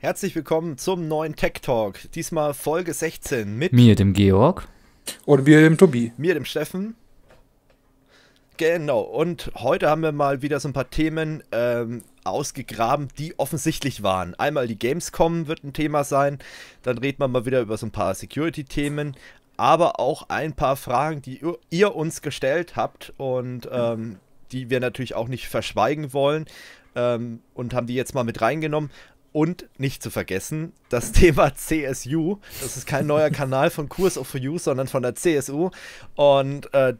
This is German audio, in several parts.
Herzlich willkommen zum neuen Tech Talk. Diesmal Folge 16 mit mir, dem Georg. Und wir, dem Tobi. Mir, dem Steffen. Genau, und heute haben wir mal wieder so ein paar Themen ähm, ausgegraben, die offensichtlich waren. Einmal die Gamescom wird ein Thema sein, dann reden wir mal wieder über so ein paar Security-Themen, aber auch ein paar Fragen, die ihr uns gestellt habt und ähm, die wir natürlich auch nicht verschweigen wollen ähm, und haben die jetzt mal mit reingenommen. Und nicht zu vergessen, das Thema CSU. Das ist kein neuer Kanal von Kurs of You, sondern von der CSU. Und äh,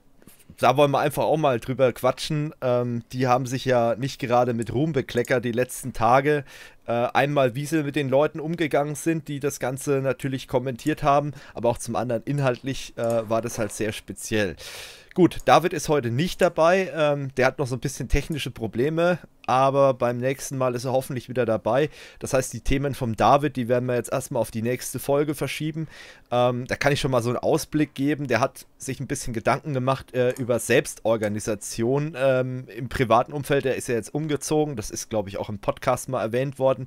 da wollen wir einfach auch mal drüber quatschen. Ähm, die haben sich ja nicht gerade mit Ruhm bekleckert die letzten Tage. Äh, einmal, wie sie mit den Leuten umgegangen sind, die das Ganze natürlich kommentiert haben, aber auch zum anderen inhaltlich äh, war das halt sehr speziell. Gut, David ist heute nicht dabei. Ähm, der hat noch so ein bisschen technische Probleme, aber beim nächsten Mal ist er hoffentlich wieder dabei. Das heißt, die Themen vom David, die werden wir jetzt erstmal auf die nächste Folge verschieben. Ähm, da kann ich schon mal so einen Ausblick geben. Der hat sich ein bisschen Gedanken gemacht äh, über Selbstorganisation ähm, im privaten Umfeld. Der ist ja jetzt umgezogen. Das ist, glaube ich, auch im Podcast mal erwähnt worden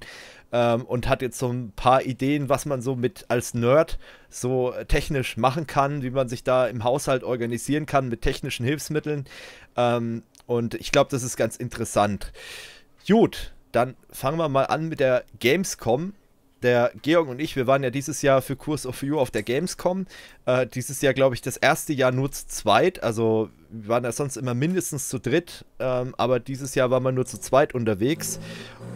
ähm, und hat jetzt so ein paar Ideen, was man so mit als Nerd so äh, technisch machen kann, wie man sich da im Haushalt organisieren kann mit technischen Hilfsmitteln. Ähm, und ich glaube, das ist ganz interessant. Gut, dann fangen wir mal an mit der Gamescom der Georg und ich, wir waren ja dieses Jahr für Kurs of You auf der Gamescom. Äh, dieses Jahr, glaube ich, das erste Jahr nur zu zweit. Also wir waren ja sonst immer mindestens zu dritt, ähm, aber dieses Jahr waren wir nur zu zweit unterwegs.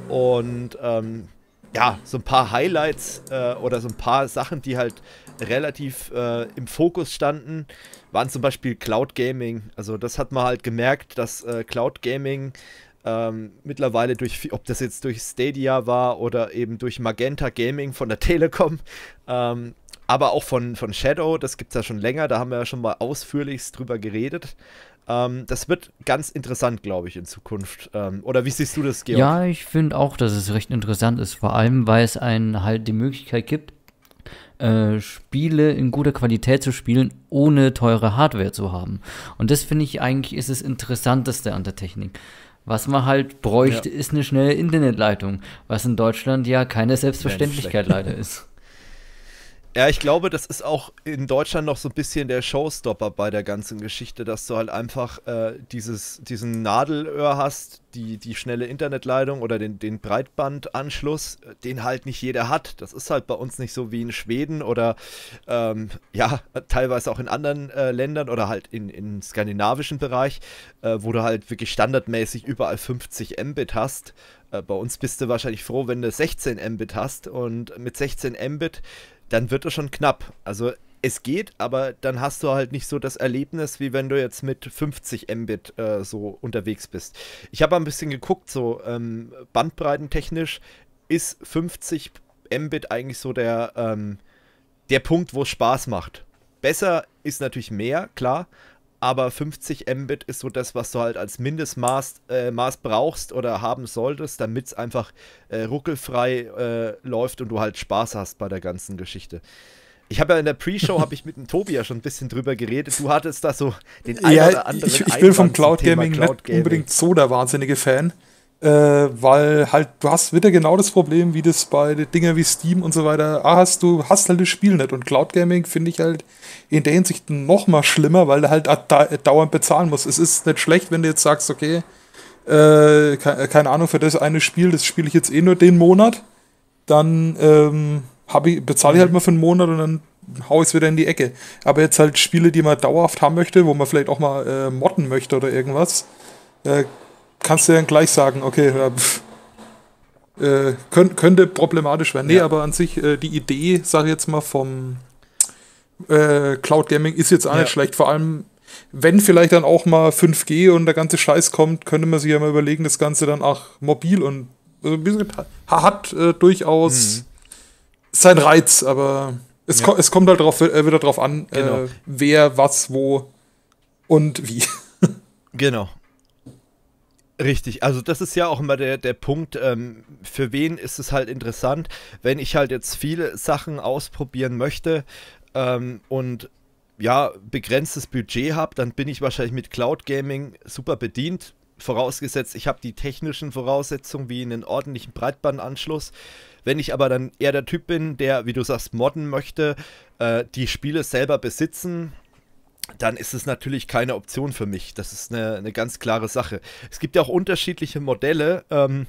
Und ähm, ja, so ein paar Highlights äh, oder so ein paar Sachen, die halt relativ äh, im Fokus standen, waren zum Beispiel Cloud Gaming. Also das hat man halt gemerkt, dass äh, Cloud Gaming ähm, mittlerweile durch, ob das jetzt durch Stadia war oder eben durch Magenta Gaming von der Telekom, ähm, aber auch von, von Shadow, das gibt es ja schon länger, da haben wir ja schon mal ausführlichst drüber geredet. Ähm, das wird ganz interessant, glaube ich, in Zukunft. Ähm, oder wie siehst du das, Georg? Ja, ich finde auch, dass es recht interessant ist. Vor allem, weil es einen halt die Möglichkeit gibt, äh, Spiele in guter Qualität zu spielen, ohne teure Hardware zu haben. Und das finde ich eigentlich ist das Interessanteste an der Technik. Was man halt bräuchte, ja. ist eine schnelle Internetleitung, was in Deutschland ja keine Selbstverständlichkeit leider ist. Ja, ich glaube, das ist auch in Deutschland noch so ein bisschen der Showstopper bei der ganzen Geschichte, dass du halt einfach äh, dieses, diesen Nadelöhr hast, die, die schnelle Internetleitung oder den, den Breitbandanschluss, äh, den halt nicht jeder hat. Das ist halt bei uns nicht so wie in Schweden oder ähm, ja, teilweise auch in anderen äh, Ländern oder halt in, in skandinavischen Bereich, äh, wo du halt wirklich standardmäßig überall 50 Mbit hast. Äh, bei uns bist du wahrscheinlich froh, wenn du 16 Mbit hast und mit 16 Mbit dann wird es schon knapp. Also es geht, aber dann hast du halt nicht so das Erlebnis, wie wenn du jetzt mit 50 Mbit äh, so unterwegs bist. Ich habe ein bisschen geguckt, so ähm, bandbreitentechnisch ist 50 Mbit eigentlich so der, ähm, der Punkt, wo es Spaß macht. Besser ist natürlich mehr, klar, aber 50 Mbit ist so das, was du halt als Mindestmaß äh, Maß brauchst oder haben solltest, damit es einfach äh, ruckelfrei äh, läuft und du halt Spaß hast bei der ganzen Geschichte. Ich habe ja in der Pre-Show habe ich mit dem Tobi ja schon ein bisschen drüber geredet. Du hattest da so den ja, einen oder anderen. Ich, ich bin vom Cloud Gaming, Cloud Gaming nicht unbedingt so der wahnsinnige Fan. Äh, weil halt, du hast wieder genau das Problem, wie das bei Dingen wie Steam und so weiter ah, hast, du hast halt das Spiel nicht. Und Cloud Gaming finde ich halt in der Hinsicht noch mal schlimmer, weil du halt dauernd bezahlen musst. Es ist nicht schlecht, wenn du jetzt sagst, okay, äh, äh, keine Ahnung, für das eine Spiel, das spiele ich jetzt eh nur den Monat, dann ähm, ich, bezahle ich halt mhm. mal für einen Monat und dann hau ich es wieder in die Ecke. Aber jetzt halt Spiele, die man dauerhaft haben möchte, wo man vielleicht auch mal äh, modden möchte oder irgendwas, äh, kannst du dann gleich sagen, okay, ja, pff, äh, könnt, könnte problematisch werden. Nee, ja. aber an sich, äh, die Idee, sage ich jetzt mal, vom äh, Cloud Gaming ist jetzt auch ja. nicht schlecht. Vor allem, wenn vielleicht dann auch mal 5G und der ganze Scheiß kommt, könnte man sich ja mal überlegen, das Ganze dann auch mobil und also ein bisschen, hat äh, durchaus mhm. seinen Reiz, aber es, ko es kommt halt drauf, äh, wieder darauf an, äh, genau. wer, was, wo und wie. Genau. Richtig, also das ist ja auch immer der, der Punkt, ähm, für wen ist es halt interessant, wenn ich halt jetzt viele Sachen ausprobieren möchte ähm, und ja, begrenztes Budget habe, dann bin ich wahrscheinlich mit Cloud Gaming super bedient, vorausgesetzt, ich habe die technischen Voraussetzungen wie einen ordentlichen Breitbandanschluss. Wenn ich aber dann eher der Typ bin, der, wie du sagst, modden möchte, äh, die Spiele selber besitzen dann ist es natürlich keine Option für mich. Das ist eine, eine ganz klare Sache. Es gibt ja auch unterschiedliche Modelle. Ähm,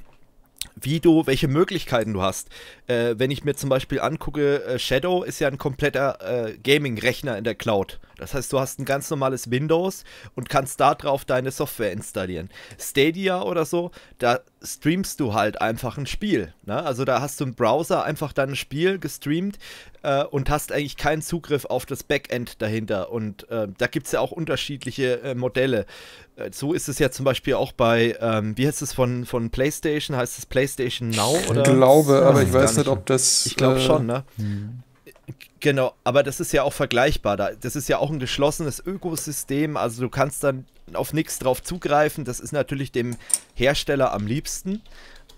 wie du, welche Möglichkeiten du hast. Äh, wenn ich mir zum Beispiel angucke, äh, Shadow ist ja ein kompletter äh, Gaming-Rechner in der Cloud. Das heißt, du hast ein ganz normales Windows und kannst darauf deine Software installieren. Stadia oder so, da streamst du halt einfach ein Spiel. Ne? Also da hast du im Browser einfach dein Spiel gestreamt äh, und hast eigentlich keinen Zugriff auf das Backend dahinter. Und äh, da gibt es ja auch unterschiedliche äh, Modelle. Äh, so ist es ja zum Beispiel auch bei, ähm, wie heißt es von, von PlayStation? Heißt es PlayStation Now? Oder? Ich glaube, aber ich weiß nicht, ob das. Ich glaube äh, schon, ne? Hm. Genau, aber das ist ja auch vergleichbar. Das ist ja auch ein geschlossenes Ökosystem. Also du kannst dann auf nichts drauf zugreifen. Das ist natürlich dem Hersteller am liebsten.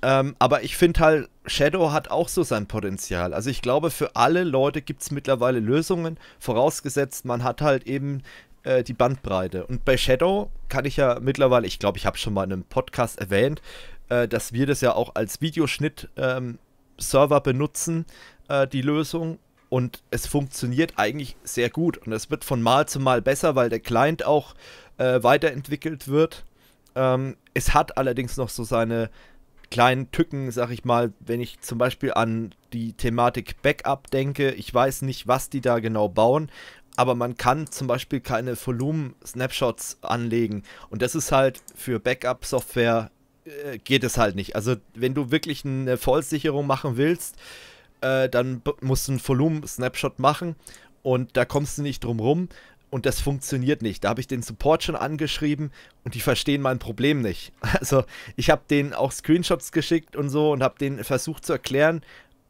Ähm, aber ich finde halt, Shadow hat auch so sein Potenzial. Also ich glaube, für alle Leute gibt es mittlerweile Lösungen, vorausgesetzt, man hat halt eben äh, die Bandbreite. Und bei Shadow kann ich ja mittlerweile, ich glaube, ich habe schon mal in einem Podcast erwähnt, äh, dass wir das ja auch als Videoschnitt-Server ähm, benutzen, äh, die Lösung. Und es funktioniert eigentlich sehr gut. Und es wird von Mal zu Mal besser, weil der Client auch äh, weiterentwickelt wird. Ähm, es hat allerdings noch so seine kleinen Tücken, sag ich mal, wenn ich zum Beispiel an die Thematik Backup denke. Ich weiß nicht, was die da genau bauen, aber man kann zum Beispiel keine Volumen-Snapshots anlegen. Und das ist halt für Backup-Software äh, geht es halt nicht. Also wenn du wirklich eine Vollsicherung machen willst, äh, dann musst du einen Volumen-Snapshot machen und da kommst du nicht drum rum und das funktioniert nicht. Da habe ich den Support schon angeschrieben und die verstehen mein Problem nicht. Also ich habe denen auch Screenshots geschickt und so und habe denen versucht zu erklären,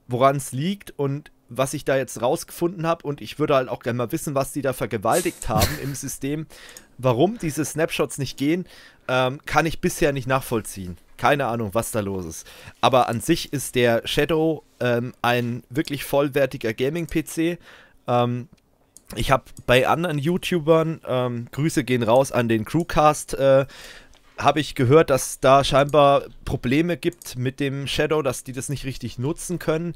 woran es liegt und was ich da jetzt rausgefunden habe und ich würde halt auch gerne mal wissen, was die da vergewaltigt haben im System. Warum diese Snapshots nicht gehen, ähm, kann ich bisher nicht nachvollziehen. Keine Ahnung, was da los ist. Aber an sich ist der Shadow ähm, ein wirklich vollwertiger Gaming-PC. Ähm, ich habe bei anderen YouTubern, ähm, Grüße gehen raus an den Crewcast, äh, habe ich gehört, dass da scheinbar Probleme gibt mit dem Shadow, dass die das nicht richtig nutzen können.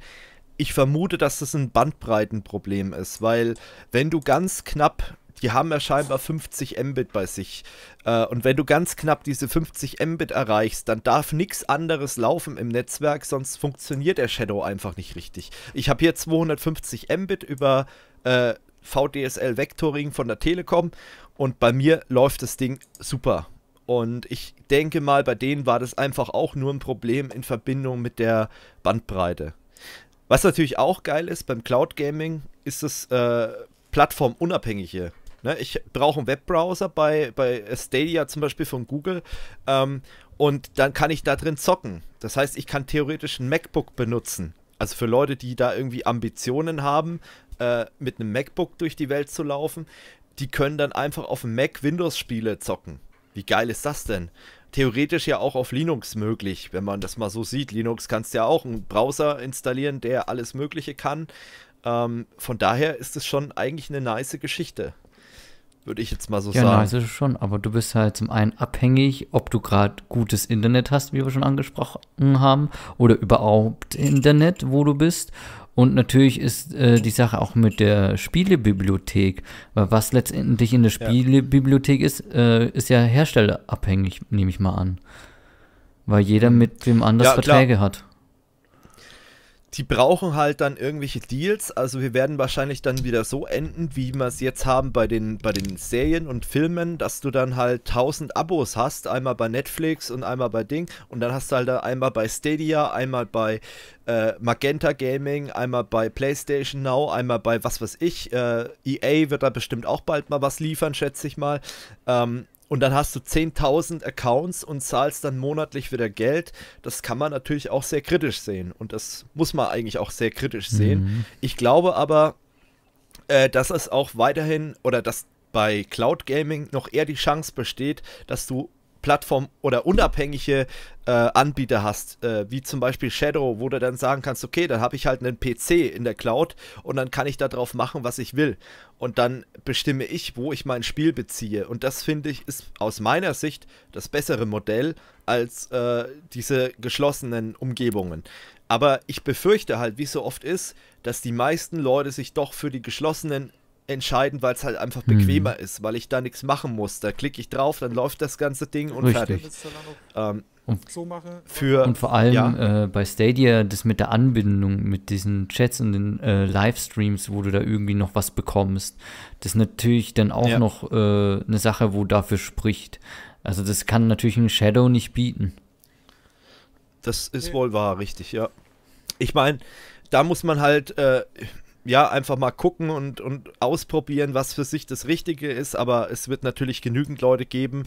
Ich vermute, dass das ein Bandbreitenproblem ist, weil wenn du ganz knapp, die haben ja scheinbar 50 Mbit bei sich, äh, und wenn du ganz knapp diese 50 Mbit erreichst, dann darf nichts anderes laufen im Netzwerk, sonst funktioniert der Shadow einfach nicht richtig. Ich habe hier 250 Mbit über äh, VDSL Vectoring von der Telekom und bei mir läuft das Ding super. Und ich denke mal, bei denen war das einfach auch nur ein Problem in Verbindung mit der Bandbreite. Was natürlich auch geil ist beim Cloud Gaming, ist das äh, plattformunabhängige. Ne? Ich brauche einen Webbrowser bei, bei Stadia zum Beispiel von Google ähm, und dann kann ich da drin zocken. Das heißt, ich kann theoretisch ein MacBook benutzen also für Leute, die da irgendwie Ambitionen haben, äh, mit einem MacBook durch die Welt zu laufen, die können dann einfach auf dem Mac Windows-Spiele zocken. Wie geil ist das denn? Theoretisch ja auch auf Linux möglich, wenn man das mal so sieht. Linux kannst ja auch einen Browser installieren, der alles Mögliche kann. Ähm, von daher ist es schon eigentlich eine nice Geschichte. Würde ich jetzt mal so ja, sagen. Ja, nice ist schon, aber du bist halt zum einen abhängig, ob du gerade gutes Internet hast, wie wir schon angesprochen haben, oder überhaupt Internet, wo du bist. Und natürlich ist äh, die Sache auch mit der Spielebibliothek, weil was letztendlich in der Spielebibliothek ja. ist, äh, ist ja herstellerabhängig, nehme ich mal an. Weil jeder mhm. mit wem anders ja, Verträge klar. hat die brauchen halt dann irgendwelche Deals. Also wir werden wahrscheinlich dann wieder so enden, wie wir es jetzt haben bei den, bei den Serien und Filmen, dass du dann halt 1000 Abos hast, einmal bei Netflix und einmal bei Ding. Und dann hast du halt einmal bei Stadia, einmal bei äh, Magenta Gaming, einmal bei PlayStation Now, einmal bei was weiß ich. Äh, EA wird da bestimmt auch bald mal was liefern, schätze ich mal. Ähm, und dann hast du 10.000 Accounts und zahlst dann monatlich wieder Geld. Das kann man natürlich auch sehr kritisch sehen und das muss man eigentlich auch sehr kritisch sehen. Mhm. Ich glaube aber, äh, dass es auch weiterhin oder dass bei Cloud Gaming noch eher die Chance besteht, dass du Plattform oder unabhängige äh, Anbieter hast, äh, wie zum Beispiel Shadow, wo du dann sagen kannst, okay, dann habe ich halt einen PC in der Cloud und dann kann ich darauf machen, was ich will. Und dann bestimme ich, wo ich mein Spiel beziehe. Und das finde ich ist aus meiner Sicht das bessere Modell als äh, diese geschlossenen Umgebungen. Aber ich befürchte halt, wie so oft ist, dass die meisten Leute sich doch für die geschlossenen entscheiden, weil es halt einfach hm. bequemer hm. ist, weil ich da nichts machen muss. Da klicke ich drauf, dann läuft das ganze Ding und Richtig. fertig. Ähm, und, so mache, für, und vor allem ja. äh, bei Stadia, das mit der Anbindung, mit diesen Chats und den äh, Livestreams, wo du da irgendwie noch was bekommst, das ist natürlich dann auch ja. noch äh, eine Sache, wo dafür spricht. Also das kann natürlich ein Shadow nicht bieten. Das ist wohl wahr, richtig, ja. Ich meine, da muss man halt, äh, ja, einfach mal gucken und, und ausprobieren, was für sich das Richtige ist. Aber es wird natürlich genügend Leute geben,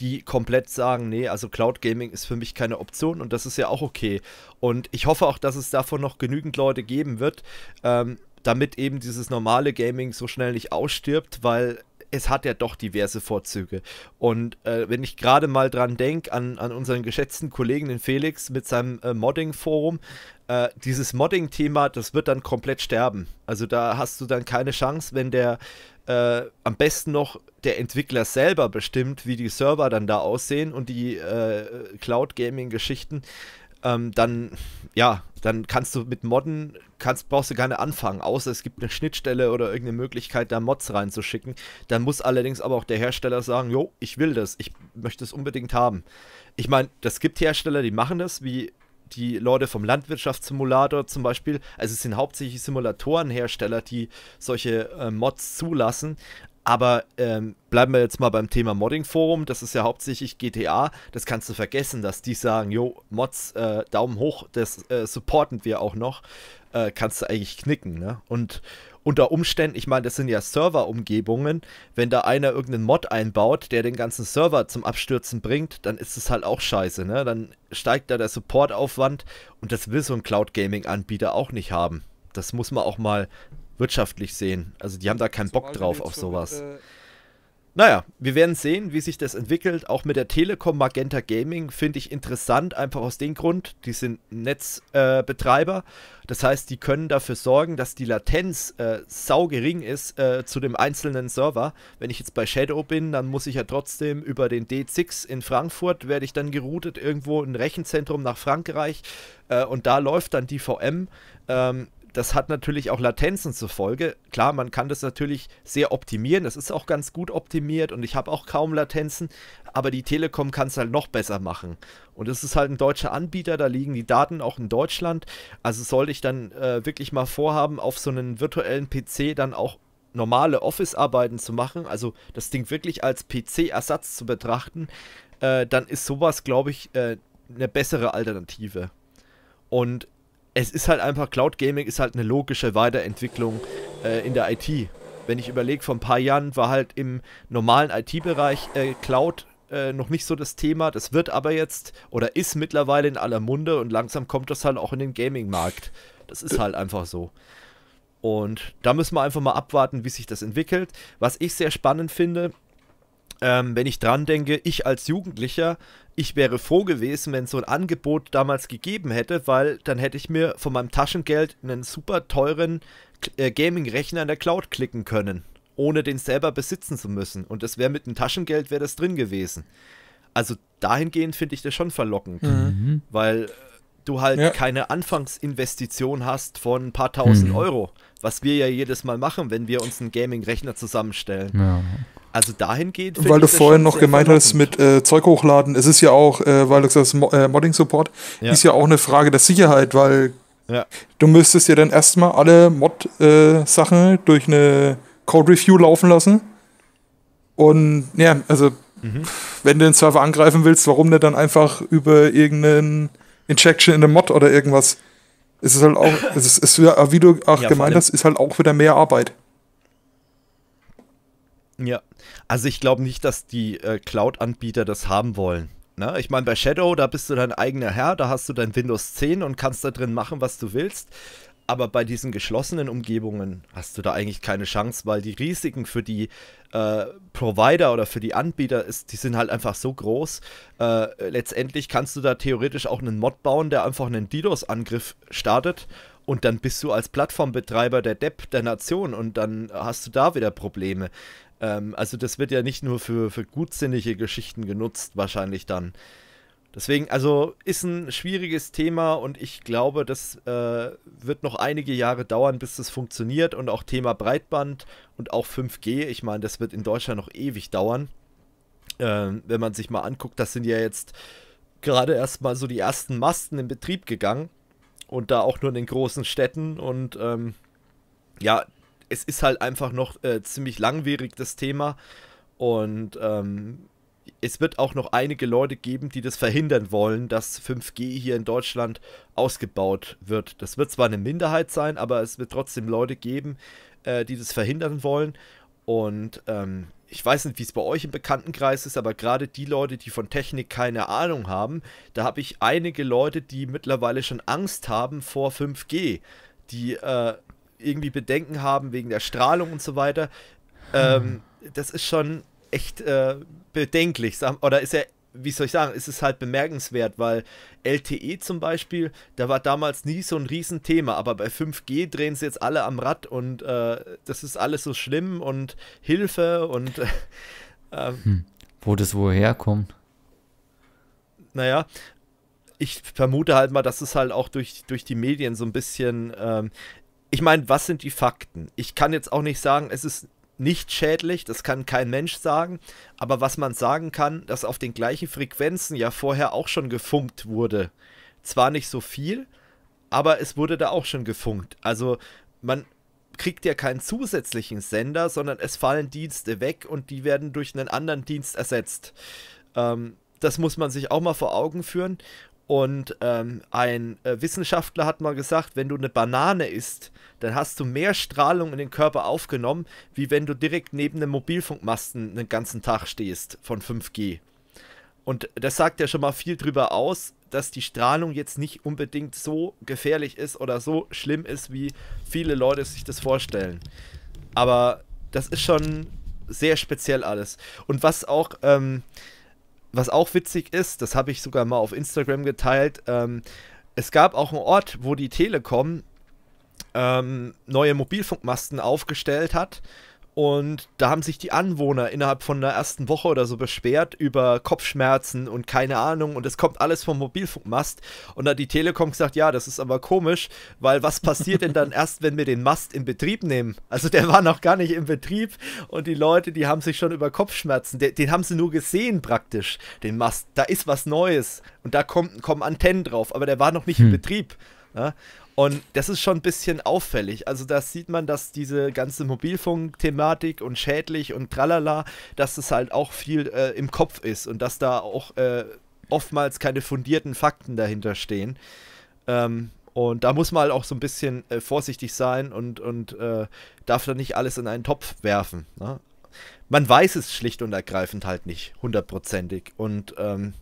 die komplett sagen, nee, also Cloud Gaming ist für mich keine Option und das ist ja auch okay. Und ich hoffe auch, dass es davon noch genügend Leute geben wird, ähm, damit eben dieses normale Gaming so schnell nicht ausstirbt, weil es hat ja doch diverse Vorzüge. Und äh, wenn ich gerade mal dran denke, an, an unseren geschätzten Kollegen, den Felix, mit seinem äh, Modding-Forum, äh, dieses Modding-Thema, das wird dann komplett sterben. Also da hast du dann keine Chance, wenn der äh, am besten noch der Entwickler selber bestimmt, wie die Server dann da aussehen und die äh, Cloud-Gaming-Geschichten ähm, dann, ja, dann kannst du mit Modden, kannst, brauchst du gerne anfangen, außer es gibt eine Schnittstelle oder irgendeine Möglichkeit, da Mods reinzuschicken. Dann muss allerdings aber auch der Hersteller sagen, jo, ich will das, ich möchte es unbedingt haben. Ich meine, das gibt Hersteller, die machen das, wie die Leute vom Landwirtschaftssimulator zum Beispiel, also es sind hauptsächlich Simulatorenhersteller, die solche äh, Mods zulassen, aber ähm, bleiben wir jetzt mal beim Thema Modding-Forum. Das ist ja hauptsächlich GTA. Das kannst du vergessen, dass die sagen, jo, Mods, äh, Daumen hoch, das äh, supporten wir auch noch. Äh, kannst du eigentlich knicken, ne? Und unter Umständen, ich meine, das sind ja Server-Umgebungen. Wenn da einer irgendeinen Mod einbaut, der den ganzen Server zum Abstürzen bringt, dann ist es halt auch scheiße, ne? Dann steigt da der Supportaufwand und das will so ein Cloud-Gaming-Anbieter auch nicht haben. Das muss man auch mal wirtschaftlich sehen. Also die haben da keinen Bock drauf auf sowas. Äh, naja, wir werden sehen, wie sich das entwickelt. Auch mit der Telekom Magenta Gaming finde ich interessant, einfach aus dem Grund, die sind Netzbetreiber. Äh, das heißt, die können dafür sorgen, dass die Latenz äh, sau gering ist äh, zu dem einzelnen Server. Wenn ich jetzt bei Shadow bin, dann muss ich ja trotzdem über den D6 in Frankfurt, werde ich dann geroutet irgendwo in ein Rechenzentrum nach Frankreich äh, und da läuft dann die VM. Ähm, das hat natürlich auch Latenzen zur Folge. Klar, man kann das natürlich sehr optimieren. Das ist auch ganz gut optimiert und ich habe auch kaum Latenzen. Aber die Telekom kann es halt noch besser machen. Und es ist halt ein deutscher Anbieter, da liegen die Daten auch in Deutschland. Also sollte ich dann äh, wirklich mal vorhaben, auf so einem virtuellen PC dann auch normale Office-Arbeiten zu machen, also das Ding wirklich als PC-Ersatz zu betrachten, äh, dann ist sowas, glaube ich, äh, eine bessere Alternative. Und es ist halt einfach, Cloud Gaming ist halt eine logische Weiterentwicklung äh, in der IT. Wenn ich überlege, vor ein paar Jahren war halt im normalen IT-Bereich äh, Cloud äh, noch nicht so das Thema. Das wird aber jetzt oder ist mittlerweile in aller Munde und langsam kommt das halt auch in den Gaming-Markt. Das ist halt einfach so. Und da müssen wir einfach mal abwarten, wie sich das entwickelt. Was ich sehr spannend finde, ähm, wenn ich dran denke, ich als Jugendlicher, ich wäre froh gewesen, wenn so ein Angebot damals gegeben hätte, weil dann hätte ich mir von meinem Taschengeld einen super teuren äh, Gaming-Rechner in der Cloud klicken können, ohne den selber besitzen zu müssen. Und das wäre mit dem Taschengeld wäre das drin gewesen. Also dahingehend finde ich das schon verlockend, mhm. weil du halt ja. keine Anfangsinvestition hast von ein paar tausend mhm. Euro, was wir ja jedes Mal machen, wenn wir uns einen Gaming-Rechner zusammenstellen. Ja. Also dahin dahingehend. Weil du vorhin noch gemeint hast mit äh, Zeug hochladen, es ist ja auch, äh, weil du gesagt hast, Mo äh, Modding-Support, ja. ist ja auch eine Frage der Sicherheit, weil ja. du müsstest ja dann erstmal alle Mod-Sachen äh, durch eine Code-Review laufen lassen. Und ja, also mhm. wenn du den Server angreifen willst, warum nicht dann einfach über irgendeinen Injection in den Mod oder irgendwas? Es ist halt auch, es ist, es ist, wie du auch ja, gemeint hast, ist halt auch wieder mehr Arbeit. Ja, also ich glaube nicht, dass die äh, Cloud-Anbieter das haben wollen. Ne? Ich meine, bei Shadow, da bist du dein eigener Herr, da hast du dein Windows 10 und kannst da drin machen, was du willst. Aber bei diesen geschlossenen Umgebungen hast du da eigentlich keine Chance, weil die Risiken für die äh, Provider oder für die Anbieter ist, die sind halt einfach so groß. Äh, letztendlich kannst du da theoretisch auch einen Mod bauen, der einfach einen DDoS-Angriff startet und dann bist du als Plattformbetreiber der Depp der Nation und dann hast du da wieder Probleme. Ähm, also das wird ja nicht nur für, für gutsinnige Geschichten genutzt, wahrscheinlich dann. Deswegen, also ist ein schwieriges Thema und ich glaube, das äh, wird noch einige Jahre dauern, bis das funktioniert und auch Thema Breitband und auch 5G. Ich meine, das wird in Deutschland noch ewig dauern. Ähm, wenn man sich mal anguckt, das sind ja jetzt gerade erstmal so die ersten Masten in Betrieb gegangen und da auch nur in den großen Städten und ähm, ja, es ist halt einfach noch äh, ziemlich langwierig, das Thema. Und ähm, es wird auch noch einige Leute geben, die das verhindern wollen, dass 5G hier in Deutschland ausgebaut wird. Das wird zwar eine Minderheit sein, aber es wird trotzdem Leute geben, äh, die das verhindern wollen. Und ähm, ich weiß nicht, wie es bei euch im Bekanntenkreis ist, aber gerade die Leute, die von Technik keine Ahnung haben, da habe ich einige Leute, die mittlerweile schon Angst haben vor 5G, die äh, irgendwie Bedenken haben wegen der Strahlung und so weiter. Ähm, hm. das ist schon echt äh, bedenklich. Oder ist ja, wie soll ich sagen, ist es halt bemerkenswert, weil LTE zum Beispiel, da war damals nie so ein Riesenthema, aber bei 5G drehen sie jetzt alle am Rad und äh, das ist alles so schlimm und Hilfe und. Äh, ähm, hm. Wo das woher kommt. Naja, ich vermute halt mal, dass es halt auch durch, durch die Medien so ein bisschen ähm, ich meine, was sind die Fakten? Ich kann jetzt auch nicht sagen, es ist nicht schädlich, das kann kein Mensch sagen, aber was man sagen kann, dass auf den gleichen Frequenzen ja vorher auch schon gefunkt wurde. Zwar nicht so viel, aber es wurde da auch schon gefunkt. Also man kriegt ja keinen zusätzlichen Sender, sondern es fallen Dienste weg und die werden durch einen anderen Dienst ersetzt. Ähm, das muss man sich auch mal vor Augen führen. Und ähm, ein äh, Wissenschaftler hat mal gesagt, wenn du eine Banane isst, dann hast du mehr Strahlung in den Körper aufgenommen, wie wenn du direkt neben einem Mobilfunkmasten den ganzen Tag stehst von 5G. Und das sagt ja schon mal viel drüber aus, dass die Strahlung jetzt nicht unbedingt so gefährlich ist oder so schlimm ist, wie viele Leute sich das vorstellen. Aber das ist schon sehr speziell alles. Und was auch... Ähm, was auch witzig ist, das habe ich sogar mal auf Instagram geteilt, ähm, es gab auch einen Ort, wo die Telekom ähm, neue Mobilfunkmasten aufgestellt hat und da haben sich die Anwohner innerhalb von einer ersten Woche oder so beschwert über Kopfschmerzen und keine Ahnung. Und es kommt alles vom Mobilfunkmast. Und da hat die Telekom gesagt, ja, das ist aber komisch, weil was passiert denn dann erst, wenn wir den Mast in Betrieb nehmen? Also der war noch gar nicht in Betrieb. Und die Leute, die haben sich schon über Kopfschmerzen, den, den haben sie nur gesehen praktisch, den Mast. Da ist was Neues. Und da kommt, kommen Antennen drauf, aber der war noch nicht hm. in Betrieb. Ja? Und das ist schon ein bisschen auffällig. Also da sieht man, dass diese ganze Mobilfunk-Thematik und schädlich und tralala, dass es halt auch viel äh, im Kopf ist und dass da auch äh, oftmals keine fundierten Fakten dahinter stehen. Ähm, und da muss man halt auch so ein bisschen äh, vorsichtig sein und, und äh, darf da nicht alles in einen Topf werfen. Ne? Man weiß es schlicht und ergreifend halt nicht hundertprozentig. Und ähm,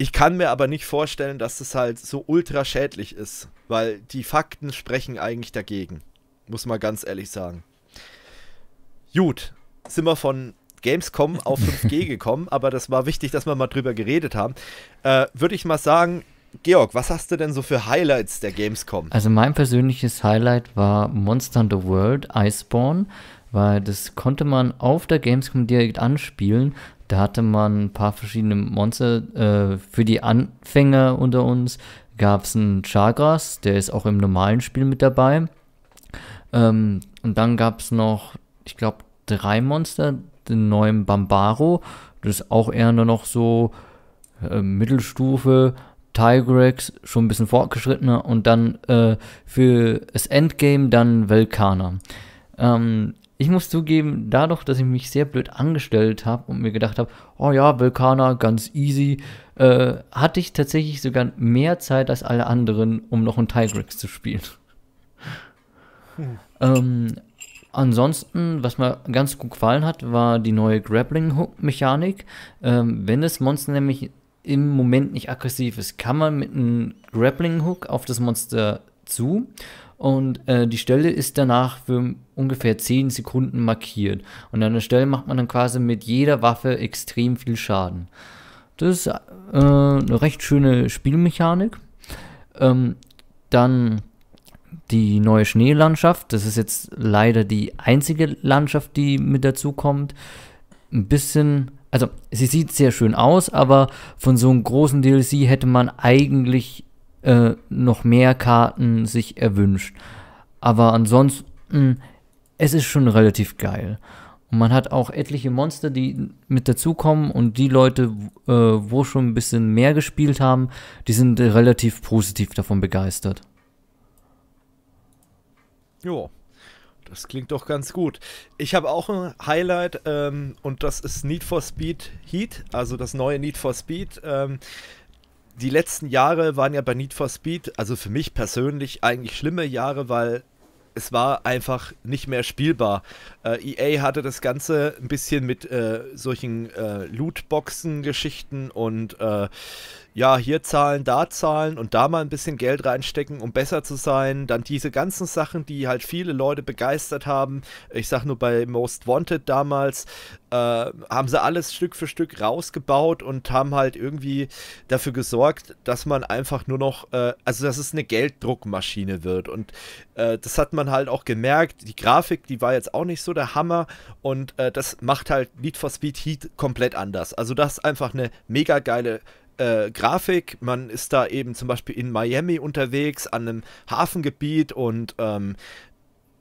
ich kann mir aber nicht vorstellen, dass das halt so ultra schädlich ist, weil die Fakten sprechen eigentlich dagegen. Muss man ganz ehrlich sagen. Gut, sind wir von Gamescom auf 5G gekommen, aber das war wichtig, dass wir mal drüber geredet haben. Äh, Würde ich mal sagen, Georg, was hast du denn so für Highlights der Gamescom? Also mein persönliches Highlight war Monster in the World, Iceborne, weil das konnte man auf der Gamescom direkt anspielen. Da hatte man ein paar verschiedene Monster. Äh, für die Anfänger unter uns gab es einen Chagras, der ist auch im normalen Spiel mit dabei. Ähm, und dann gab es noch, ich glaube, drei Monster. Den neuen Bambaro, das ist auch eher nur noch so äh, Mittelstufe. Tigrex, schon ein bisschen fortgeschrittener. Und dann äh, für das Endgame dann Velkana. Ähm, ich muss zugeben, dadurch, dass ich mich sehr blöd angestellt habe und mir gedacht habe, oh ja, Vulkaner, ganz easy, äh, hatte ich tatsächlich sogar mehr Zeit als alle anderen, um noch einen Tigrex zu spielen. Hm. Ähm, ansonsten, was mir ganz gut gefallen hat, war die neue Grappling-Hook-Mechanik. Ähm, wenn das Monster nämlich im Moment nicht aggressiv ist, kann man mit einem Grappling-Hook auf das Monster zu und äh, die Stelle ist danach für ungefähr 10 Sekunden markiert. Und an der Stelle macht man dann quasi mit jeder Waffe extrem viel Schaden. Das ist äh, eine recht schöne Spielmechanik. Ähm, dann die neue Schneelandschaft. Das ist jetzt leider die einzige Landschaft, die mit dazu kommt. Ein bisschen, also sie sieht sehr schön aus, aber von so einem großen DLC hätte man eigentlich äh, noch mehr Karten sich erwünscht. Aber ansonsten, es ist schon relativ geil. Und man hat auch etliche Monster, die mit dazukommen und die Leute, äh, wo schon ein bisschen mehr gespielt haben, die sind relativ positiv davon begeistert. Jo, das klingt doch ganz gut. Ich habe auch ein Highlight ähm, und das ist Need for Speed Heat, also das neue Need for Speed. Ähm, die letzten Jahre waren ja bei Need for Speed, also für mich persönlich eigentlich schlimme Jahre, weil es war einfach nicht mehr spielbar. Äh, EA hatte das Ganze ein bisschen mit äh, solchen äh, Lootboxen-Geschichten und äh, ja, hier zahlen, da zahlen und da mal ein bisschen Geld reinstecken, um besser zu sein. Dann diese ganzen Sachen, die halt viele Leute begeistert haben. Ich sag nur bei Most Wanted damals, äh, haben sie alles Stück für Stück rausgebaut und haben halt irgendwie dafür gesorgt, dass man einfach nur noch, äh, also dass es eine Gelddruckmaschine wird. Und äh, das hat man halt auch gemerkt. Die Grafik, die war jetzt auch nicht so der Hammer und äh, das macht halt Need for Speed Heat komplett anders. Also das ist einfach eine mega geile äh, Grafik. Man ist da eben zum Beispiel in Miami unterwegs, an einem Hafengebiet und ähm,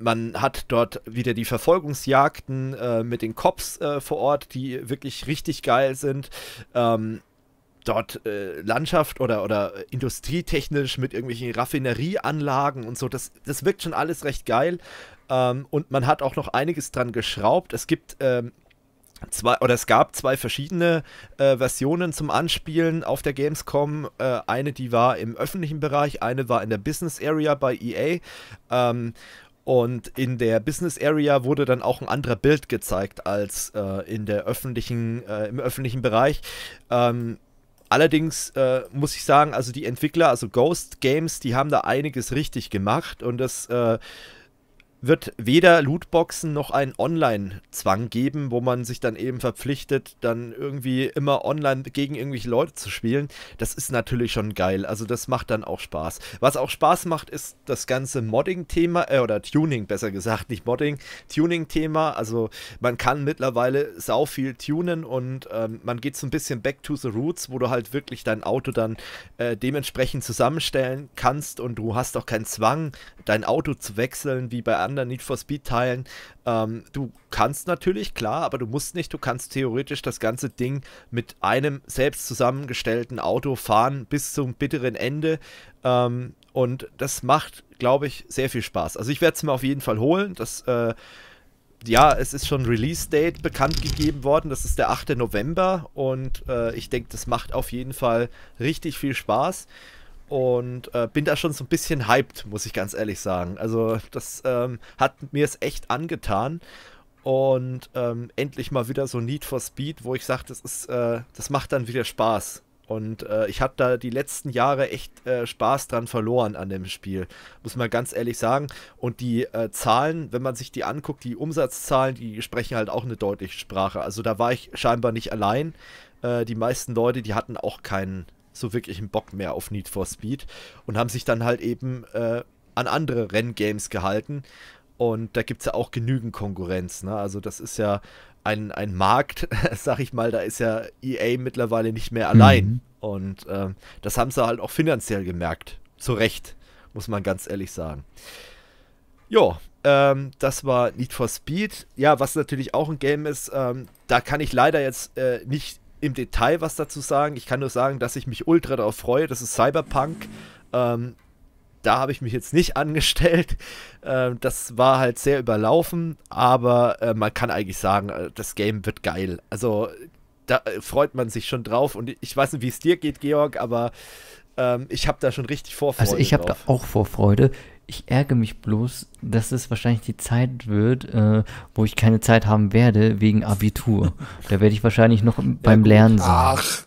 man hat dort wieder die Verfolgungsjagden äh, mit den Cops äh, vor Ort, die wirklich richtig geil sind. Ähm, dort äh, Landschaft oder, oder industrietechnisch mit irgendwelchen Raffinerieanlagen und so. Das, das wirkt schon alles recht geil. Ähm, und man hat auch noch einiges dran geschraubt. Es gibt ähm, zwei, oder es gab zwei verschiedene äh, Versionen zum Anspielen auf der Gamescom. Äh, eine, die war im öffentlichen Bereich, eine war in der Business Area bei EA. Ähm, und in der Business Area wurde dann auch ein anderer Bild gezeigt als äh, in der öffentlichen, äh, im öffentlichen Bereich. Ähm, Allerdings äh, muss ich sagen, also die Entwickler, also Ghost Games, die haben da einiges richtig gemacht und das äh, wird weder Lootboxen noch einen Online-Zwang geben, wo man sich dann eben verpflichtet, dann irgendwie immer online gegen irgendwelche Leute zu spielen. Das ist natürlich schon geil. Also das macht dann auch Spaß. Was auch Spaß macht, ist das ganze Modding-Thema, äh, oder Tuning besser gesagt, nicht Modding, Tuning-Thema. Also man kann mittlerweile sau viel tunen und ähm, man geht so ein bisschen back to the roots, wo du halt wirklich dein Auto dann äh, dementsprechend zusammenstellen kannst und du hast auch keinen Zwang, dein Auto zu wechseln, wie bei anderen Need for Speed-Teilen. Ähm, du kannst natürlich, klar, aber du musst nicht. Du kannst theoretisch das ganze Ding mit einem selbst zusammengestellten Auto fahren bis zum bitteren Ende. Ähm, und das macht, glaube ich, sehr viel Spaß. Also ich werde es mir auf jeden Fall holen. Das, äh, ja, es ist schon Release-Date bekannt gegeben worden. Das ist der 8. November. Und äh, ich denke, das macht auf jeden Fall richtig viel Spaß und äh, bin da schon so ein bisschen hyped, muss ich ganz ehrlich sagen. Also das ähm, hat mir es echt angetan und ähm, endlich mal wieder so Need for Speed, wo ich sage, das äh, das macht dann wieder Spaß. Und äh, ich habe da die letzten Jahre echt äh, Spaß dran verloren an dem Spiel, muss man ganz ehrlich sagen. Und die äh, Zahlen, wenn man sich die anguckt, die Umsatzzahlen, die sprechen halt auch eine deutliche Sprache. Also da war ich scheinbar nicht allein. Äh, die meisten Leute, die hatten auch keinen so wirklich einen Bock mehr auf Need for Speed und haben sich dann halt eben äh, an andere Renngames gehalten. Und da gibt es ja auch genügend Konkurrenz. Ne? Also das ist ja ein, ein Markt, sag ich mal, da ist ja EA mittlerweile nicht mehr allein. Mhm. Und äh, das haben sie halt auch finanziell gemerkt. Zu Recht, muss man ganz ehrlich sagen. Ja, ähm, das war Need for Speed. Ja, was natürlich auch ein Game ist, ähm, da kann ich leider jetzt äh, nicht im Detail was dazu sagen. Ich kann nur sagen, dass ich mich ultra darauf freue. Das ist Cyberpunk. Ähm, da habe ich mich jetzt nicht angestellt. Ähm, das war halt sehr überlaufen, aber äh, man kann eigentlich sagen, äh, das Game wird geil. Also da äh, freut man sich schon drauf. Und ich weiß nicht, wie es dir geht, Georg, aber ähm, ich habe da schon richtig Vorfreude. Also ich habe da auch Vorfreude. Ich ärgere mich bloß, dass es wahrscheinlich die Zeit wird, äh, wo ich keine Zeit haben werde wegen Abitur. da werde ich wahrscheinlich noch beim ja, Lernen sein. Ach.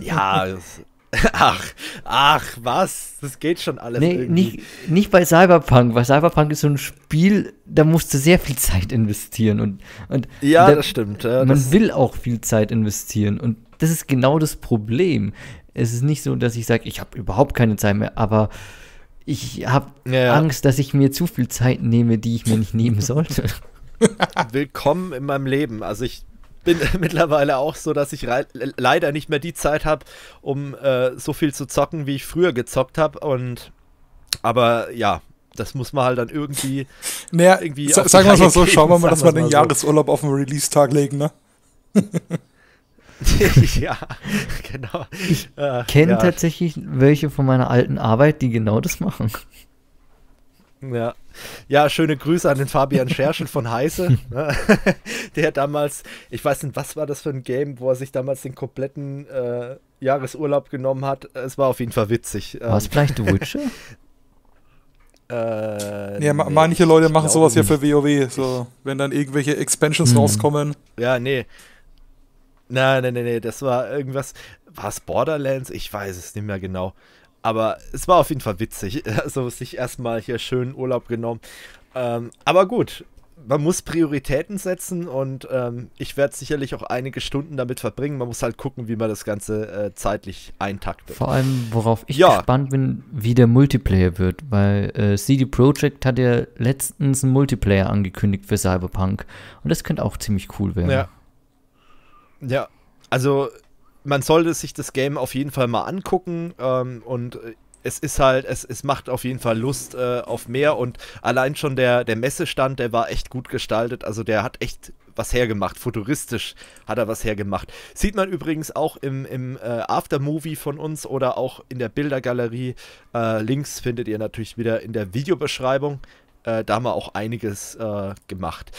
ja, ach, ach, was? Das geht schon alles. Nee, irgendwie. Nicht, nicht bei Cyberpunk, weil Cyberpunk ist so ein Spiel, da musst du sehr viel Zeit investieren. Und, und ja, da, das stimmt. Ja, man das will auch viel Zeit investieren. Und das ist genau das Problem. Es ist nicht so, dass ich sage, ich habe überhaupt keine Zeit mehr, aber ich habe ja. Angst, dass ich mir zu viel Zeit nehme, die ich mir nicht nehmen sollte. Willkommen in meinem Leben. Also ich bin mittlerweile auch so, dass ich leider nicht mehr die Zeit habe, um äh, so viel zu zocken, wie ich früher gezockt habe. Und aber ja, das muss man halt dann irgendwie. Naja, irgendwie sagen wir es mal so, schauen wir mal, dass wir den Jahresurlaub so. auf den Release-Tag legen, ne? ja, genau. Ich äh, kenne ja. tatsächlich welche von meiner alten Arbeit, die genau das machen. Ja. ja, schöne Grüße an den Fabian Scherschel von Heiße. Ne? der damals, ich weiß nicht, was war das für ein Game, wo er sich damals den kompletten äh, Jahresurlaub genommen hat. Es war auf jeden Fall witzig. Ähm, war es vielleicht The Witcher? Äh, ja, nee, manche Leute machen sowas nicht. ja für WoW, so, wenn dann irgendwelche Expansions mhm. rauskommen. Ja, nee. Nein, nein, nein, nein, das war irgendwas. War es Borderlands? Ich weiß es nicht mehr genau. Aber es war auf jeden Fall witzig. Also sich erstmal hier schön Urlaub genommen. Ähm, aber gut, man muss Prioritäten setzen und ähm, ich werde sicherlich auch einige Stunden damit verbringen. Man muss halt gucken, wie man das Ganze äh, zeitlich eintaktet. Vor allem, worauf ich ja. gespannt bin, wie der Multiplayer wird, weil äh, CD Projekt hat ja letztens einen Multiplayer angekündigt für Cyberpunk und das könnte auch ziemlich cool werden. Ja. Ja, also man sollte sich das Game auf jeden Fall mal angucken ähm, und äh, es ist halt, es, es macht auf jeden Fall Lust äh, auf mehr und allein schon der, der Messestand, der war echt gut gestaltet, also der hat echt was hergemacht, futuristisch hat er was hergemacht. Sieht man übrigens auch im, im äh, Aftermovie von uns oder auch in der Bildergalerie. Äh, Links findet ihr natürlich wieder in der Videobeschreibung. Äh, da haben wir auch einiges äh, gemacht.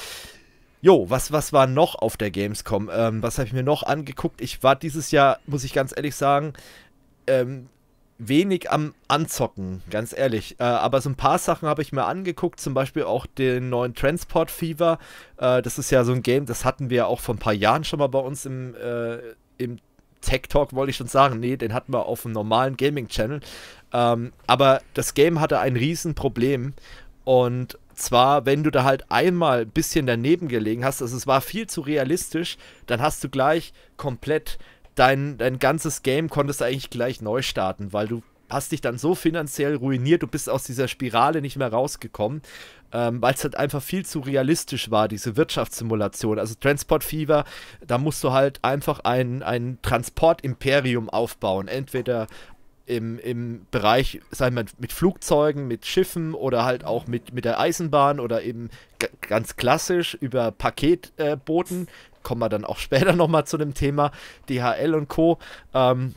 Jo, was, was war noch auf der Gamescom? Ähm, was habe ich mir noch angeguckt? Ich war dieses Jahr, muss ich ganz ehrlich sagen, ähm, wenig am Anzocken, ganz ehrlich. Äh, aber so ein paar Sachen habe ich mir angeguckt, zum Beispiel auch den neuen Transport Fever. Äh, das ist ja so ein Game, das hatten wir auch vor ein paar Jahren schon mal bei uns im, äh, im Tech Talk, wollte ich schon sagen. Nee, den hatten wir auf dem normalen Gaming Channel. Ähm, aber das Game hatte ein Riesenproblem und zwar, wenn du da halt einmal ein bisschen daneben gelegen hast, also es war viel zu realistisch, dann hast du gleich komplett dein, dein ganzes Game konntest du eigentlich gleich neu starten, weil du hast dich dann so finanziell ruiniert, du bist aus dieser Spirale nicht mehr rausgekommen, ähm, weil es halt einfach viel zu realistisch war, diese Wirtschaftssimulation. Also Transport Fever, da musst du halt einfach ein, ein Transportimperium aufbauen, entweder im, im Bereich, sagen wir mit Flugzeugen, mit Schiffen oder halt auch mit, mit der Eisenbahn oder eben ganz klassisch über Paketboten, äh, kommen wir dann auch später nochmal zu dem Thema DHL und Co. Ähm,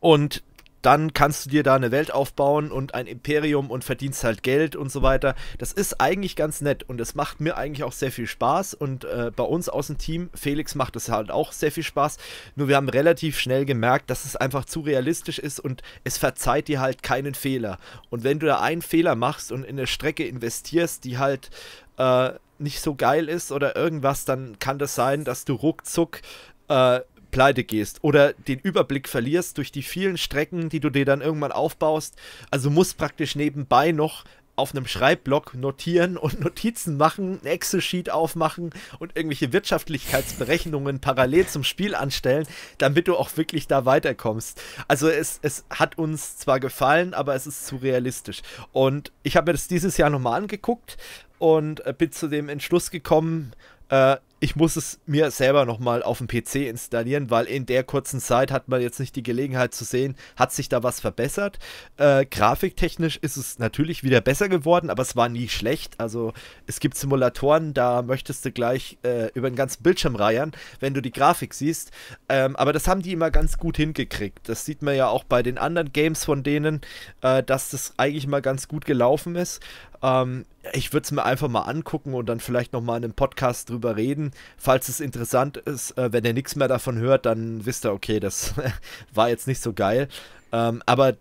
und dann kannst du dir da eine Welt aufbauen und ein Imperium und verdienst halt Geld und so weiter. Das ist eigentlich ganz nett und es macht mir eigentlich auch sehr viel Spaß und äh, bei uns aus dem Team, Felix macht es halt auch sehr viel Spaß, nur wir haben relativ schnell gemerkt, dass es einfach zu realistisch ist und es verzeiht dir halt keinen Fehler. Und wenn du da einen Fehler machst und in eine Strecke investierst, die halt äh, nicht so geil ist oder irgendwas, dann kann das sein, dass du ruckzuck äh, pleite gehst oder den Überblick verlierst durch die vielen Strecken, die du dir dann irgendwann aufbaust. Also musst praktisch nebenbei noch auf einem Schreibblock notieren und Notizen machen, ein Excel-Sheet aufmachen und irgendwelche Wirtschaftlichkeitsberechnungen parallel zum Spiel anstellen, damit du auch wirklich da weiterkommst. Also es, es hat uns zwar gefallen, aber es ist zu realistisch. Und ich habe mir das dieses Jahr nochmal angeguckt und äh, bin zu dem Entschluss gekommen, äh, ich muss es mir selber nochmal auf dem PC installieren, weil in der kurzen Zeit hat man jetzt nicht die Gelegenheit zu sehen, hat sich da was verbessert. Äh, grafiktechnisch ist es natürlich wieder besser geworden, aber es war nie schlecht. Also es gibt Simulatoren, da möchtest du gleich äh, über den ganzen Bildschirm reiern, wenn du die Grafik siehst. Ähm, aber das haben die immer ganz gut hingekriegt. Das sieht man ja auch bei den anderen Games von denen, äh, dass das eigentlich mal ganz gut gelaufen ist. Ähm, ich würde es mir einfach mal angucken und dann vielleicht nochmal in einem Podcast drüber reden geben. Falls es interessant ist, äh, wenn ihr nichts mehr davon hört, dann wisst ihr, okay, das war jetzt nicht so geil. Ähm, aber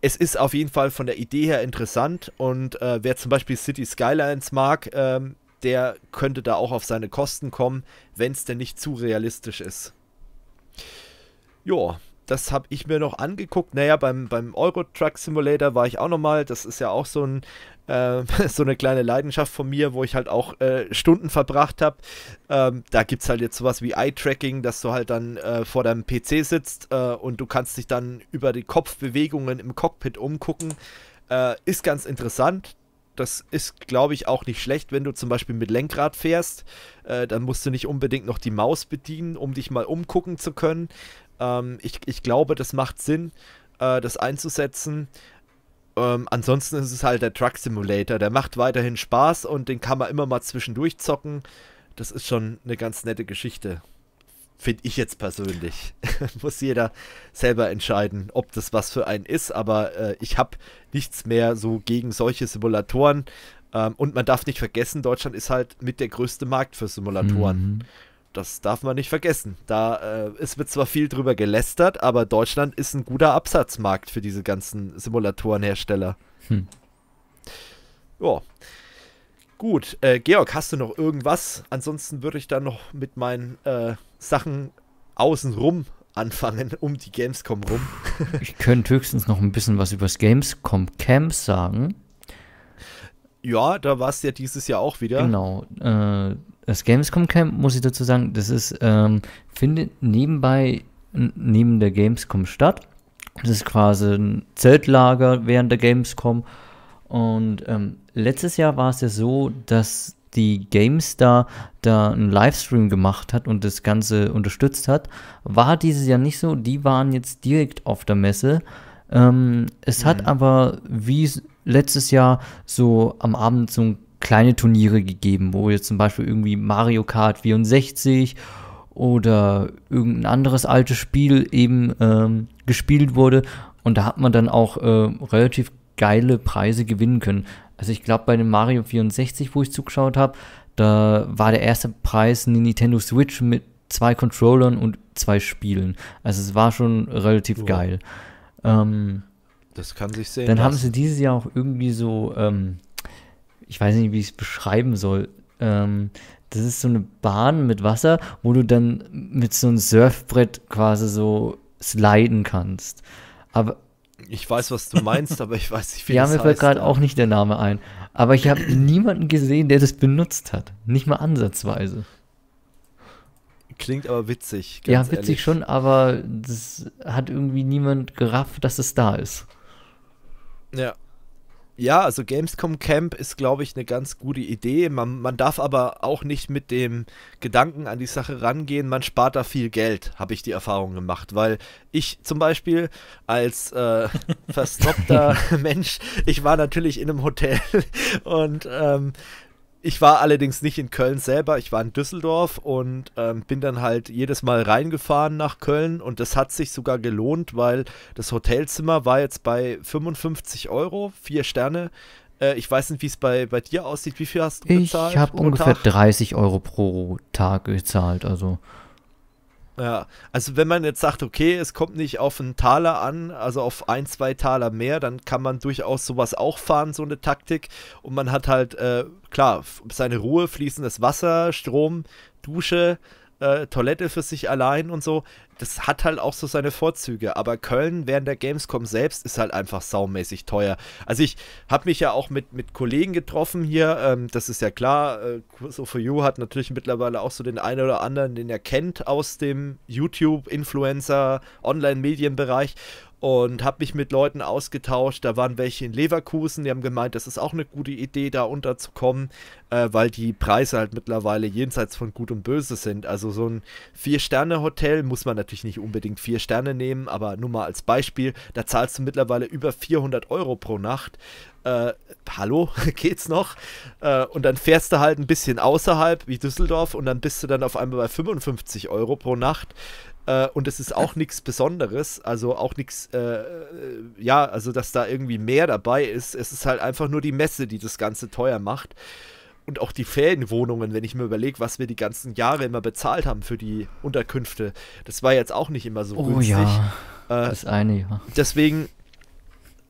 es ist auf jeden Fall von der Idee her interessant und äh, wer zum Beispiel City Skylines mag, ähm, der könnte da auch auf seine Kosten kommen, wenn es denn nicht zu realistisch ist. Ja, das habe ich mir noch angeguckt. Naja, beim, beim Euro Truck Simulator war ich auch nochmal. Das ist ja auch so ein äh, so eine kleine Leidenschaft von mir, wo ich halt auch äh, Stunden verbracht habe. Ähm, da gibt es halt jetzt sowas wie Eye-Tracking, dass du halt dann äh, vor deinem PC sitzt äh, und du kannst dich dann über die Kopfbewegungen im Cockpit umgucken. Äh, ist ganz interessant. Das ist, glaube ich, auch nicht schlecht, wenn du zum Beispiel mit Lenkrad fährst. Äh, dann musst du nicht unbedingt noch die Maus bedienen, um dich mal umgucken zu können. Ähm, ich, ich glaube, das macht Sinn das einzusetzen. Ähm, ansonsten ist es halt der Truck Simulator. Der macht weiterhin Spaß und den kann man immer mal zwischendurch zocken. Das ist schon eine ganz nette Geschichte. Finde ich jetzt persönlich. Muss jeder selber entscheiden, ob das was für einen ist. Aber äh, ich habe nichts mehr so gegen solche Simulatoren. Ähm, und man darf nicht vergessen, Deutschland ist halt mit der größte Markt für Simulatoren. Mhm. Das darf man nicht vergessen. Da äh, ist wird zwar viel drüber gelästert, aber Deutschland ist ein guter Absatzmarkt für diese ganzen Simulatorenhersteller. Hm. Ja. Gut, äh, Georg, hast du noch irgendwas? Ansonsten würde ich dann noch mit meinen äh, Sachen außenrum anfangen, um die Gamescom rum. ich könnte höchstens noch ein bisschen was über das Gamescom Camp sagen. Ja, da war es ja dieses Jahr auch wieder. Genau. Äh, das Gamescom Camp, muss ich dazu sagen, das ist, ähm, findet nebenbei, neben der Gamescom statt. Das ist quasi ein Zeltlager während der Gamescom. Und ähm, letztes Jahr war es ja so, dass die GameStar da einen Livestream gemacht hat und das Ganze unterstützt hat. War dieses Jahr nicht so. Die waren jetzt direkt auf der Messe. Ähm, es mhm. hat aber wie letztes Jahr so am Abend so ein kleine Turniere gegeben, wo jetzt zum Beispiel irgendwie Mario Kart 64 oder irgendein anderes altes Spiel eben ähm, gespielt wurde. Und da hat man dann auch äh, relativ geile Preise gewinnen können. Also ich glaube, bei dem Mario 64, wo ich zugeschaut habe, da war der erste Preis eine Nintendo Switch mit zwei Controllern und zwei Spielen. Also es war schon relativ oh. geil. Ähm, das kann sich sehen. Dann lassen. haben sie dieses Jahr auch irgendwie so ähm, ich weiß nicht, wie ich es beschreiben soll. Ähm, das ist so eine Bahn mit Wasser, wo du dann mit so einem Surfbrett quasi so sliden kannst. Aber ich weiß, was du meinst, aber ich weiß nicht, wie ja, das heißt. Ja, mir fällt gerade auch nicht der Name ein. Aber ich habe niemanden gesehen, der das benutzt hat. Nicht mal ansatzweise. Klingt aber witzig. ja, witzig ehrlich. schon, aber das hat irgendwie niemand gerafft, dass es da ist. Ja, ja, also Gamescom Camp ist, glaube ich, eine ganz gute Idee. Man, man darf aber auch nicht mit dem Gedanken an die Sache rangehen, man spart da viel Geld, habe ich die Erfahrung gemacht. Weil ich zum Beispiel als äh, verstoppter Mensch, ich war natürlich in einem Hotel und ähm, ich war allerdings nicht in Köln selber, ich war in Düsseldorf und ähm, bin dann halt jedes Mal reingefahren nach Köln und das hat sich sogar gelohnt, weil das Hotelzimmer war jetzt bei 55 Euro, vier Sterne. Äh, ich weiß nicht, wie es bei, bei dir aussieht. Wie viel hast du bezahlt? Ich habe ungefähr Tag? 30 Euro pro Tag gezahlt, also. Ja, also wenn man jetzt sagt, okay, es kommt nicht auf einen Taler an, also auf ein, zwei Taler mehr, dann kann man durchaus sowas auch fahren, so eine Taktik. Und man hat halt, äh, klar, seine Ruhe, fließendes Wasser, Strom, Dusche, äh, Toilette für sich allein und so. Das hat halt auch so seine Vorzüge. Aber Köln während der Gamescom selbst ist halt einfach saumäßig teuer. Also ich habe mich ja auch mit, mit Kollegen getroffen hier. Ähm, das ist ja klar. Äh, so for You hat natürlich mittlerweile auch so den einen oder anderen, den er kennt aus dem YouTube-Influencer-Online-Medienbereich und habe mich mit Leuten ausgetauscht. Da waren welche in Leverkusen, die haben gemeint, das ist auch eine gute Idee, da unterzukommen, äh, weil die Preise halt mittlerweile jenseits von Gut und Böse sind. Also so ein Vier-Sterne-Hotel muss man natürlich nicht unbedingt vier Sterne nehmen, aber nur mal als Beispiel, da zahlst du mittlerweile über 400 Euro pro Nacht. Äh, hallo, geht's noch? Äh, und dann fährst du halt ein bisschen außerhalb, wie Düsseldorf, und dann bist du dann auf einmal bei 55 Euro pro Nacht. Äh, und es ist auch nichts Besonderes, also auch nichts, äh, äh, ja, also dass da irgendwie mehr dabei ist. Es ist halt einfach nur die Messe, die das Ganze teuer macht. Und auch die Ferienwohnungen, wenn ich mir überlege, was wir die ganzen Jahre immer bezahlt haben für die Unterkünfte, das war jetzt auch nicht immer so oh, günstig. Ja. Äh, das eine, ja. Deswegen,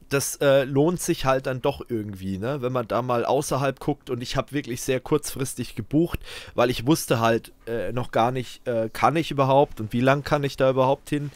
das äh, lohnt sich halt dann doch irgendwie, ne? Wenn man da mal außerhalb guckt und ich habe wirklich sehr kurzfristig gebucht, weil ich wusste halt äh, noch gar nicht, äh, kann ich überhaupt und wie lang kann ich da überhaupt hin?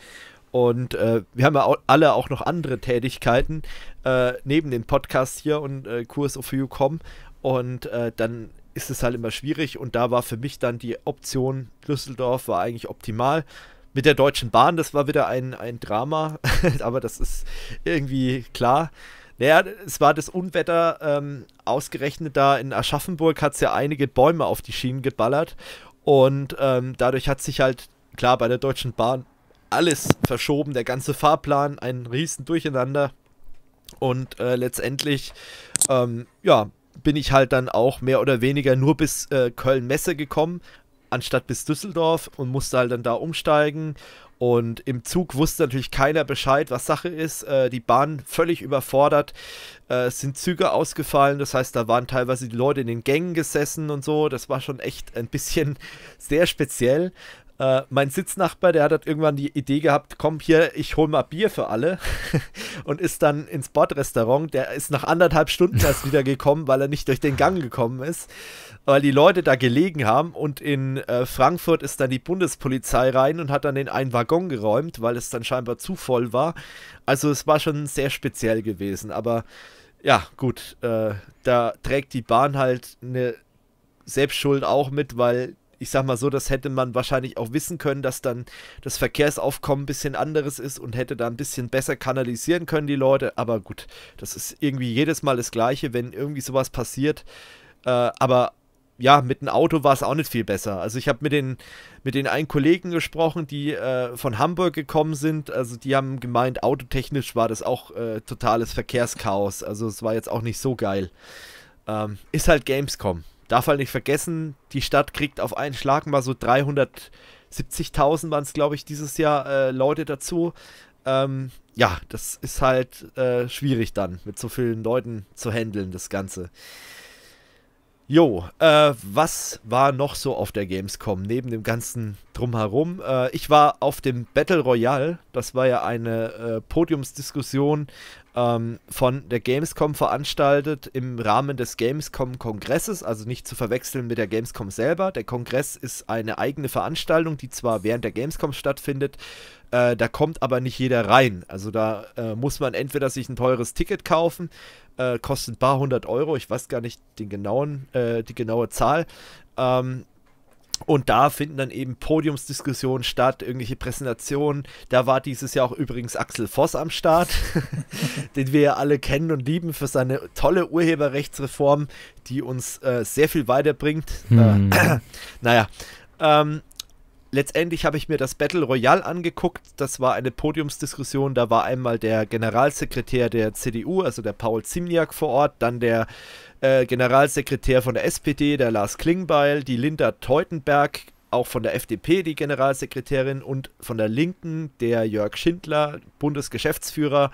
Und äh, wir haben ja auch alle auch noch andere Tätigkeiten äh, neben dem Podcast hier und äh, Kurs of You.com. Und äh, dann ist es halt immer schwierig und da war für mich dann die Option Düsseldorf war eigentlich optimal. Mit der Deutschen Bahn, das war wieder ein, ein Drama, aber das ist irgendwie klar. Naja, es war das Unwetter ähm, ausgerechnet da in Aschaffenburg, hat es ja einige Bäume auf die Schienen geballert. Und ähm, dadurch hat sich halt, klar, bei der Deutschen Bahn alles verschoben, der ganze Fahrplan, ein riesen Durcheinander. Und äh, letztendlich, ähm, ja, bin ich halt dann auch mehr oder weniger nur bis äh, Köln-Messe gekommen, anstatt bis Düsseldorf und musste halt dann da umsteigen. Und im Zug wusste natürlich keiner Bescheid, was Sache ist. Äh, die Bahn völlig überfordert. Äh, sind Züge ausgefallen. Das heißt, da waren teilweise die Leute in den Gängen gesessen und so. Das war schon echt ein bisschen sehr speziell. Äh, mein Sitznachbar, der hat halt irgendwann die Idee gehabt, komm hier, ich hol mal Bier für alle und ist dann ins Bordrestaurant. Der ist nach anderthalb Stunden erst wieder gekommen, weil er nicht durch den Gang gekommen ist weil die Leute da gelegen haben und in äh, Frankfurt ist dann die Bundespolizei rein und hat dann in einen Waggon geräumt, weil es dann scheinbar zu voll war. Also es war schon sehr speziell gewesen, aber ja, gut, äh, da trägt die Bahn halt eine Selbstschuld auch mit, weil ich sag mal so, das hätte man wahrscheinlich auch wissen können, dass dann das Verkehrsaufkommen ein bisschen anderes ist und hätte da ein bisschen besser kanalisieren können, die Leute. Aber gut, das ist irgendwie jedes Mal das Gleiche, wenn irgendwie sowas passiert. Äh, aber ja, mit dem Auto war es auch nicht viel besser. Also ich habe mit den, mit den einen Kollegen gesprochen, die äh, von Hamburg gekommen sind. Also die haben gemeint, autotechnisch war das auch äh, totales Verkehrschaos. Also es war jetzt auch nicht so geil. Ähm, ist halt Gamescom. Darf halt nicht vergessen, die Stadt kriegt auf einen Schlag mal so 370.000 waren es, glaube ich, dieses Jahr äh, Leute dazu. Ähm, ja, das ist halt äh, schwierig dann, mit so vielen Leuten zu handeln, das Ganze. Jo, äh, was war noch so auf der Gamescom neben dem ganzen Drumherum? Äh, ich war auf dem Battle Royale. Das war ja eine äh, Podiumsdiskussion ähm, von der Gamescom veranstaltet im Rahmen des Gamescom-Kongresses, also nicht zu verwechseln mit der Gamescom selber. Der Kongress ist eine eigene Veranstaltung, die zwar während der Gamescom stattfindet, äh, da kommt aber nicht jeder rein. Also da äh, muss man entweder sich ein teures Ticket kaufen, äh, kostet ein paar hundert Euro, ich weiß gar nicht den genauen, äh, die genaue Zahl. Ähm, und da finden dann eben Podiumsdiskussionen statt, irgendwelche Präsentationen. Da war dieses Jahr auch übrigens Axel Voss am Start, den wir ja alle kennen und lieben für seine tolle Urheberrechtsreform, die uns äh, sehr viel weiterbringt. Hm. Äh, naja, ähm, letztendlich habe ich mir das Battle Royale angeguckt. Das war eine Podiumsdiskussion. Da war einmal der Generalsekretär der CDU, also der Paul Zimniak vor Ort, dann der äh, Generalsekretär von der SPD, der Lars Klingbeil, die Linda Teutenberg, auch von der FDP die Generalsekretärin und von der Linken der Jörg Schindler, Bundesgeschäftsführer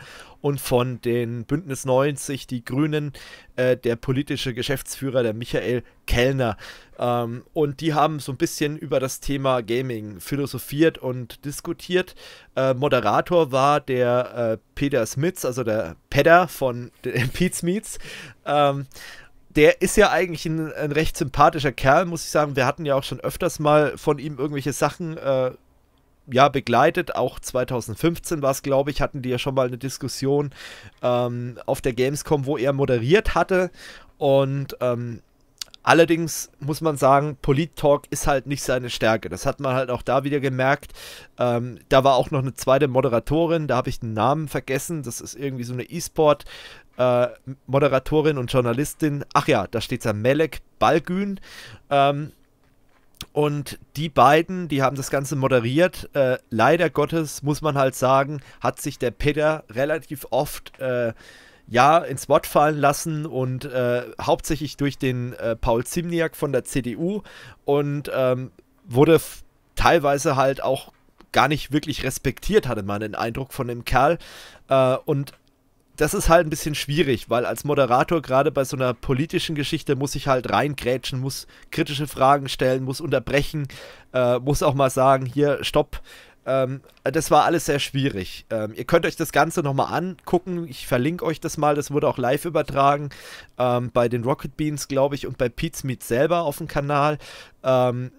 und von den Bündnis 90, die Grünen, äh, der politische Geschäftsführer, der Michael Kellner. Ähm, und die haben so ein bisschen über das Thema Gaming philosophiert und diskutiert. Äh, Moderator war der äh, Peter Smits, also der Pedder von Pete Smits. Ähm, der ist ja eigentlich ein, ein, recht sympathischer Kerl, muss ich sagen. Wir hatten ja auch schon öfters mal von ihm irgendwelche Sachen äh, ja begleitet. Auch 2015 war es, glaube ich, hatten die ja schon mal eine Diskussion ähm, auf der Gamescom, wo er moderiert hatte. Und ähm, allerdings muss man sagen, Polit-Talk ist halt nicht seine Stärke. Das hat man halt auch da wieder gemerkt. Ähm, da war auch noch eine zweite Moderatorin, da habe ich den Namen vergessen. Das ist irgendwie so eine E-Sport. Äh, Moderatorin und Journalistin, ach ja, da steht ja Melek Balgün. Ähm, und die beiden, die haben das Ganze moderiert. Äh, leider Gottes muss man halt sagen, hat sich der Peter relativ oft äh, ja ins Wort fallen lassen und äh, hauptsächlich durch den äh, Paul Zimniak von der CDU und ähm, wurde teilweise halt auch gar nicht wirklich respektiert, hatte man den Eindruck von dem Kerl. Äh, und das ist halt ein bisschen schwierig, weil als Moderator gerade bei so einer politischen Geschichte muss ich halt reingrätschen, muss kritische Fragen stellen, muss unterbrechen, äh, muss auch mal sagen, hier, stopp. Ähm, das war alles sehr schwierig. Ähm, ihr könnt euch das Ganze nochmal angucken. Ich verlinke euch das mal. Das wurde auch live übertragen ähm, bei den Rocket Beans, glaube ich, und bei Pete's Meat selber auf dem Kanal. Ähm,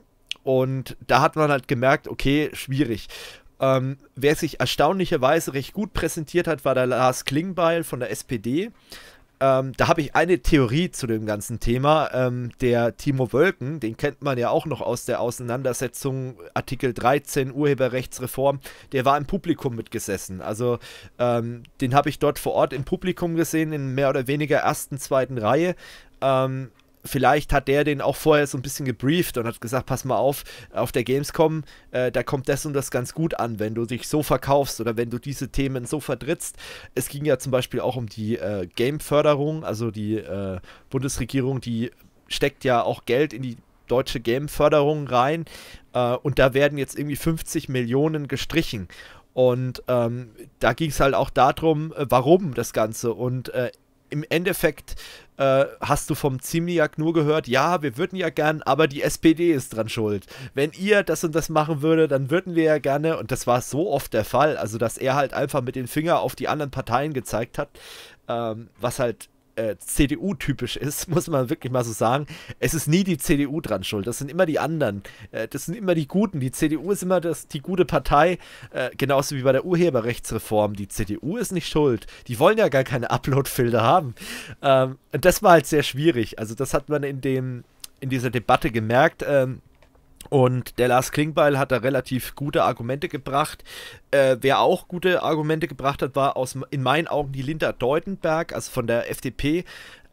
und da hat man halt gemerkt, okay, schwierig. Ähm, wer sich erstaunlicherweise recht gut präsentiert hat, war der Lars Klingbeil von der SPD. Ähm, da habe ich eine Theorie zu dem ganzen Thema. Ähm, der Timo Wölken, den kennt man ja auch noch aus der Auseinandersetzung Artikel 13 Urheberrechtsreform, der war im Publikum mitgesessen. Also ähm, den habe ich dort vor Ort im Publikum gesehen, in mehr oder weniger ersten, zweiten Reihe. Ähm, vielleicht hat der den auch vorher so ein bisschen gebrieft und hat gesagt, pass mal auf, auf der Gamescom, äh, da kommt das und das ganz gut an, wenn du dich so verkaufst oder wenn du diese Themen so vertrittst. Es ging ja zum Beispiel auch um die äh, game also die äh, Bundesregierung, die steckt ja auch Geld in die deutsche Gameförderung förderung rein äh, und da werden jetzt irgendwie 50 Millionen gestrichen. Und ähm, da ging es halt auch darum, äh, warum das Ganze. Und äh, im Endeffekt äh, hast du vom Zimniak nur gehört, ja, wir würden ja gern, aber die SPD ist dran schuld. Wenn ihr das und das machen würde, dann würden wir ja gerne, und das war so oft der Fall, also dass er halt einfach mit dem Finger auf die anderen Parteien gezeigt hat, ähm, was halt äh, CDU-typisch ist, muss man wirklich mal so sagen. Es ist nie die CDU dran schuld. Das sind immer die anderen. Äh, das sind immer die Guten. Die CDU ist immer das, die gute Partei. Äh, genauso wie bei der Urheberrechtsreform. Die CDU ist nicht schuld. Die wollen ja gar keine Upload-Filter haben. Ähm, und das war halt sehr schwierig. Also, das hat man in, dem, in dieser Debatte gemerkt. Ähm, und der Lars Klingbeil hat da relativ gute Argumente gebracht. Äh, wer auch gute Argumente gebracht hat, war aus, in meinen Augen die Linda Deutenberg, also von der FDP,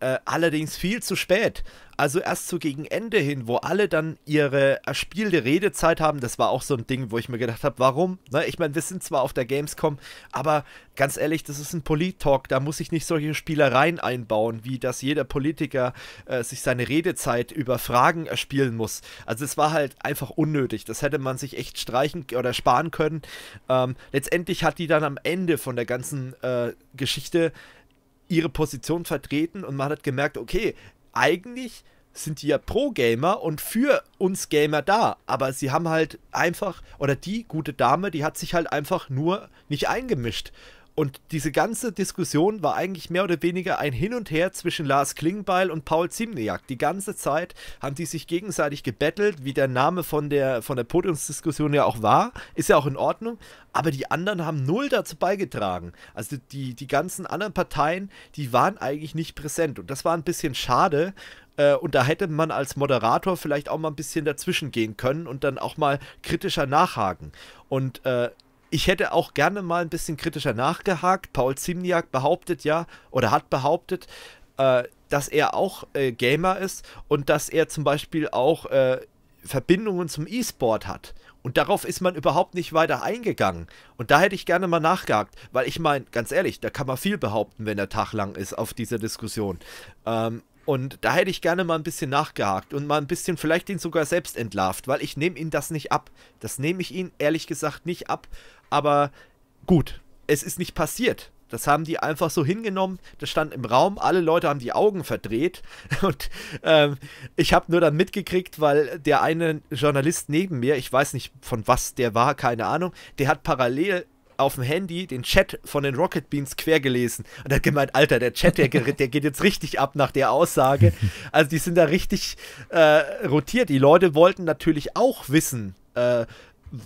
äh, allerdings viel zu spät. Also erst so gegen Ende hin, wo alle dann ihre erspielte Redezeit haben, das war auch so ein Ding, wo ich mir gedacht habe, warum? Ne? Ich meine, wir sind zwar auf der Gamescom, aber ganz ehrlich, das ist ein Polit-Talk, da muss ich nicht solche Spielereien einbauen, wie dass jeder Politiker äh, sich seine Redezeit über Fragen erspielen muss. Also es war halt einfach unnötig, das hätte man sich echt streichen oder sparen können. Ähm, letztendlich hat die dann am Ende von der ganzen äh, Geschichte ihre Position vertreten und man hat gemerkt, okay, eigentlich sind die ja pro Gamer und für uns Gamer da. Aber sie haben halt einfach, oder die gute Dame, die hat sich halt einfach nur nicht eingemischt. Und diese ganze Diskussion war eigentlich mehr oder weniger ein Hin und Her zwischen Lars Klingbeil und Paul Ziemniak. Die ganze Zeit haben die sich gegenseitig gebettelt, wie der Name von der, von der Podiumsdiskussion ja auch war. Ist ja auch in Ordnung. Aber die anderen haben null dazu beigetragen. Also die, die ganzen anderen Parteien, die waren eigentlich nicht präsent. Und das war ein bisschen schade. Äh, und da hätte man als Moderator vielleicht auch mal ein bisschen dazwischen gehen können und dann auch mal kritischer nachhaken. Und äh, ich hätte auch gerne mal ein bisschen kritischer nachgehakt. Paul Zimniak behauptet ja oder hat behauptet, äh, dass er auch äh, Gamer ist und dass er zum Beispiel auch äh, Verbindungen zum E-Sport hat. Und darauf ist man überhaupt nicht weiter eingegangen. Und da hätte ich gerne mal nachgehakt, weil ich meine, ganz ehrlich, da kann man viel behaupten, wenn der Tag lang ist auf dieser Diskussion. Ähm, und da hätte ich gerne mal ein bisschen nachgehakt und mal ein bisschen vielleicht ihn sogar selbst entlarvt, weil ich nehme ihn das nicht ab. Das nehme ich ihn ehrlich gesagt nicht ab. Aber gut, es ist nicht passiert. Das haben die einfach so hingenommen. Das stand im Raum. Alle Leute haben die Augen verdreht. Und ähm, ich habe nur dann mitgekriegt, weil der eine Journalist neben mir, ich weiß nicht von was der war, keine Ahnung, der hat parallel auf dem Handy den Chat von den Rocket Beans quer gelesen und hat gemeint, Alter, der Chat, der, der geht jetzt richtig ab nach der Aussage. Also die sind da richtig äh, rotiert. Die Leute wollten natürlich auch wissen, äh,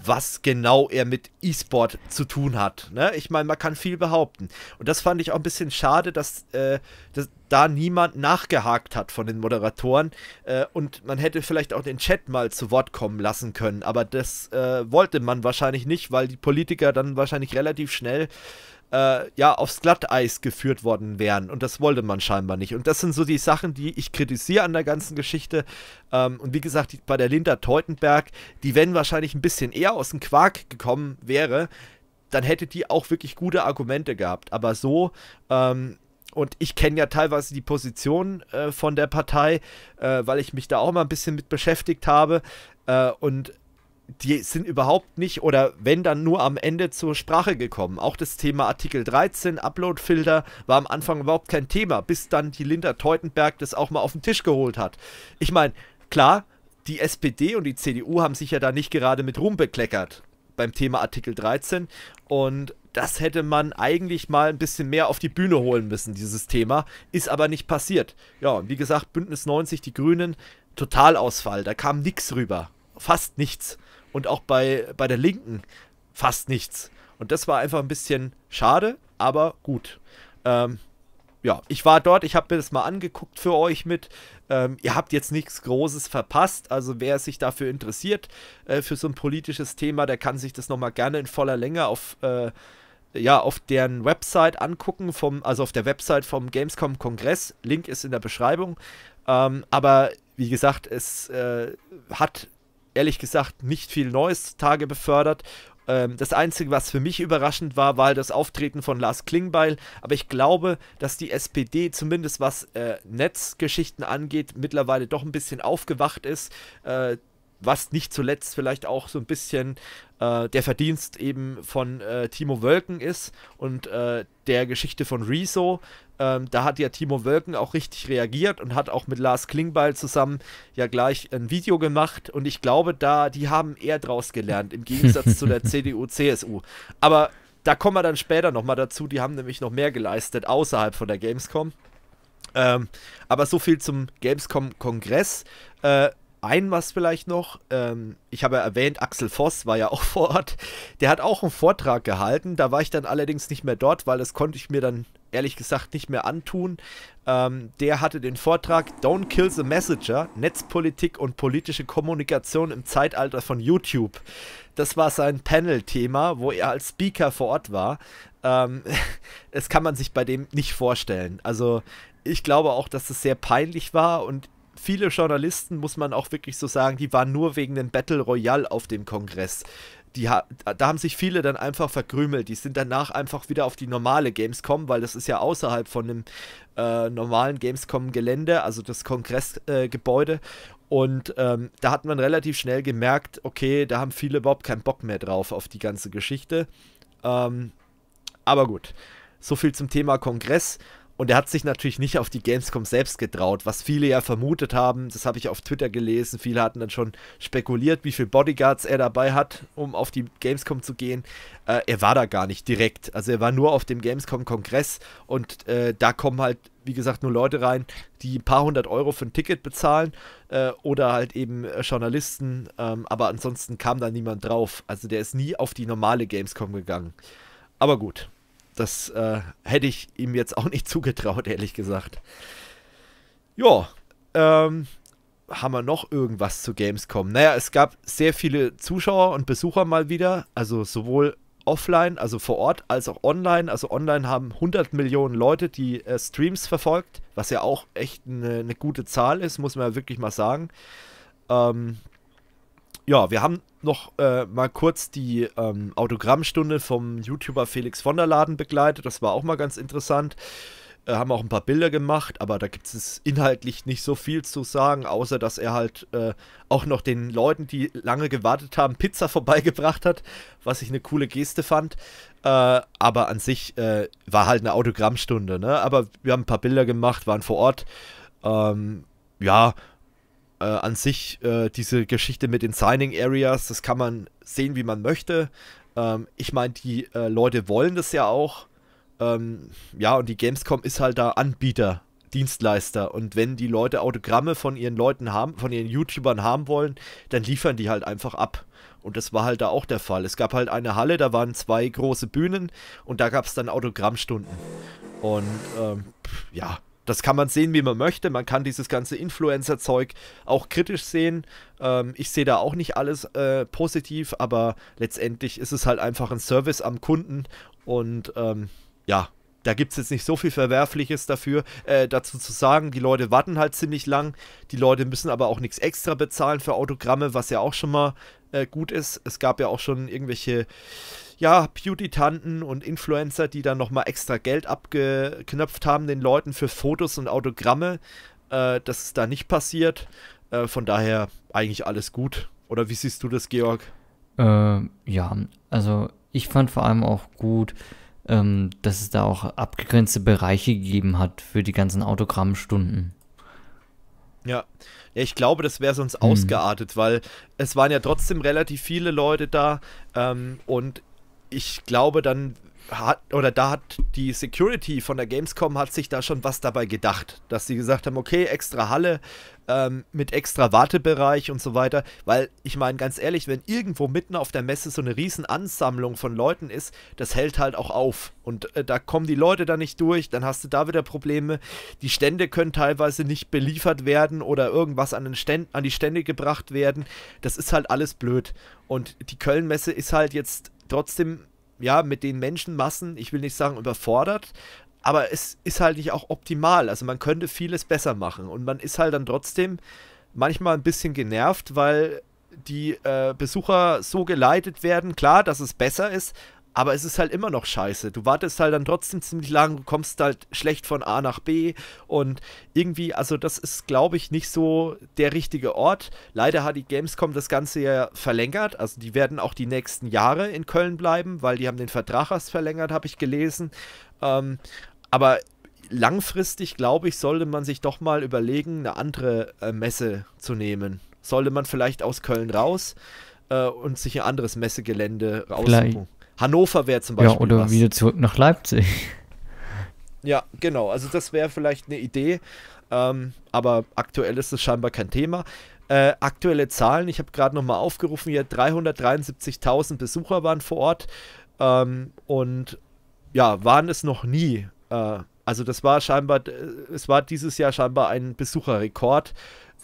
was genau er mit E-Sport zu tun hat. Ne? Ich meine, man kann viel behaupten. Und das fand ich auch ein bisschen schade, dass, äh, dass da niemand nachgehakt hat von den Moderatoren. Äh, und man hätte vielleicht auch den Chat mal zu Wort kommen lassen können. Aber das äh, wollte man wahrscheinlich nicht, weil die Politiker dann wahrscheinlich relativ schnell äh, ja, aufs Glatteis geführt worden wären. Und das wollte man scheinbar nicht. Und das sind so die Sachen, die ich kritisiere an der ganzen Geschichte. Ähm, und wie gesagt, die, bei der Linda Teutenberg, die, wenn wahrscheinlich ein bisschen eher aus dem Quark gekommen wäre, dann hätte die auch wirklich gute Argumente gehabt. Aber so, ähm, und ich kenne ja teilweise die Position äh, von der Partei, äh, weil ich mich da auch mal ein bisschen mit beschäftigt habe. Äh, und die sind überhaupt nicht oder wenn dann nur am Ende zur Sprache gekommen. Auch das Thema Artikel 13, Uploadfilter, war am Anfang überhaupt kein Thema, bis dann die Linda Teutenberg das auch mal auf den Tisch geholt hat. Ich meine, klar, die SPD und die CDU haben sich ja da nicht gerade mit Ruhm bekleckert beim Thema Artikel 13 und das hätte man eigentlich mal ein bisschen mehr auf die Bühne holen müssen, dieses Thema. Ist aber nicht passiert. Ja, und wie gesagt, Bündnis 90, die Grünen, Totalausfall. Da kam nichts rüber. Fast nichts und auch bei, bei der Linken fast nichts. Und das war einfach ein bisschen schade, aber gut. Ähm, ja, ich war dort, ich habe mir das mal angeguckt für euch mit. Ähm, ihr habt jetzt nichts Großes verpasst, also wer sich dafür interessiert, äh, für so ein politisches Thema, der kann sich das nochmal gerne in voller Länge auf, äh, ja, auf deren Website angucken, vom, also auf der Website vom Gamescom-Kongress. Link ist in der Beschreibung. Ähm, aber wie gesagt, es äh, hat ehrlich gesagt nicht viel Neues Tage befördert. Ähm, das Einzige, was für mich überraschend war, war das Auftreten von Lars Klingbeil. Aber ich glaube, dass die SPD zumindest was äh, Netzgeschichten angeht, mittlerweile doch ein bisschen aufgewacht ist. Äh, was nicht zuletzt vielleicht auch so ein bisschen äh, der Verdienst eben von äh, Timo Wölken ist und äh, der Geschichte von Rezo. Ähm, da hat ja Timo Wölken auch richtig reagiert und hat auch mit Lars Klingbeil zusammen ja gleich ein Video gemacht. Und ich glaube, da, die haben eher draus gelernt, im Gegensatz zu der CDU, CSU. Aber da kommen wir dann später nochmal dazu. Die haben nämlich noch mehr geleistet außerhalb von der Gamescom. Ähm, aber so viel zum Gamescom-Kongress. Äh, ein was vielleicht noch, ähm, ich habe ja erwähnt, Axel Voss war ja auch vor Ort, der hat auch einen Vortrag gehalten, da war ich dann allerdings nicht mehr dort, weil das konnte ich mir dann ehrlich gesagt nicht mehr antun. Ähm, der hatte den Vortrag Don't Kill the Messenger, Netzpolitik und politische Kommunikation im Zeitalter von YouTube. Das war sein Panel-Thema, wo er als Speaker vor Ort war. Ähm, das kann man sich bei dem nicht vorstellen. Also ich glaube auch, dass es das sehr peinlich war und viele Journalisten, muss man auch wirklich so sagen, die waren nur wegen den Battle Royale auf dem Kongress. Die ha da haben sich viele dann einfach verkrümelt. Die sind danach einfach wieder auf die normale Gamescom, weil das ist ja außerhalb von dem äh, normalen Gamescom-Gelände, also das Kongressgebäude. Äh, und ähm, da hat man relativ schnell gemerkt, okay, da haben viele überhaupt keinen Bock mehr drauf auf die ganze Geschichte. Ähm, aber gut, so viel zum Thema Kongress. Und er hat sich natürlich nicht auf die Gamescom selbst getraut, was viele ja vermutet haben. Das habe ich auf Twitter gelesen. Viele hatten dann schon spekuliert, wie viele Bodyguards er dabei hat, um auf die Gamescom zu gehen. Äh, er war da gar nicht direkt. Also er war nur auf dem Gamescom-Kongress und äh, da kommen halt, wie gesagt, nur Leute rein, die ein paar hundert Euro für ein Ticket bezahlen äh, oder halt eben äh, Journalisten. Ähm, aber ansonsten kam da niemand drauf. Also der ist nie auf die normale Gamescom gegangen. Aber gut das äh, hätte ich ihm jetzt auch nicht zugetraut, ehrlich gesagt. Ja, ähm, haben wir noch irgendwas zu Gamescom? Naja, es gab sehr viele Zuschauer und Besucher mal wieder, also sowohl offline, also vor Ort, als auch online. Also online haben 100 Millionen Leute die äh, Streams verfolgt, was ja auch echt eine, eine gute Zahl ist, muss man ja wirklich mal sagen. Ähm, ja, wir haben noch äh, mal kurz die ähm, Autogrammstunde vom YouTuber Felix von der Laden begleitet. Das war auch mal ganz interessant. Äh, haben auch ein paar Bilder gemacht, aber da gibt es inhaltlich nicht so viel zu sagen, außer dass er halt äh, auch noch den Leuten, die lange gewartet haben, Pizza vorbeigebracht hat, was ich eine coole Geste fand. Äh, aber an sich äh, war halt eine Autogrammstunde. Ne? Aber wir haben ein paar Bilder gemacht, waren vor Ort. Ähm, ja, äh, an sich äh, diese Geschichte mit den Signing Areas, das kann man sehen, wie man möchte. Ähm, ich meine, die äh, Leute wollen das ja auch. Ähm, ja, und die Gamescom ist halt da Anbieter, Dienstleister. Und wenn die Leute Autogramme von ihren Leuten haben, von ihren YouTubern haben wollen, dann liefern die halt einfach ab. Und das war halt da auch der Fall. Es gab halt eine Halle, da waren zwei große Bühnen und da gab es dann Autogrammstunden. Und ähm, ja, das kann man sehen, wie man möchte. Man kann dieses ganze Influencer-Zeug auch kritisch sehen. Ähm, ich sehe da auch nicht alles äh, positiv, aber letztendlich ist es halt einfach ein Service am Kunden und ähm, ja, da gibt es jetzt nicht so viel Verwerfliches dafür, äh, dazu zu sagen. Die Leute warten halt ziemlich lang. Die Leute müssen aber auch nichts extra bezahlen für Autogramme, was ja auch schon mal äh, gut ist. Es gab ja auch schon irgendwelche ja, Beauty-Tanten und Influencer, die dann nochmal extra Geld abgeknöpft haben den Leuten für Fotos und Autogramme. Äh, das ist da nicht passiert. Äh, von daher eigentlich alles gut. Oder wie siehst du das, Georg? Äh, ja, also ich fand vor allem auch gut, ähm, dass es da auch abgegrenzte Bereiche gegeben hat für die ganzen Autogrammstunden. Ja. ich glaube, das wäre sonst mhm. ausgeartet, weil es waren ja trotzdem relativ viele Leute da ähm, und ich glaube, dann hat, oder da hat die Security von der Gamescom hat sich da schon was dabei gedacht, dass sie gesagt haben, okay, extra Halle ähm, mit extra Wartebereich und so weiter, weil ich meine ganz ehrlich, wenn irgendwo mitten auf der Messe so eine riesen Ansammlung von Leuten ist, das hält halt auch auf und äh, da kommen die Leute da nicht durch, dann hast du da wieder Probleme. Die Stände können teilweise nicht beliefert werden oder irgendwas an, den Ständ, an die Stände gebracht werden. Das ist halt alles blöd und die Kölnmesse ist halt jetzt trotzdem, ja, mit den Menschenmassen, ich will nicht sagen überfordert, aber es ist halt nicht auch optimal. Also man könnte vieles besser machen und man ist halt dann trotzdem manchmal ein bisschen genervt, weil die äh, Besucher so geleitet werden, klar, dass es besser ist, aber es ist halt immer noch scheiße. Du wartest halt dann trotzdem ziemlich lang, du kommst halt schlecht von A nach B und irgendwie, also das ist, glaube ich, nicht so der richtige Ort. Leider hat die Gamescom das Ganze ja verlängert, also die werden auch die nächsten Jahre in Köln bleiben, weil die haben den Vertrag erst verlängert, habe ich gelesen. Ähm, aber langfristig, glaube ich, sollte man sich doch mal überlegen, eine andere äh, Messe zu nehmen. Sollte man vielleicht aus Köln raus äh, und sich ein anderes Messegelände raussuchen. Vielleicht Hannover wäre zum Beispiel. Ja, oder was. wieder zurück nach Leipzig. Ja, genau. Also das wäre vielleicht eine Idee. Ähm, aber aktuell ist es scheinbar kein Thema. Äh, aktuelle Zahlen, ich habe gerade nochmal aufgerufen, hier 373.000 Besucher waren vor Ort ähm, und ja, waren es noch nie. Äh, also das war scheinbar, äh, es war dieses Jahr scheinbar ein Besucherrekord.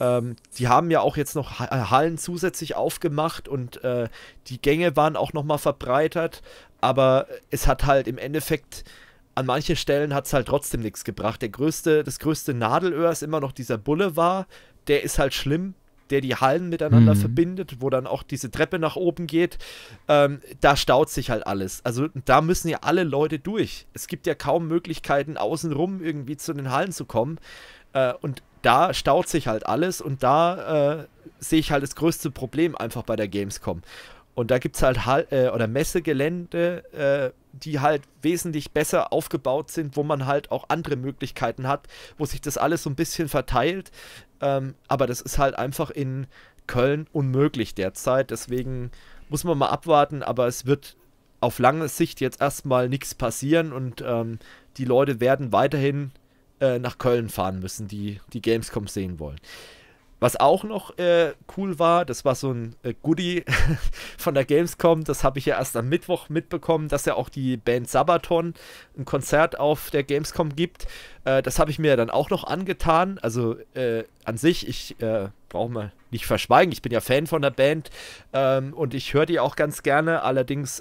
Ähm, die haben ja auch jetzt noch äh, Hallen zusätzlich aufgemacht und äh, die Gänge waren auch nochmal verbreitert, aber es hat halt im Endeffekt an manchen Stellen hat es halt trotzdem nichts gebracht. Der größte, das größte Nadelöhr ist immer noch dieser Bulle Der ist halt schlimm, der die Hallen miteinander mhm. verbindet, wo dann auch diese Treppe nach oben geht. Ähm, da staut sich halt alles. Also da müssen ja alle Leute durch. Es gibt ja kaum Möglichkeiten, außenrum irgendwie zu den Hallen zu kommen. Äh, und da staut sich halt alles und da äh, sehe ich halt das größte Problem einfach bei der Gamescom. Und da gibt es halt, halt äh, oder Messegelände, äh, die halt wesentlich besser aufgebaut sind, wo man halt auch andere Möglichkeiten hat, wo sich das alles so ein bisschen verteilt. Ähm, aber das ist halt einfach in Köln unmöglich derzeit. Deswegen muss man mal abwarten, aber es wird auf lange Sicht jetzt erstmal nichts passieren und ähm, die Leute werden weiterhin äh, nach Köln fahren müssen, die die Gamescom sehen wollen. Was auch noch äh, cool war, das war so ein äh, Goodie von der Gamescom, das habe ich ja erst am Mittwoch mitbekommen, dass ja auch die Band Sabaton ein Konzert auf der Gamescom gibt. Äh, das habe ich mir dann auch noch angetan. Also äh, an sich, ich äh, brauche mal nicht verschweigen, ich bin ja Fan von der Band ähm, und ich höre die auch ganz gerne. Allerdings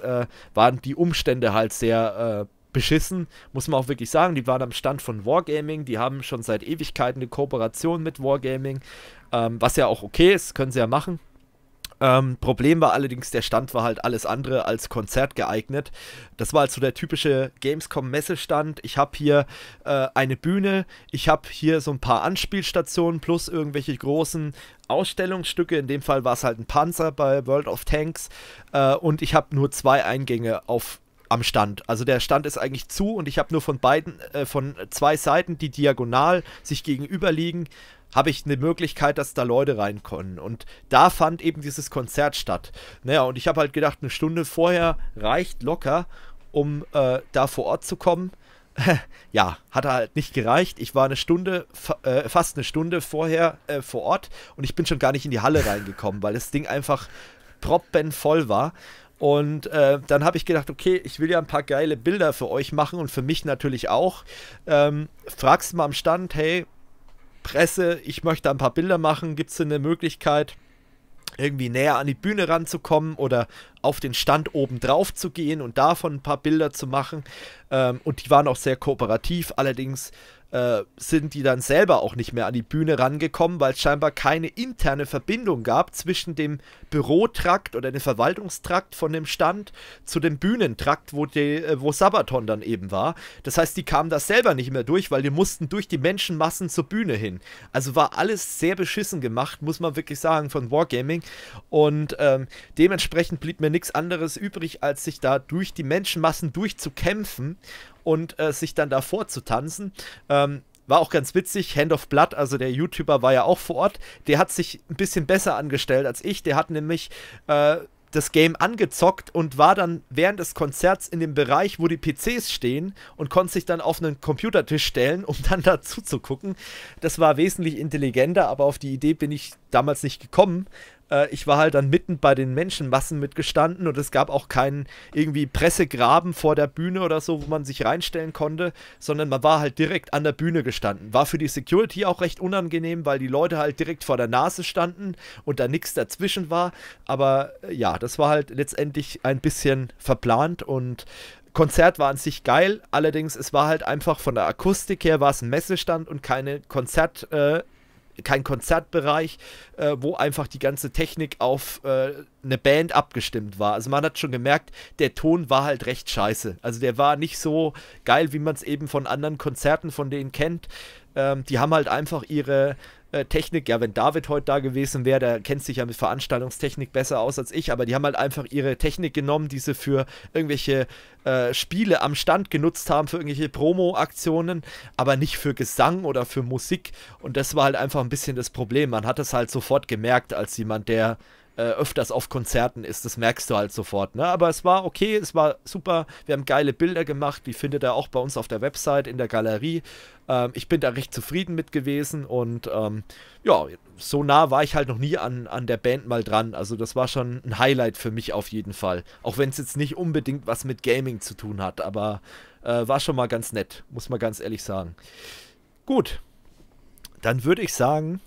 waren die Umstände halt sehr beschissen, muss man auch wirklich sagen. Die waren am Stand von Wargaming, die haben schon seit Ewigkeiten eine Kooperation mit Wargaming, ähm, was ja auch okay ist, können sie ja machen. Ähm, Problem war allerdings, der Stand war halt alles andere als Konzert geeignet. Das war halt so der typische Gamescom-Messestand. Ich habe hier äh, eine Bühne, ich habe hier so ein paar Anspielstationen plus irgendwelche großen Ausstellungsstücke. In dem Fall war es halt ein Panzer bei World of Tanks äh, und ich habe nur zwei Eingänge auf am Stand. Also der Stand ist eigentlich zu und ich habe nur von beiden, äh, von zwei Seiten, die diagonal sich gegenüberliegen, habe ich eine Möglichkeit, dass da Leute reinkommen. Und da fand eben dieses Konzert statt. Naja, und ich habe halt gedacht, eine Stunde vorher reicht locker, um äh, da vor Ort zu kommen. ja, hat halt nicht gereicht. Ich war eine Stunde, äh, fast eine Stunde vorher äh, vor Ort und ich bin schon gar nicht in die Halle reingekommen, weil das Ding einfach proppenvoll war. Und äh, dann habe ich gedacht, okay, ich will ja ein paar geile Bilder für euch machen und für mich natürlich auch. Ähm, fragst mal am Stand, hey, Presse, ich möchte ein paar Bilder machen, gibt es eine Möglichkeit? irgendwie näher an die Bühne ranzukommen oder auf den Stand oben drauf zu gehen und davon ein paar Bilder zu machen. Ähm, und die waren auch sehr kooperativ. Allerdings äh, sind die dann selber auch nicht mehr an die Bühne rangekommen, weil es scheinbar keine interne Verbindung gab zwischen dem Bürotrakt oder dem Verwaltungstrakt von dem Stand zu dem Bühnentrakt, wo, die, äh, wo Sabaton dann eben war. Das heißt, die kamen da selber nicht mehr durch, weil die mussten durch die Menschenmassen zur Bühne hin. Also war alles sehr beschissen gemacht, muss man wirklich sagen, von Wargaming. Und ähm, dementsprechend blieb mir nichts anderes übrig, als sich da durch die Menschenmassen durchzukämpfen und äh, sich dann davor zu tanzen. Ähm, war auch ganz witzig. Hand of Blood, also der YouTuber, war ja auch vor Ort. Der hat sich ein bisschen besser angestellt als ich. Der hat nämlich äh, das Game angezockt und war dann während des Konzerts in dem Bereich, wo die PCs stehen und konnte sich dann auf einen Computertisch stellen, um dann dazu zu gucken. Das war wesentlich intelligenter, aber auf die Idee bin ich damals nicht gekommen äh, ich war halt dann mitten bei den Menschenmassen mitgestanden und es gab auch keinen irgendwie Pressegraben vor der Bühne oder so, wo man sich reinstellen konnte, sondern man war halt direkt an der Bühne gestanden. War für die Security auch recht unangenehm, weil die Leute halt direkt vor der Nase standen und da nichts dazwischen war. Aber äh, ja, das war halt letztendlich ein bisschen verplant und Konzert war an sich geil, allerdings es war halt einfach von der Akustik her war es ein Messestand und keine Konzert, äh, kein Konzertbereich, äh, wo einfach die ganze Technik auf äh, eine Band abgestimmt war. Also man hat schon gemerkt, der Ton war halt recht scheiße. Also der war nicht so geil, wie man es eben von anderen Konzerten von denen kennt. Ähm, die haben halt einfach ihre äh, Technik. Ja, wenn David heute da gewesen wäre, der kennt sich ja mit Veranstaltungstechnik besser aus als ich, aber die haben halt einfach ihre Technik genommen, die sie für irgendwelche äh, Spiele am Stand genutzt haben, für irgendwelche Promo-Aktionen, aber nicht für Gesang oder für Musik. Und das war halt einfach ein bisschen das Problem. Man hat es halt sofort gemerkt, als jemand, der äh, öfters auf Konzerten ist. Das merkst du halt sofort. Ne? Aber es war okay, es war super. Wir haben geile Bilder gemacht. Die findet ihr auch bei uns auf der Website, in der Galerie. Ähm, ich bin da recht zufrieden mit gewesen. Und ähm, ja, so nah war ich halt noch nie an, an der Band mal dran. Also das war schon ein Highlight für mich auf jeden Fall. Auch wenn es jetzt nicht unbedingt was mit Gaming zu tun hat. Aber äh, war schon mal ganz nett, muss man ganz ehrlich sagen. Gut. Dann würde ich sagen,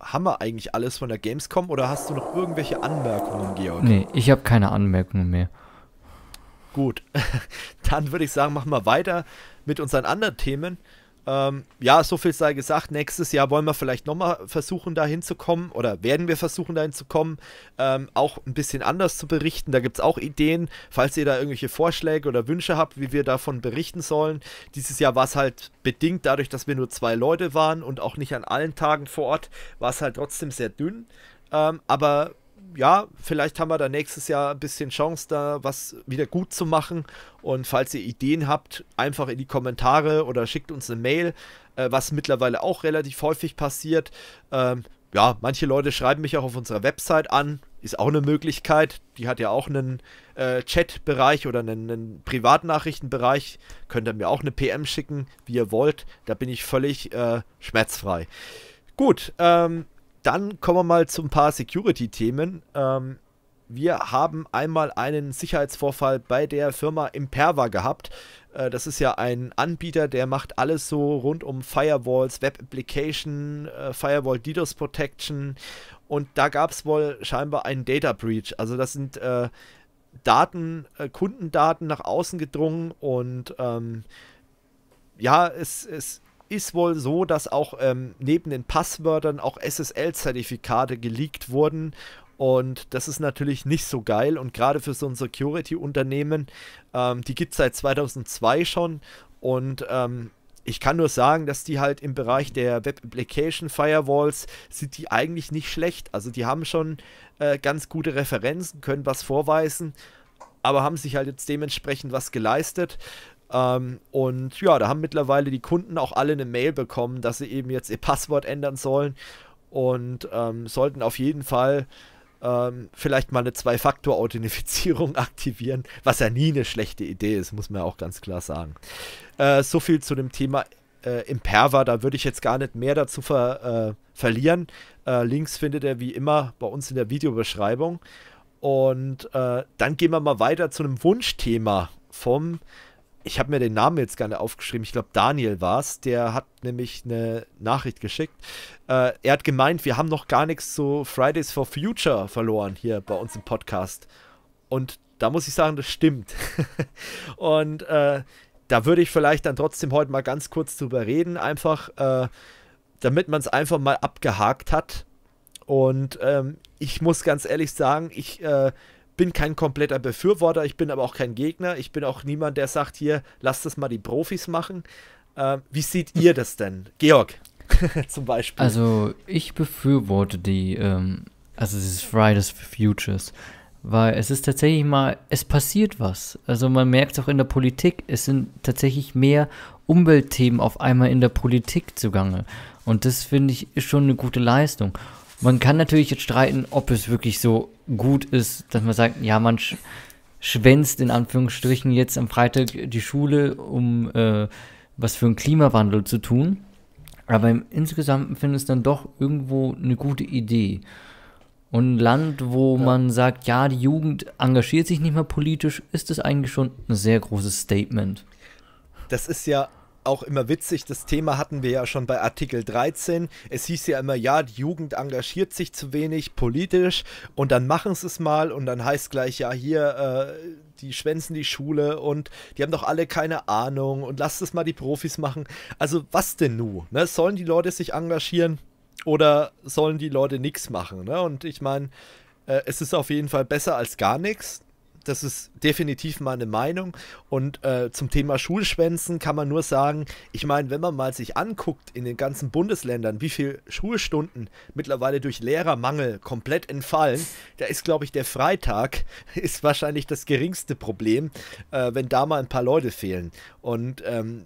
haben wir eigentlich alles von der Gamescom oder hast du noch irgendwelche Anmerkungen, Georg? Nee, ich habe keine Anmerkungen mehr. Gut, dann würde ich sagen, machen wir weiter mit unseren anderen Themen. Ähm, ja, so viel sei gesagt. Nächstes Jahr wollen wir vielleicht nochmal versuchen, da hinzukommen oder werden wir versuchen, da hinzukommen, ähm, auch ein bisschen anders zu berichten. Da gibt es auch Ideen, falls ihr da irgendwelche Vorschläge oder Wünsche habt, wie wir davon berichten sollen. Dieses Jahr war es halt bedingt dadurch, dass wir nur zwei Leute waren und auch nicht an allen Tagen vor Ort, war es halt trotzdem sehr dünn. Ähm, aber ja, vielleicht haben wir da nächstes Jahr ein bisschen Chance, da was wieder gut zu machen. Und falls ihr Ideen habt, einfach in die Kommentare oder schickt uns eine Mail, äh, was mittlerweile auch relativ häufig passiert. Ähm, ja, manche Leute schreiben mich auch auf unserer Website an. Ist auch eine Möglichkeit. Die hat ja auch einen äh, Chat-Bereich oder einen, einen Privatnachrichtenbereich. Könnt ihr mir auch eine PM schicken, wie ihr wollt. Da bin ich völlig äh, schmerzfrei. Gut, ähm, dann kommen wir mal zu ein paar Security-Themen. Ähm, wir haben einmal einen Sicherheitsvorfall bei der Firma Imperva gehabt. Äh, das ist ja ein Anbieter, der macht alles so rund um Firewalls, Web Application, äh, Firewall DDoS Protection. Und da gab es wohl scheinbar einen Data Breach. Also das sind äh, Daten, äh, Kundendaten nach außen gedrungen und ähm, ja, es, es ist wohl so, dass auch ähm, neben den Passwörtern auch SSL-Zertifikate geleakt wurden. Und das ist natürlich nicht so geil. Und gerade für so ein Security-Unternehmen, ähm, die gibt es seit 2002 schon. Und ähm, ich kann nur sagen, dass die halt im Bereich der Web Application Firewalls sind die eigentlich nicht schlecht. Also die haben schon äh, ganz gute Referenzen, können was vorweisen, aber haben sich halt jetzt dementsprechend was geleistet. Ähm, und ja, da haben mittlerweile die Kunden auch alle eine Mail bekommen, dass sie eben jetzt ihr Passwort ändern sollen und ähm, sollten auf jeden Fall ähm, vielleicht mal eine Zwei-Faktor-Authentifizierung aktivieren, was ja nie eine schlechte Idee ist, muss man ja auch ganz klar sagen. Äh, so viel zu dem Thema äh, Imperva, da würde ich jetzt gar nicht mehr dazu ver, äh, verlieren. Äh, Links findet ihr wie immer bei uns in der Videobeschreibung. Und äh, dann gehen wir mal weiter zu einem Wunschthema vom ich habe mir den Namen jetzt gerne aufgeschrieben, ich glaube Daniel war es, der hat nämlich eine Nachricht geschickt. Äh, er hat gemeint, wir haben noch gar nichts zu Fridays for Future verloren hier bei uns im Podcast. Und da muss ich sagen, das stimmt. Und äh, da würde ich vielleicht dann trotzdem heute mal ganz kurz drüber reden, einfach äh, damit man es einfach mal abgehakt hat. Und ähm, ich muss ganz ehrlich sagen, ich äh, bin kein kompletter Befürworter, ich bin aber auch kein Gegner, ich bin auch niemand, der sagt, hier, lasst das mal die Profis machen. Äh, wie seht ihr das denn? Georg, zum Beispiel. Also ich befürworte die, ähm, also dieses Fridays for Futures, weil es ist tatsächlich mal, es passiert was. Also man merkt es auch in der Politik, es sind tatsächlich mehr Umweltthemen auf einmal in der Politik zugange. Und das finde ich schon eine gute Leistung. Man kann natürlich jetzt streiten, ob es wirklich so gut ist, dass man sagt, ja, man sch schwänzt in Anführungsstrichen jetzt am Freitag die Schule, um äh, was für einen Klimawandel zu tun. Aber im Insgesamten finde ich es dann doch irgendwo eine gute Idee. Und ein Land, wo ja. man sagt, ja, die Jugend engagiert sich nicht mehr politisch, ist es eigentlich schon ein sehr großes Statement. Das ist ja auch immer witzig, das Thema hatten wir ja schon bei Artikel 13. Es hieß ja immer, ja, die Jugend engagiert sich zu wenig politisch und dann machen sie es mal und dann heißt gleich, ja, hier, äh, die schwänzen die Schule und die haben doch alle keine Ahnung und lasst es mal die Profis machen. Also was denn nun? Ne? Sollen die Leute sich engagieren oder sollen die Leute nichts machen? Ne? Und ich meine, äh, es ist auf jeden Fall besser als gar nichts das ist definitiv meine Meinung. Und äh, zum Thema Schulschwänzen kann man nur sagen, ich meine, wenn man mal sich anguckt in den ganzen Bundesländern, wie viele Schulstunden mittlerweile durch Lehrermangel komplett entfallen, da ist, glaube ich, der Freitag ist wahrscheinlich das geringste Problem, äh, wenn da mal ein paar Leute fehlen. Und ähm,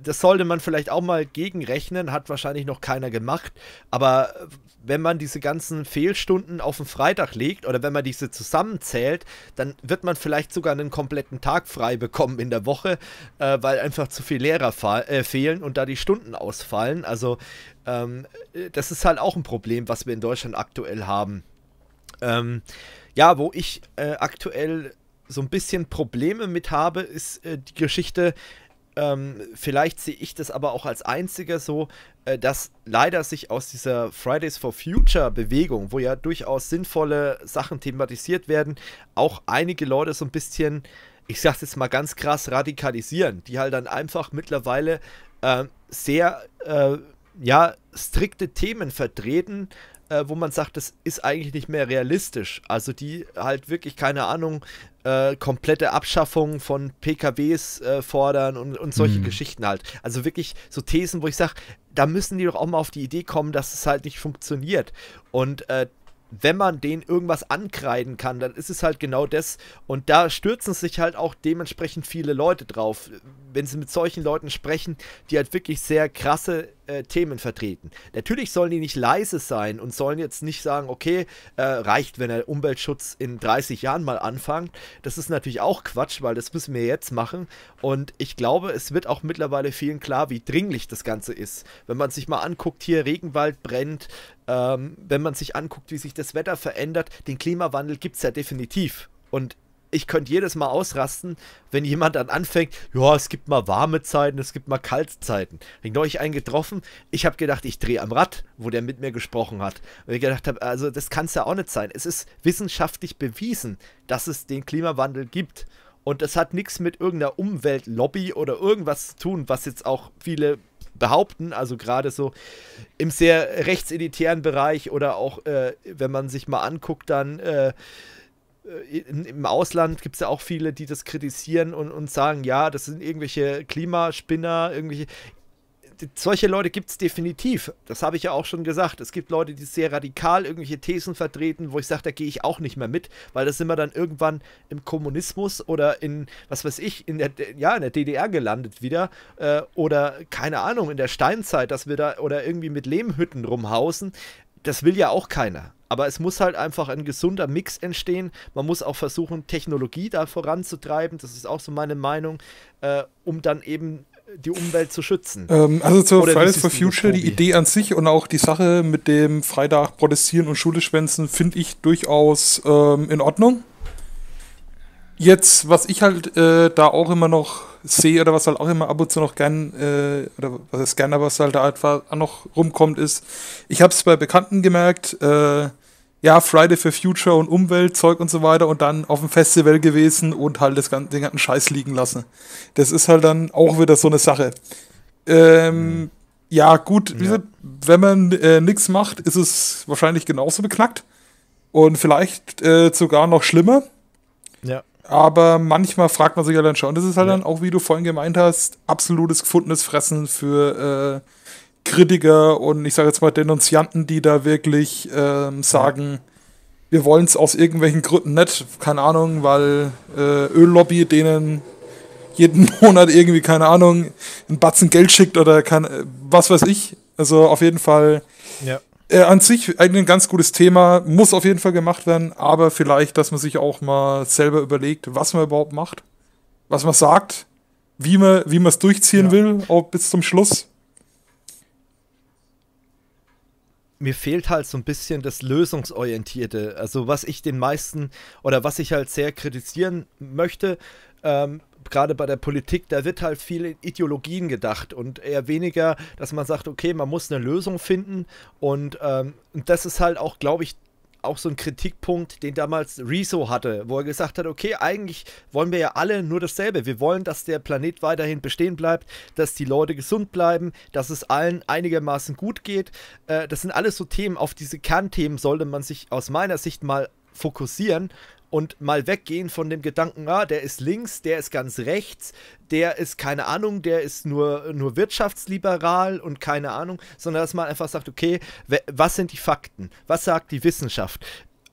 das sollte man vielleicht auch mal gegenrechnen, hat wahrscheinlich noch keiner gemacht. Aber äh, wenn man diese ganzen Fehlstunden auf den Freitag legt oder wenn man diese zusammenzählt, dann wird man vielleicht sogar einen kompletten Tag frei bekommen in der Woche, äh, weil einfach zu viele Lehrer äh, fehlen und da die Stunden ausfallen. Also ähm, äh, das ist halt auch ein Problem, was wir in Deutschland aktuell haben. Ähm, ja, wo ich äh, aktuell so ein bisschen Probleme mit habe, ist äh, die Geschichte, ähm, vielleicht sehe ich das aber auch als einziger so, äh, dass leider sich aus dieser Fridays for Future Bewegung, wo ja durchaus sinnvolle Sachen thematisiert werden, auch einige Leute so ein bisschen, ich sag's jetzt mal ganz krass, radikalisieren, die halt dann einfach mittlerweile äh, sehr, äh, ja, strikte Themen vertreten, äh, wo man sagt, das ist eigentlich nicht mehr realistisch. Also die halt wirklich, keine Ahnung, äh, komplette Abschaffung von PKWs äh, fordern und, und solche mhm. Geschichten halt. Also wirklich so Thesen, wo ich sage, da müssen die doch auch mal auf die Idee kommen, dass es halt nicht funktioniert. Und äh, wenn man denen irgendwas ankreiden kann, dann ist es halt genau das. Und da stürzen sich halt auch dementsprechend viele Leute drauf. Wenn sie mit solchen Leuten sprechen, die halt wirklich sehr krasse äh, Themen vertreten. Natürlich sollen die nicht leise sein und sollen jetzt nicht sagen, okay, äh, reicht, wenn der Umweltschutz in 30 Jahren mal anfängt. Das ist natürlich auch Quatsch, weil das müssen wir jetzt machen. Und ich glaube, es wird auch mittlerweile vielen klar, wie dringlich das Ganze ist. Wenn man sich mal anguckt, hier Regenwald brennt, ähm, wenn man sich anguckt, wie sich das Wetter verändert, den Klimawandel gibt es ja definitiv. Und ich könnte jedes Mal ausrasten, wenn jemand dann anfängt, ja, es gibt mal warme Zeiten, es gibt mal kalte Zeiten. Ich euch einen getroffen, ich habe gedacht, ich drehe am Rad, wo der mit mir gesprochen hat. Und ich gedacht habe, also das kann es ja auch nicht sein. Es ist wissenschaftlich bewiesen, dass es den Klimawandel gibt. Und das hat nichts mit irgendeiner Umweltlobby oder irgendwas zu tun, was jetzt auch viele behaupten, also gerade so im sehr rechtseditären Bereich oder auch, äh, wenn man sich mal anguckt, dann äh, äh, im Ausland gibt es ja auch viele, die das kritisieren und, und sagen, ja, das sind irgendwelche Klimaspinner, irgendwelche. Solche Leute gibt es definitiv. Das habe ich ja auch schon gesagt. Es gibt Leute, die sehr radikal irgendwelche Thesen vertreten, wo ich sage, da gehe ich auch nicht mehr mit, weil das sind wir dann irgendwann im Kommunismus oder in, was weiß ich, in der, ja, in der DDR gelandet wieder. Äh, oder, keine Ahnung, in der Steinzeit, dass wir da oder irgendwie mit Lehmhütten rumhausen. Das will ja auch keiner. Aber es muss halt einfach ein gesunder Mix entstehen. Man muss auch versuchen, Technologie da voranzutreiben. Das ist auch so meine Meinung, äh, um dann eben die Umwelt zu schützen. Ähm, also zur Oder Fridays for Future, die Idee an sich und auch die Sache mit dem Freitag protestieren und Schule schwänzen finde ich durchaus ähm, in Ordnung. Jetzt, was ich halt äh, da auch immer noch sehe oder was halt auch immer ab und zu noch gern, äh, oder was ist gern, aber was halt da etwa noch rumkommt, ist, ich habe es bei Bekannten gemerkt, äh, ja, Friday for Future und Umweltzeug und so weiter und dann auf dem Festival gewesen und halt das ganze, den ganzen Scheiß liegen lassen. Das ist halt dann auch wieder so eine Sache. Ähm, mhm. Ja, gut, ja. Gesagt, wenn man äh, nichts macht, ist es wahrscheinlich genauso beknackt und vielleicht äh, sogar noch schlimmer. Ja. Aber manchmal fragt man sich ja dann schon. Das ist halt ja. dann auch, wie du vorhin gemeint hast, absolutes gefundenes Fressen für äh, Kritiker und ich sage jetzt mal Denunzianten, die da wirklich ähm, sagen, wir wollen es aus irgendwelchen Gründen nicht, keine Ahnung, weil äh, Öllobby denen jeden Monat irgendwie, keine Ahnung, einen Batzen Geld schickt oder kann, äh, was weiß ich. Also auf jeden Fall ja. Äh, an sich ein ganz gutes Thema, muss auf jeden Fall gemacht werden, aber vielleicht, dass man sich auch mal selber überlegt, was man überhaupt macht, was man sagt, wie man wie es durchziehen ja. will, auch bis zum Schluss. mir fehlt halt so ein bisschen das Lösungsorientierte. Also was ich den meisten oder was ich halt sehr kritisieren möchte, ähm, gerade bei der Politik, da wird halt viel in Ideologien gedacht und eher weniger, dass man sagt, okay, man muss eine Lösung finden. Und, ähm, und das ist halt auch, glaube ich, auch so ein Kritikpunkt, den damals Rezo hatte, wo er gesagt hat, okay, eigentlich wollen wir ja alle nur dasselbe. Wir wollen, dass der Planet weiterhin bestehen bleibt, dass die Leute gesund bleiben, dass es allen einigermaßen gut geht. Äh, das sind alles so Themen, auf diese Kernthemen sollte man sich aus meiner Sicht mal fokussieren und mal weggehen von dem Gedanken, ah, der ist links, der ist ganz rechts, der ist keine Ahnung, der ist nur, nur wirtschaftsliberal und keine Ahnung, sondern dass man einfach sagt, okay, was sind die Fakten? Was sagt die Wissenschaft?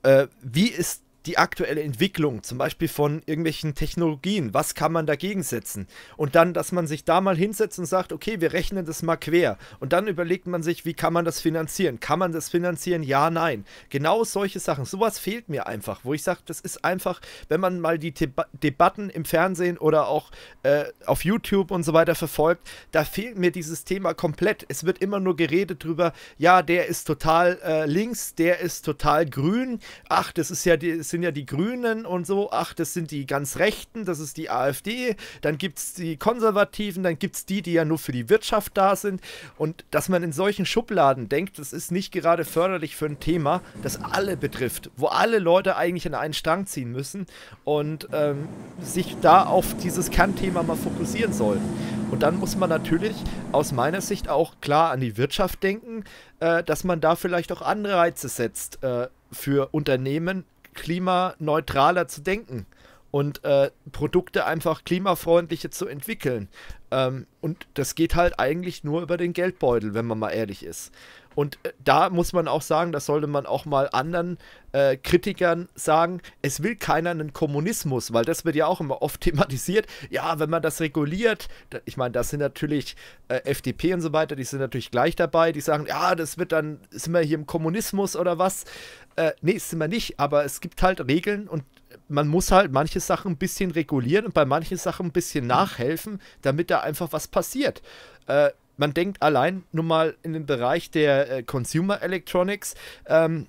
Äh, wie ist die aktuelle Entwicklung, zum Beispiel von irgendwelchen Technologien, was kann man dagegen setzen? Und dann, dass man sich da mal hinsetzt und sagt, okay, wir rechnen das mal quer. Und dann überlegt man sich, wie kann man das finanzieren? Kann man das finanzieren? Ja, nein. Genau solche Sachen. Sowas fehlt mir einfach, wo ich sage, das ist einfach, wenn man mal die Deba Debatten im Fernsehen oder auch äh, auf YouTube und so weiter verfolgt, da fehlt mir dieses Thema komplett. Es wird immer nur geredet drüber, ja, der ist total äh, links, der ist total grün. Ach, das ist ja die, ist sind ja die Grünen und so, ach, das sind die ganz Rechten, das ist die AfD, dann gibt es die Konservativen, dann gibt es die, die ja nur für die Wirtschaft da sind. Und dass man in solchen Schubladen denkt, das ist nicht gerade förderlich für ein Thema, das alle betrifft, wo alle Leute eigentlich an einen Strang ziehen müssen und ähm, sich da auf dieses Kernthema mal fokussieren sollen. Und dann muss man natürlich aus meiner Sicht auch klar an die Wirtschaft denken, äh, dass man da vielleicht auch Anreize setzt äh, für Unternehmen, klimaneutraler zu denken und äh, Produkte einfach klimafreundlicher zu entwickeln. Ähm, und das geht halt eigentlich nur über den Geldbeutel, wenn man mal ehrlich ist. Und äh, da muss man auch sagen, das sollte man auch mal anderen äh, Kritikern sagen, es will keiner einen Kommunismus, weil das wird ja auch immer oft thematisiert. Ja, wenn man das reguliert, da, ich meine, das sind natürlich äh, FDP und so weiter, die sind natürlich gleich dabei, die sagen, ja, das wird dann, sind wir hier im Kommunismus oder was? Äh, nee, sind wir nicht, aber es gibt halt Regeln und man muss halt manche Sachen ein bisschen regulieren und bei manchen Sachen ein bisschen nachhelfen, damit da einfach was passiert. Äh, man denkt allein nur mal in den Bereich der äh, Consumer Electronics. Ähm,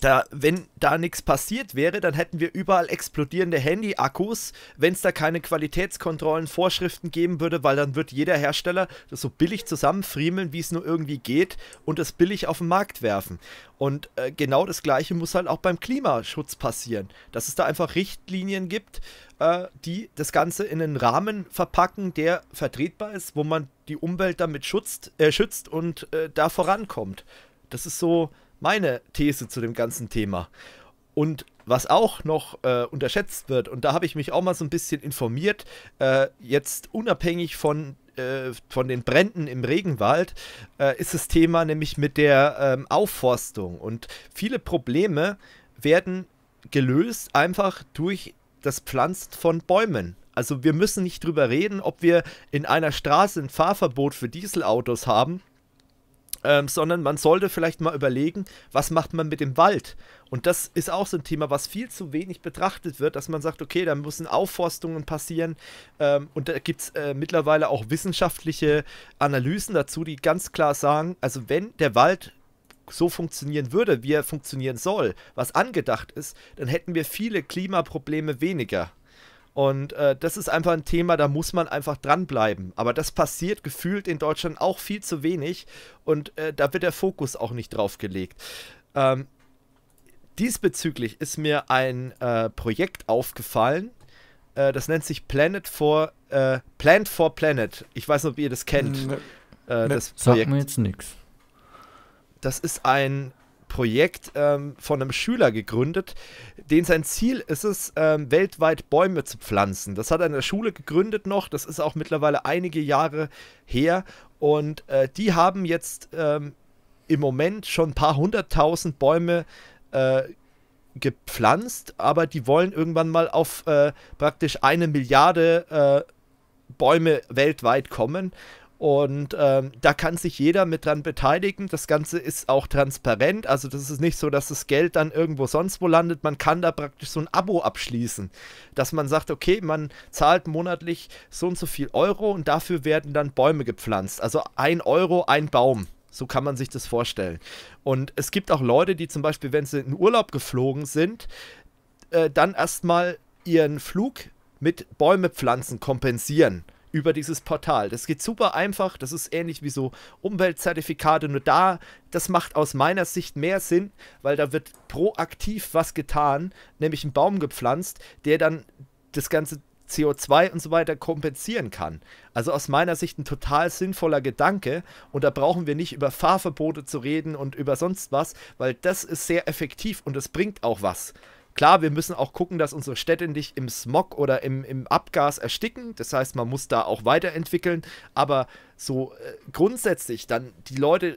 da, wenn da nichts passiert wäre, dann hätten wir überall explodierende Handy-Akkus, wenn es da keine Qualitätskontrollen, Vorschriften geben würde, weil dann wird jeder Hersteller das so billig zusammenfriemeln, wie es nur irgendwie geht und das billig auf den Markt werfen. Und äh, genau das Gleiche muss halt auch beim Klimaschutz passieren, dass es da einfach Richtlinien gibt, äh, die das Ganze in einen Rahmen verpacken, der vertretbar ist, wo man die Umwelt damit schützt, äh, schützt und äh, da vorankommt. Das ist so meine These zu dem ganzen Thema. Und was auch noch äh, unterschätzt wird, und da habe ich mich auch mal so ein bisschen informiert, äh, jetzt unabhängig von, äh, von den Bränden im Regenwald, äh, ist das Thema nämlich mit der ähm, Aufforstung. Und viele Probleme werden gelöst einfach durch das Pflanzen von Bäumen. Also wir müssen nicht drüber reden, ob wir in einer Straße ein Fahrverbot für Dieselautos haben ähm, sondern man sollte vielleicht mal überlegen, was macht man mit dem Wald? Und das ist auch so ein Thema, was viel zu wenig betrachtet wird, dass man sagt, okay, da müssen Aufforstungen passieren. Ähm, und da gibt es äh, mittlerweile auch wissenschaftliche Analysen dazu, die ganz klar sagen, also wenn der Wald so funktionieren würde, wie er funktionieren soll, was angedacht ist, dann hätten wir viele Klimaprobleme weniger. Und äh, das ist einfach ein Thema, da muss man einfach dranbleiben. Aber das passiert gefühlt in Deutschland auch viel zu wenig und äh, da wird der Fokus auch nicht drauf gelegt. Ähm, diesbezüglich ist mir ein äh, Projekt aufgefallen, äh, das nennt sich Planet for, äh, Plant for Planet. Ich weiß nicht, ob ihr das kennt. Hm, nee. Äh, ne, das Projekt. Sagt mir jetzt nichts. Das ist ein Projekt ähm, von einem Schüler gegründet, den sein Ziel ist es, ähm, weltweit Bäume zu pflanzen. Das hat er in der Schule gegründet noch, das ist auch mittlerweile einige Jahre her und äh, die haben jetzt ähm, im Moment schon ein paar hunderttausend Bäume äh, gepflanzt, aber die wollen irgendwann mal auf äh, praktisch eine Milliarde äh, Bäume weltweit kommen und ähm, da kann sich jeder mit dran beteiligen. Das Ganze ist auch transparent. Also das ist nicht so, dass das Geld dann irgendwo sonst wo landet. Man kann da praktisch so ein Abo abschließen. Dass man sagt, okay, man zahlt monatlich so und so viel Euro und dafür werden dann Bäume gepflanzt. Also ein Euro, ein Baum. So kann man sich das vorstellen. Und es gibt auch Leute, die zum Beispiel, wenn sie in Urlaub geflogen sind, äh, dann erstmal ihren Flug mit Bäume pflanzen kompensieren über dieses Portal. Das geht super einfach, das ist ähnlich wie so Umweltzertifikate, nur da, das macht aus meiner Sicht mehr Sinn, weil da wird proaktiv was getan, nämlich ein Baum gepflanzt, der dann das ganze CO2 und so weiter kompensieren kann. Also aus meiner Sicht ein total sinnvoller Gedanke und da brauchen wir nicht über Fahrverbote zu reden und über sonst was, weil das ist sehr effektiv und das bringt auch was. Klar, wir müssen auch gucken, dass unsere Städte nicht im Smog oder im, im Abgas ersticken. Das heißt, man muss da auch weiterentwickeln. Aber so äh, grundsätzlich dann die Leute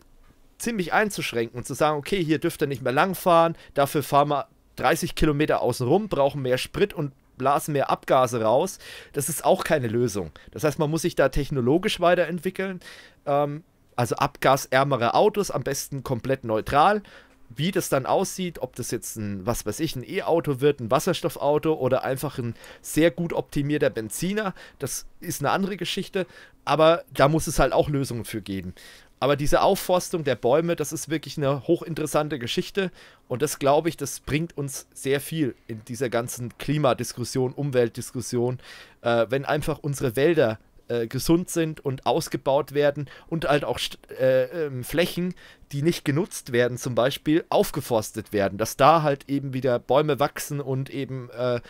ziemlich einzuschränken und zu sagen, okay, hier dürft ihr nicht mehr langfahren, dafür fahren wir 30 Kilometer außenrum, brauchen mehr Sprit und blasen mehr Abgase raus. Das ist auch keine Lösung. Das heißt, man muss sich da technologisch weiterentwickeln. Ähm, also abgasärmere Autos, am besten komplett neutral wie das dann aussieht, ob das jetzt ein, was weiß ich, ein E-Auto wird, ein Wasserstoffauto oder einfach ein sehr gut optimierter Benziner, das ist eine andere Geschichte, aber da muss es halt auch Lösungen für geben. Aber diese Aufforstung der Bäume, das ist wirklich eine hochinteressante Geschichte und das glaube ich, das bringt uns sehr viel in dieser ganzen Klimadiskussion, Umweltdiskussion, äh, wenn einfach unsere Wälder äh, gesund sind und ausgebaut werden und halt auch äh, ähm, Flächen, die nicht genutzt werden, zum Beispiel aufgeforstet werden, dass da halt eben wieder Bäume wachsen und eben äh,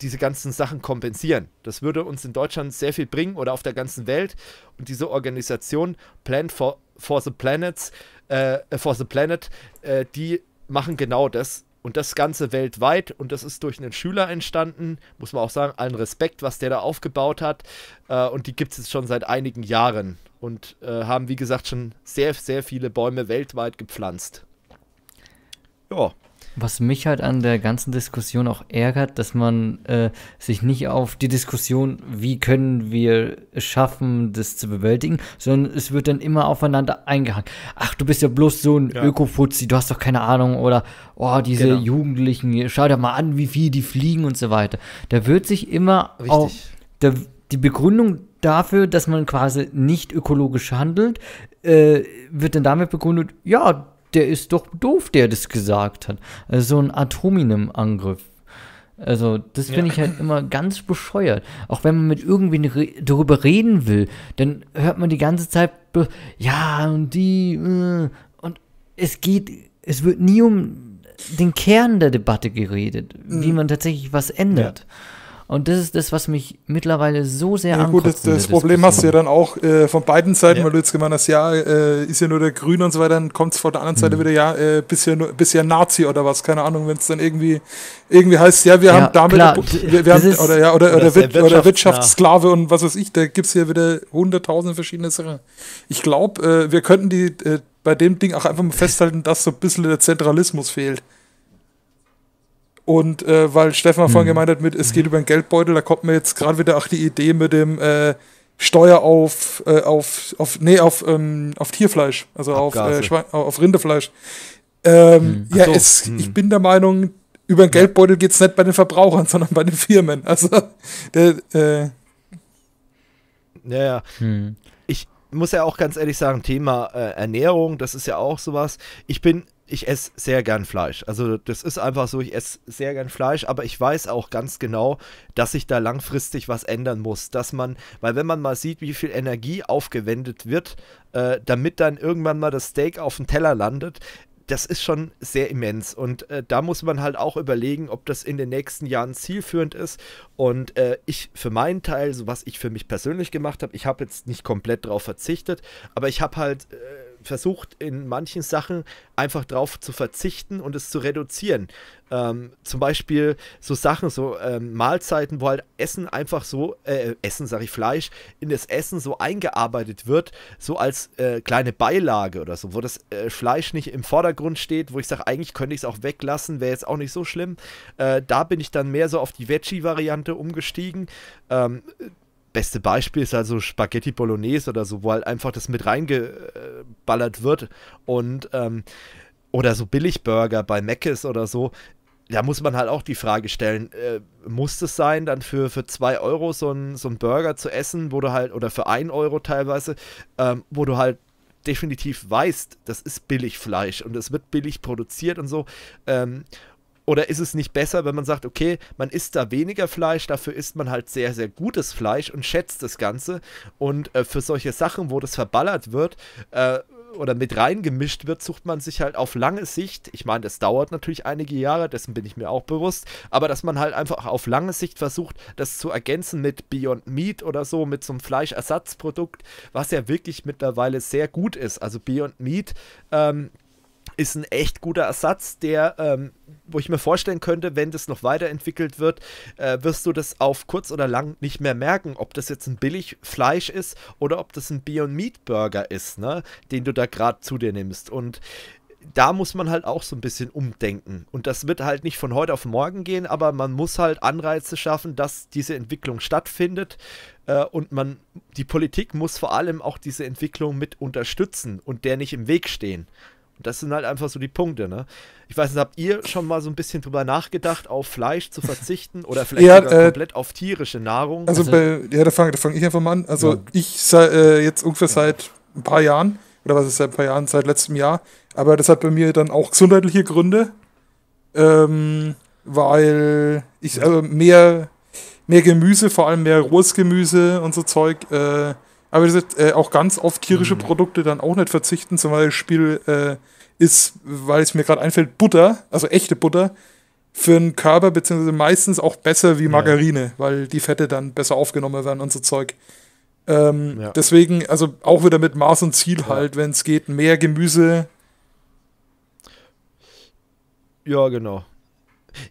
diese ganzen Sachen kompensieren. Das würde uns in Deutschland sehr viel bringen oder auf der ganzen Welt. Und diese Organisation Plant for, for the Planets, äh, äh, for the Planet, äh, die machen genau das und das Ganze weltweit und das ist durch einen Schüler entstanden, muss man auch sagen, allen Respekt, was der da aufgebaut hat äh, und die gibt es jetzt schon seit einigen Jahren und äh, haben, wie gesagt, schon sehr, sehr viele Bäume weltweit gepflanzt. Ja, was mich halt an der ganzen Diskussion auch ärgert, dass man äh, sich nicht auf die Diskussion, wie können wir es schaffen, das zu bewältigen, sondern es wird dann immer aufeinander eingehakt. Ach, du bist ja bloß so ein ja. Öko-Fuzzi, du hast doch keine Ahnung oder oh, diese genau. Jugendlichen, schau dir mal an, wie viel die fliegen und so weiter. Da wird sich immer Richtig. auf der, die Begründung dafür, dass man quasi nicht ökologisch handelt, äh, wird dann damit begründet, ja, der ist doch doof, der das gesagt hat. Also so ein Atominem-Angriff. Also, das finde ja. ich halt immer ganz bescheuert. Auch wenn man mit irgendwen re darüber reden will, dann hört man die ganze Zeit, ja, und die, äh, und es geht, es wird nie um den Kern der Debatte geredet, mhm. wie man tatsächlich was ändert. Ja. Und das ist das, was mich mittlerweile so sehr ja, gut, das, das Problem hast du ja dann auch äh, von beiden Seiten, ja. weil du jetzt gemeint hast, ja, äh, ist ja nur der Grüne und so weiter, dann kommt es von der anderen Seite mhm. wieder, ja, äh, bisher, bisher Nazi oder was, keine Ahnung, wenn es dann irgendwie, irgendwie heißt, ja, wir ja, haben damit, klar, wir, wir haben, oder, ja, oder, oder, Wirtschaft, oder Wirtschaftssklave ja. und was weiß ich, da gibt es ja wieder hunderttausend verschiedene Sachen. Ich glaube, äh, wir könnten die, äh, bei dem Ding auch einfach mal festhalten, dass so ein bisschen der Zentralismus fehlt. Und äh, weil Stefan mhm. vorhin gemeint hat, mit, es geht mhm. über den Geldbeutel, da kommt mir jetzt gerade wieder auch die Idee mit dem äh, Steuer auf, äh, auf, auf, nee, auf, ähm, auf Tierfleisch, also auf, äh, Schwein, auf Rinderfleisch. Ähm, mhm. Ja, so. es, mhm. ich bin der Meinung, über den Geldbeutel geht es nicht bei den Verbrauchern, sondern bei den Firmen. Also, der, äh, ja, ja. Hm. Ich muss ja auch ganz ehrlich sagen, Thema äh, Ernährung, das ist ja auch sowas. Ich bin ich esse sehr gern Fleisch. Also das ist einfach so, ich esse sehr gern Fleisch, aber ich weiß auch ganz genau, dass sich da langfristig was ändern muss. Dass man, weil wenn man mal sieht, wie viel Energie aufgewendet wird, äh, damit dann irgendwann mal das Steak auf dem Teller landet, das ist schon sehr immens. Und äh, da muss man halt auch überlegen, ob das in den nächsten Jahren zielführend ist. Und äh, ich für meinen Teil, so was ich für mich persönlich gemacht habe, ich habe jetzt nicht komplett drauf verzichtet, aber ich habe halt äh, versucht in manchen Sachen einfach drauf zu verzichten und es zu reduzieren. Ähm, zum Beispiel so Sachen, so ähm, Mahlzeiten, wo halt Essen einfach so, äh, Essen sage ich Fleisch, in das Essen so eingearbeitet wird, so als äh, kleine Beilage oder so, wo das äh, Fleisch nicht im Vordergrund steht, wo ich sage, eigentlich könnte ich es auch weglassen, wäre jetzt auch nicht so schlimm. Äh, da bin ich dann mehr so auf die Veggie-Variante umgestiegen. Ähm, beste Beispiel ist also Spaghetti Bolognese oder so, wo halt einfach das mit reingeballert wird und ähm, oder so Billigburger bei Mc's oder so. Da muss man halt auch die Frage stellen, äh, muss es sein, dann für 2 für Euro so einen so Burger zu essen, wo du halt, oder für 1 Euro teilweise, ähm, wo du halt definitiv weißt, das ist billig Fleisch und es wird billig produziert und so. Ähm, oder ist es nicht besser, wenn man sagt, okay, man isst da weniger Fleisch, dafür isst man halt sehr, sehr gutes Fleisch und schätzt das Ganze. Und äh, für solche Sachen, wo das verballert wird, äh, oder mit reingemischt wird, sucht man sich halt auf lange Sicht, ich meine, das dauert natürlich einige Jahre, dessen bin ich mir auch bewusst, aber dass man halt einfach auf lange Sicht versucht, das zu ergänzen mit Beyond Meat oder so, mit so einem Fleischersatzprodukt, was ja wirklich mittlerweile sehr gut ist. Also Beyond Meat, ähm, ist ein echt guter Ersatz, der, ähm, wo ich mir vorstellen könnte, wenn das noch weiterentwickelt wird, äh, wirst du das auf kurz oder lang nicht mehr merken, ob das jetzt ein Billigfleisch ist oder ob das ein Beyond Meat Burger ist, ne, den du da gerade zu dir nimmst. Und da muss man halt auch so ein bisschen umdenken. Und das wird halt nicht von heute auf morgen gehen, aber man muss halt Anreize schaffen, dass diese Entwicklung stattfindet. Äh, und man, die Politik muss vor allem auch diese Entwicklung mit unterstützen und der nicht im Weg stehen. Das sind halt einfach so die Punkte, ne? Ich weiß nicht, habt ihr schon mal so ein bisschen drüber nachgedacht, auf Fleisch zu verzichten oder vielleicht ja, sogar äh, komplett auf tierische Nahrung? Also, also bei, ja, da fange fang ich einfach mal an. Also ja. ich sei, äh, jetzt ungefähr ja. seit ein paar Jahren, oder was ist seit ein paar Jahren, seit letztem Jahr, aber das hat bei mir dann auch gesundheitliche Gründe, ähm, weil ich äh, mehr, mehr Gemüse, vor allem mehr rohes Gemüse und so Zeug, äh, aber äh, auch ganz oft tierische mhm. Produkte dann auch nicht verzichten. Zum Beispiel äh, ist, weil es mir gerade einfällt, Butter, also echte Butter, für den Körper beziehungsweise meistens auch besser wie Margarine, ja. weil die Fette dann besser aufgenommen werden und so Zeug. Ähm, ja. Deswegen, also auch wieder mit Maß und Ziel ja. halt, wenn es geht, mehr Gemüse. Ja, genau.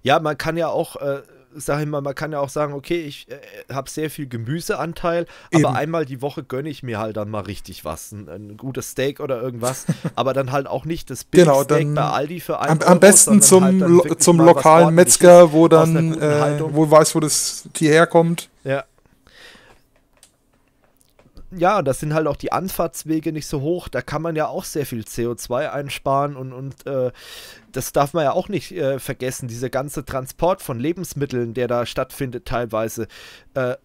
Ja, man kann ja auch äh, sag ich mal, man kann ja auch sagen, okay, ich äh, äh habe sehr viel Gemüseanteil, Eben. aber einmal die Woche gönne ich mir halt dann mal richtig was. Ein, ein gutes Steak oder irgendwas, aber dann halt auch nicht das Big genau, Steak bei Aldi für einen Am, Euro, besten zum, halt lo, zum lokalen Metzger, wo dann, äh, wo weiß, wo das Tier herkommt. Ja, ja, das sind halt auch die Anfahrtswege nicht so hoch. Da kann man ja auch sehr viel CO2 einsparen und, und äh, das darf man ja auch nicht äh, vergessen. Dieser ganze Transport von Lebensmitteln, der da stattfindet, teilweise. Äh,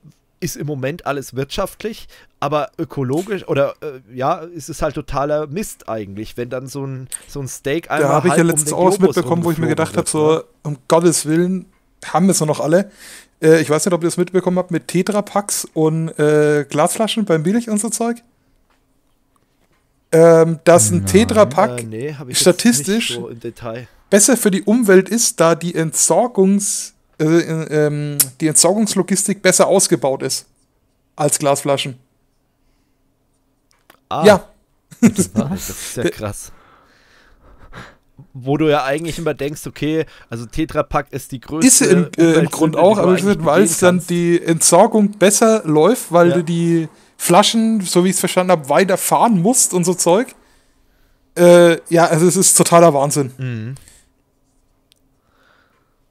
ist im Moment alles wirtschaftlich, aber ökologisch oder äh, ja, ist es halt totaler Mist eigentlich, wenn dann so ein, so ein Steak einfach. Da habe ich ja letztens um auch mitbekommen, wo ich mir gedacht habe, so ne? um Gottes Willen, haben es noch alle. Äh, ich weiß nicht, ob ihr es mitbekommen habt mit Tetrapacks und äh, Glasflaschen beim Billig und so Zeug. Ähm, dass ein Tetrapack äh, nee, statistisch so besser für die Umwelt ist, da die, Entsorgungs, äh, ähm, die Entsorgungslogistik besser ausgebaut ist als Glasflaschen. Ah. Ja. Das ist halt ja äh, krass wo du ja eigentlich immer denkst, okay, also Tetrapack ist die größte. Ist im, äh, im Grund auch, aber weil es dann die Entsorgung besser läuft, weil ja. du die Flaschen, so wie ich es verstanden habe, weiter fahren musst und so Zeug. Äh, ja, also es ist totaler Wahnsinn. Mhm.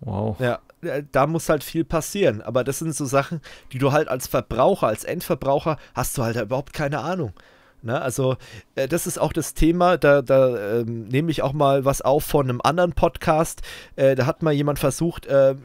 Wow. Ja, äh, da muss halt viel passieren. Aber das sind so Sachen, die du halt als Verbraucher, als Endverbraucher, hast du halt überhaupt keine Ahnung. Ne? Also, äh, das ist auch das Thema. Da, da ähm, nehme ich auch mal was auf von einem anderen Podcast. Äh, da hat mal jemand versucht, äh,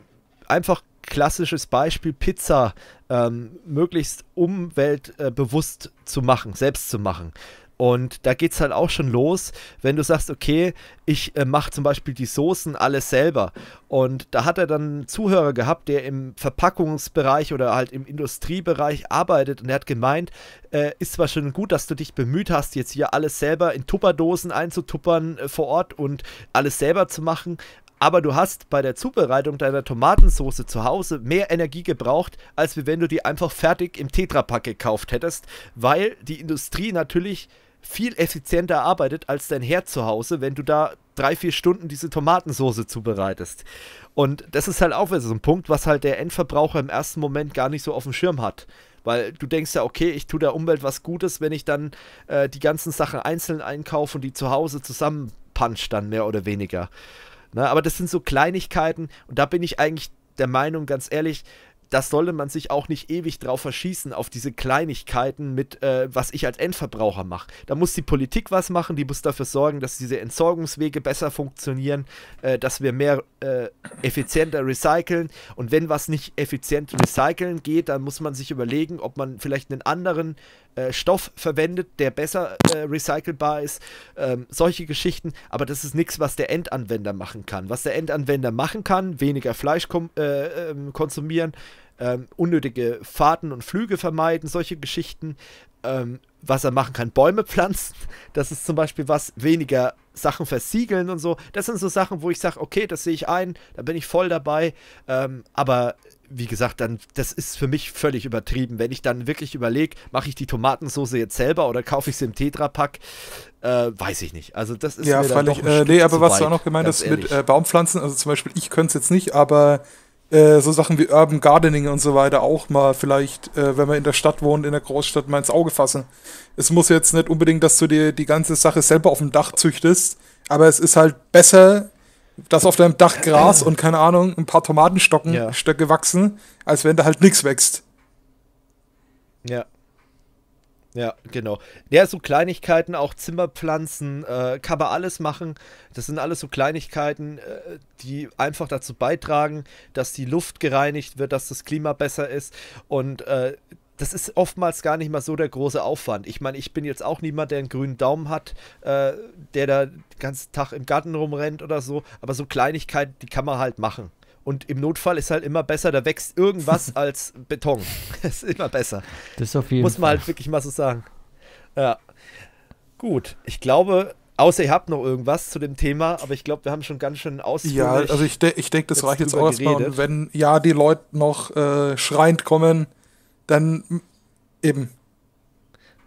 einfach klassisches Beispiel Pizza ähm, möglichst umweltbewusst zu machen, selbst zu machen. Und da geht es halt auch schon los, wenn du sagst, okay, ich äh, mache zum Beispiel die Soßen alles selber. Und da hat er dann einen Zuhörer gehabt, der im Verpackungsbereich oder halt im Industriebereich arbeitet und er hat gemeint, äh, ist zwar schon gut, dass du dich bemüht hast, jetzt hier alles selber in Tupperdosen einzutuppern äh, vor Ort und alles selber zu machen, aber du hast bei der Zubereitung deiner Tomatensoße zu Hause mehr Energie gebraucht, als wenn du die einfach fertig im Tetrapack gekauft hättest, weil die Industrie natürlich viel effizienter arbeitet als dein Herd zu Hause, wenn du da drei, vier Stunden diese Tomatensoße zubereitest. Und das ist halt auch wieder so ein Punkt, was halt der Endverbraucher im ersten Moment gar nicht so auf dem Schirm hat. Weil du denkst ja, okay, ich tue der Umwelt was Gutes, wenn ich dann äh, die ganzen Sachen einzeln einkaufe und die zu Hause zusammenpunch dann mehr oder weniger. Na, ne, aber das sind so Kleinigkeiten und da bin ich eigentlich der Meinung, ganz ehrlich, das sollte man sich auch nicht ewig drauf verschießen, auf diese Kleinigkeiten mit, äh, was ich als Endverbraucher mache. Da muss die Politik was machen, die muss dafür sorgen, dass diese Entsorgungswege besser funktionieren, äh, dass wir mehr äh, effizienter recyceln. Und wenn was nicht effizient recyceln geht, dann muss man sich überlegen, ob man vielleicht einen anderen äh, Stoff verwendet, der besser äh, recycelbar ist. Ähm, solche Geschichten. Aber das ist nichts, was der Endanwender machen kann. Was der Endanwender machen kann, weniger Fleisch kom äh, ähm, konsumieren, ähm, unnötige Fahrten und Flüge vermeiden, solche Geschichten. Ähm, was er machen kann, Bäume pflanzen, das ist zum Beispiel was, weniger Sachen versiegeln und so. Das sind so Sachen, wo ich sage, okay, das sehe ich ein, da bin ich voll dabei. Ähm, aber wie gesagt, dann, das ist für mich völlig übertrieben. Wenn ich dann wirklich überlege, mache ich die Tomatensauce jetzt selber oder kaufe ich sie im Tetrapack, äh, weiß ich nicht. Also das ist ja, mir dann doch ich, äh, Nee, aber was weit, du auch noch gemeint hast mit äh, Baumpflanzen, also zum Beispiel, ich könnte es jetzt nicht, aber äh, so Sachen wie Urban Gardening und so weiter auch mal vielleicht, äh, wenn man in der Stadt wohnt, in der Großstadt mal ins Auge fassen. Es muss jetzt nicht unbedingt, dass du dir die ganze Sache selber auf dem Dach züchtest, aber es ist halt besser, dass auf deinem Dach Gras und keine Ahnung, ein paar Tomatenstöcke ja. wachsen, als wenn da halt nichts wächst. Ja. Ja, genau. Ja, so Kleinigkeiten, auch Zimmerpflanzen, äh, kann man alles machen. Das sind alles so Kleinigkeiten, äh, die einfach dazu beitragen, dass die Luft gereinigt wird, dass das Klima besser ist. Und äh, das ist oftmals gar nicht mal so der große Aufwand. Ich meine, ich bin jetzt auch niemand, der einen grünen Daumen hat, äh, der da den ganzen Tag im Garten rumrennt oder so. Aber so Kleinigkeiten, die kann man halt machen. Und im Notfall ist halt immer besser, da wächst irgendwas als Beton. Das ist immer besser. Das ist auf jeden Muss man halt Fall. halt wirklich mal so sagen. Ja. Gut, ich glaube, außer ihr habt noch irgendwas zu dem Thema, aber ich glaube, wir haben schon ganz schön ausführlich. Ja, also ich, de ich denke, das reicht jetzt auch erstmal. wenn ja die Leute noch äh, schreiend kommen, dann eben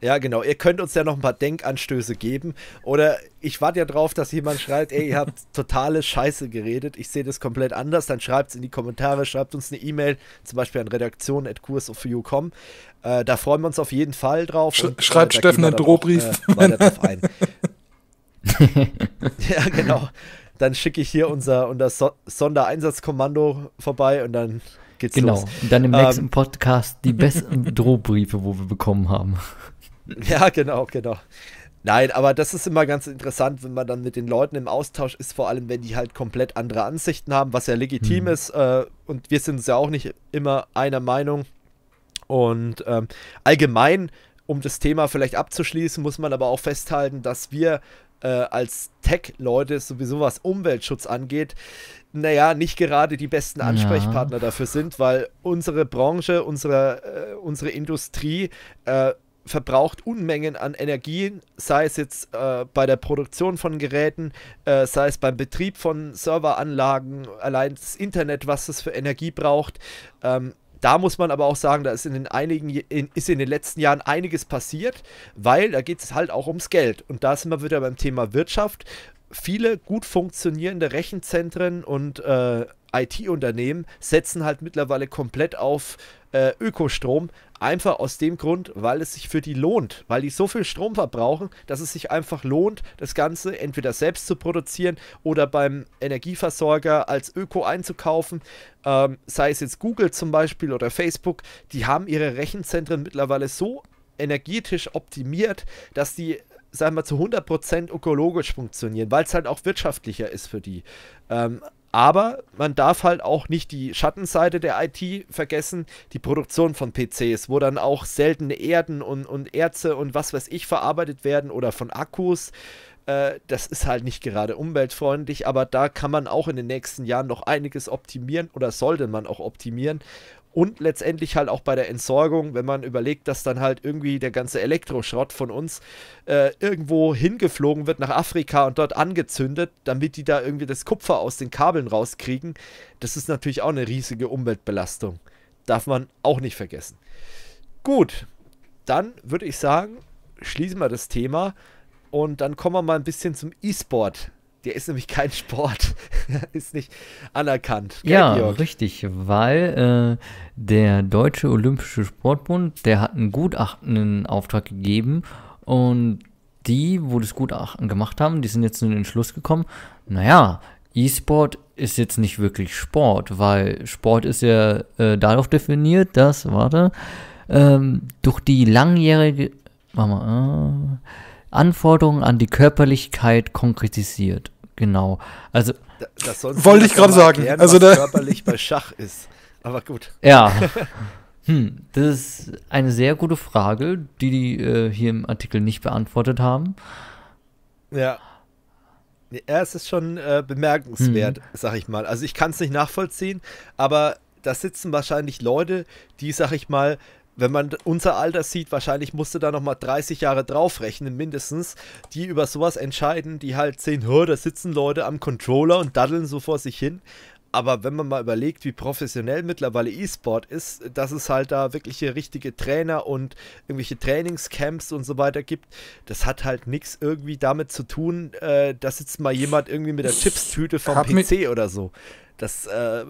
ja, genau. Ihr könnt uns ja noch ein paar Denkanstöße geben. Oder ich warte ja drauf, dass jemand schreibt, ey, ihr habt totale Scheiße geredet. Ich sehe das komplett anders. Dann schreibt es in die Kommentare, schreibt uns eine E-Mail, zum Beispiel an redaktion.kursofyou.com. Äh, da freuen wir uns auf jeden Fall drauf. Sch und, äh, schreibt äh, Steffen einen Drohbrief. Äh, drauf ein. ja, genau. Dann schicke ich hier unser, unser so Sondereinsatzkommando vorbei und dann geht's genau. los. Genau. dann im ähm, nächsten Podcast die besten Drohbriefe, wo wir bekommen haben. Ja, genau, genau. Nein, aber das ist immer ganz interessant, wenn man dann mit den Leuten im Austausch ist, vor allem wenn die halt komplett andere Ansichten haben, was ja legitim mhm. ist. Äh, und wir sind uns ja auch nicht immer einer Meinung. Und ähm, allgemein, um das Thema vielleicht abzuschließen, muss man aber auch festhalten, dass wir äh, als Tech-Leute sowieso was Umweltschutz angeht, naja, nicht gerade die besten Ansprechpartner ja. dafür sind, weil unsere Branche, unsere, äh, unsere Industrie äh, verbraucht Unmengen an Energie, sei es jetzt äh, bei der Produktion von Geräten, äh, sei es beim Betrieb von Serveranlagen, allein das Internet, was das für Energie braucht. Ähm, da muss man aber auch sagen, da ist in den, einigen, in, ist in den letzten Jahren einiges passiert, weil da geht es halt auch ums Geld. Und da sind wir wieder beim Thema Wirtschaft. Viele gut funktionierende Rechenzentren und äh, IT-Unternehmen setzen halt mittlerweile komplett auf äh, äh, Ökostrom. Einfach aus dem Grund, weil es sich für die lohnt, weil die so viel Strom verbrauchen, dass es sich einfach lohnt, das Ganze entweder selbst zu produzieren oder beim Energieversorger als Öko einzukaufen. Ähm, sei es jetzt Google zum Beispiel oder Facebook, die haben ihre Rechenzentren mittlerweile so energetisch optimiert, dass die sagen wir zu 100% ökologisch funktionieren, weil es halt auch wirtschaftlicher ist für die. Ähm, aber man darf halt auch nicht die Schattenseite der IT vergessen, die Produktion von PCs, wo dann auch seltene Erden und, und Erze und was weiß ich verarbeitet werden oder von Akkus. Äh, das ist halt nicht gerade umweltfreundlich, aber da kann man auch in den nächsten Jahren noch einiges optimieren oder sollte man auch optimieren und letztendlich halt auch bei der Entsorgung, wenn man überlegt, dass dann halt irgendwie der ganze Elektroschrott von uns äh, irgendwo hingeflogen wird nach Afrika und dort angezündet, damit die da irgendwie das Kupfer aus den Kabeln rauskriegen, das ist natürlich auch eine riesige Umweltbelastung. Darf man auch nicht vergessen. Gut, dann würde ich sagen, schließen wir das Thema und dann kommen wir mal ein bisschen zum E-Sport der ist nämlich kein Sport. ist nicht anerkannt. Gell, ja, Georg? richtig, weil äh, der Deutsche Olympische Sportbund, der hat ein Gutachten in Auftrag gegeben und die, wo das Gutachten gemacht haben, die sind jetzt zu den Entschluss gekommen, naja, E-Sport ist jetzt nicht wirklich Sport, weil Sport ist ja äh, darauf definiert, dass, warte, ähm, durch die langjährige, warte mal, äh, Anforderungen an die Körperlichkeit konkretisiert. Genau. Also das, das wollte ich gerade sagen. Erklären, also was körperlich bei Schach ist. Aber gut. Ja. Hm, das ist eine sehr gute Frage, die die äh, hier im Artikel nicht beantwortet haben. Ja. Ja, es ist schon äh, bemerkenswert, hm. sag ich mal. Also ich kann es nicht nachvollziehen, aber da sitzen wahrscheinlich Leute, die, sag ich mal, wenn man unser Alter sieht, wahrscheinlich musste da nochmal 30 Jahre draufrechnen, mindestens, die über sowas entscheiden, die halt sehen, Hör, da sitzen Leute am Controller und daddeln so vor sich hin. Aber wenn man mal überlegt, wie professionell mittlerweile E-Sport ist, dass es halt da wirkliche richtige Trainer und irgendwelche Trainingscamps und so weiter gibt, das hat halt nichts irgendwie damit zu tun, äh, da sitzt mal jemand irgendwie mit der Chipstüte vom PC oder so. Das äh,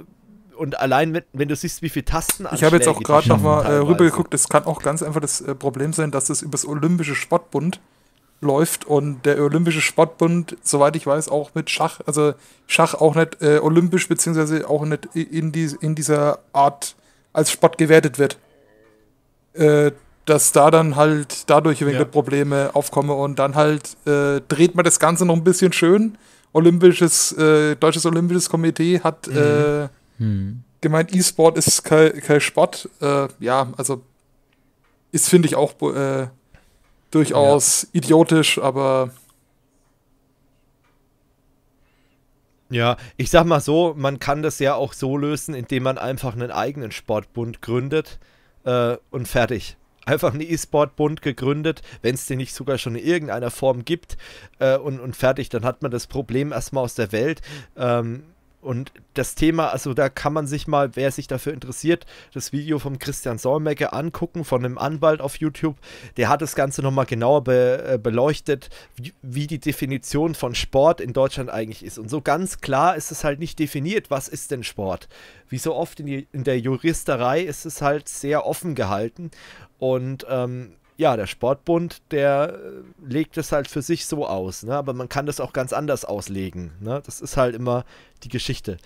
und allein, wenn, wenn du siehst, wie viele Tasten Ich habe jetzt auch gerade nochmal äh, rübergeguckt, es kann auch ganz einfach das äh, Problem sein, dass es übers Olympische Sportbund läuft und der Olympische Sportbund, soweit ich weiß, auch mit Schach, also Schach auch nicht äh, olympisch, beziehungsweise auch nicht in, die, in dieser Art als Sport gewertet wird. Äh, dass da dann halt dadurch wegen ja. Probleme aufkomme und dann halt äh, dreht man das Ganze noch ein bisschen schön. Olympisches, äh, Deutsches Olympisches Komitee hat äh, mhm. Hm. Gemeint, E-Sport ist kein, kein Sport. Äh, ja, also ist, finde ich, auch äh, durchaus ja. idiotisch, aber. Ja, ich sag mal so, man kann das ja auch so lösen, indem man einfach einen eigenen Sportbund gründet äh, und fertig. Einfach einen E-Sport-Bund gegründet, wenn es den nicht sogar schon in irgendeiner Form gibt äh, und, und fertig, dann hat man das Problem erstmal aus der Welt. Ähm, und das Thema, also da kann man sich mal, wer sich dafür interessiert, das Video vom Christian Solmecke angucken, von einem Anwalt auf YouTube. Der hat das Ganze nochmal genauer be, äh, beleuchtet, wie, wie, die Definition von Sport in Deutschland eigentlich ist. Und so ganz klar ist es halt nicht definiert, was ist denn Sport. Wie so oft in, die, in der Juristerei ist es halt sehr offen gehalten. Und ähm, ja, der Sportbund, der äh, legt es halt für sich so aus, ne? aber man kann das auch ganz anders auslegen. Ne? Das ist halt immer die Geschichte.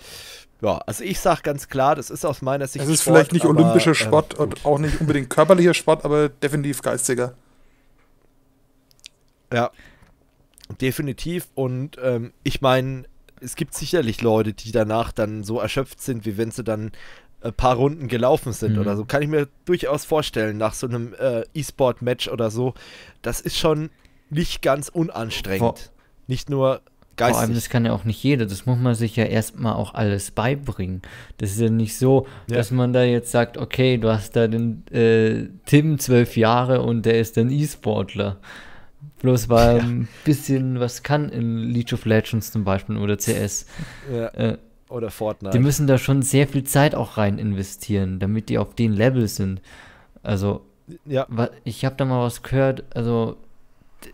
Ja, also ich sage ganz klar, das ist aus meiner Sicht. Es ist Sport, vielleicht nicht aber, olympischer ähm, Sport äh, und auch nicht unbedingt körperlicher Sport, aber definitiv geistiger. Ja, definitiv. Und ähm, ich meine, es gibt sicherlich Leute, die danach dann so erschöpft sind, wie wenn sie dann ein äh, paar Runden gelaufen sind mhm. oder so. Kann ich mir durchaus vorstellen, nach so einem äh, E-Sport-Match oder so. Das ist schon nicht ganz unanstrengend. Vor nicht nur geistig. Vor allem, das kann ja auch nicht jeder. Das muss man sich ja erstmal auch alles beibringen. Das ist ja nicht so, ja. dass man da jetzt sagt, okay, du hast da den äh, Tim zwölf Jahre und der ist ein E-Sportler. Bloß weil ja. ein bisschen was kann in League of Legends zum Beispiel oder CS. Ja. Äh, oder Fortnite. Die müssen da schon sehr viel Zeit auch rein investieren, damit die auf den Level sind. Also, ja. ich habe da mal was gehört, also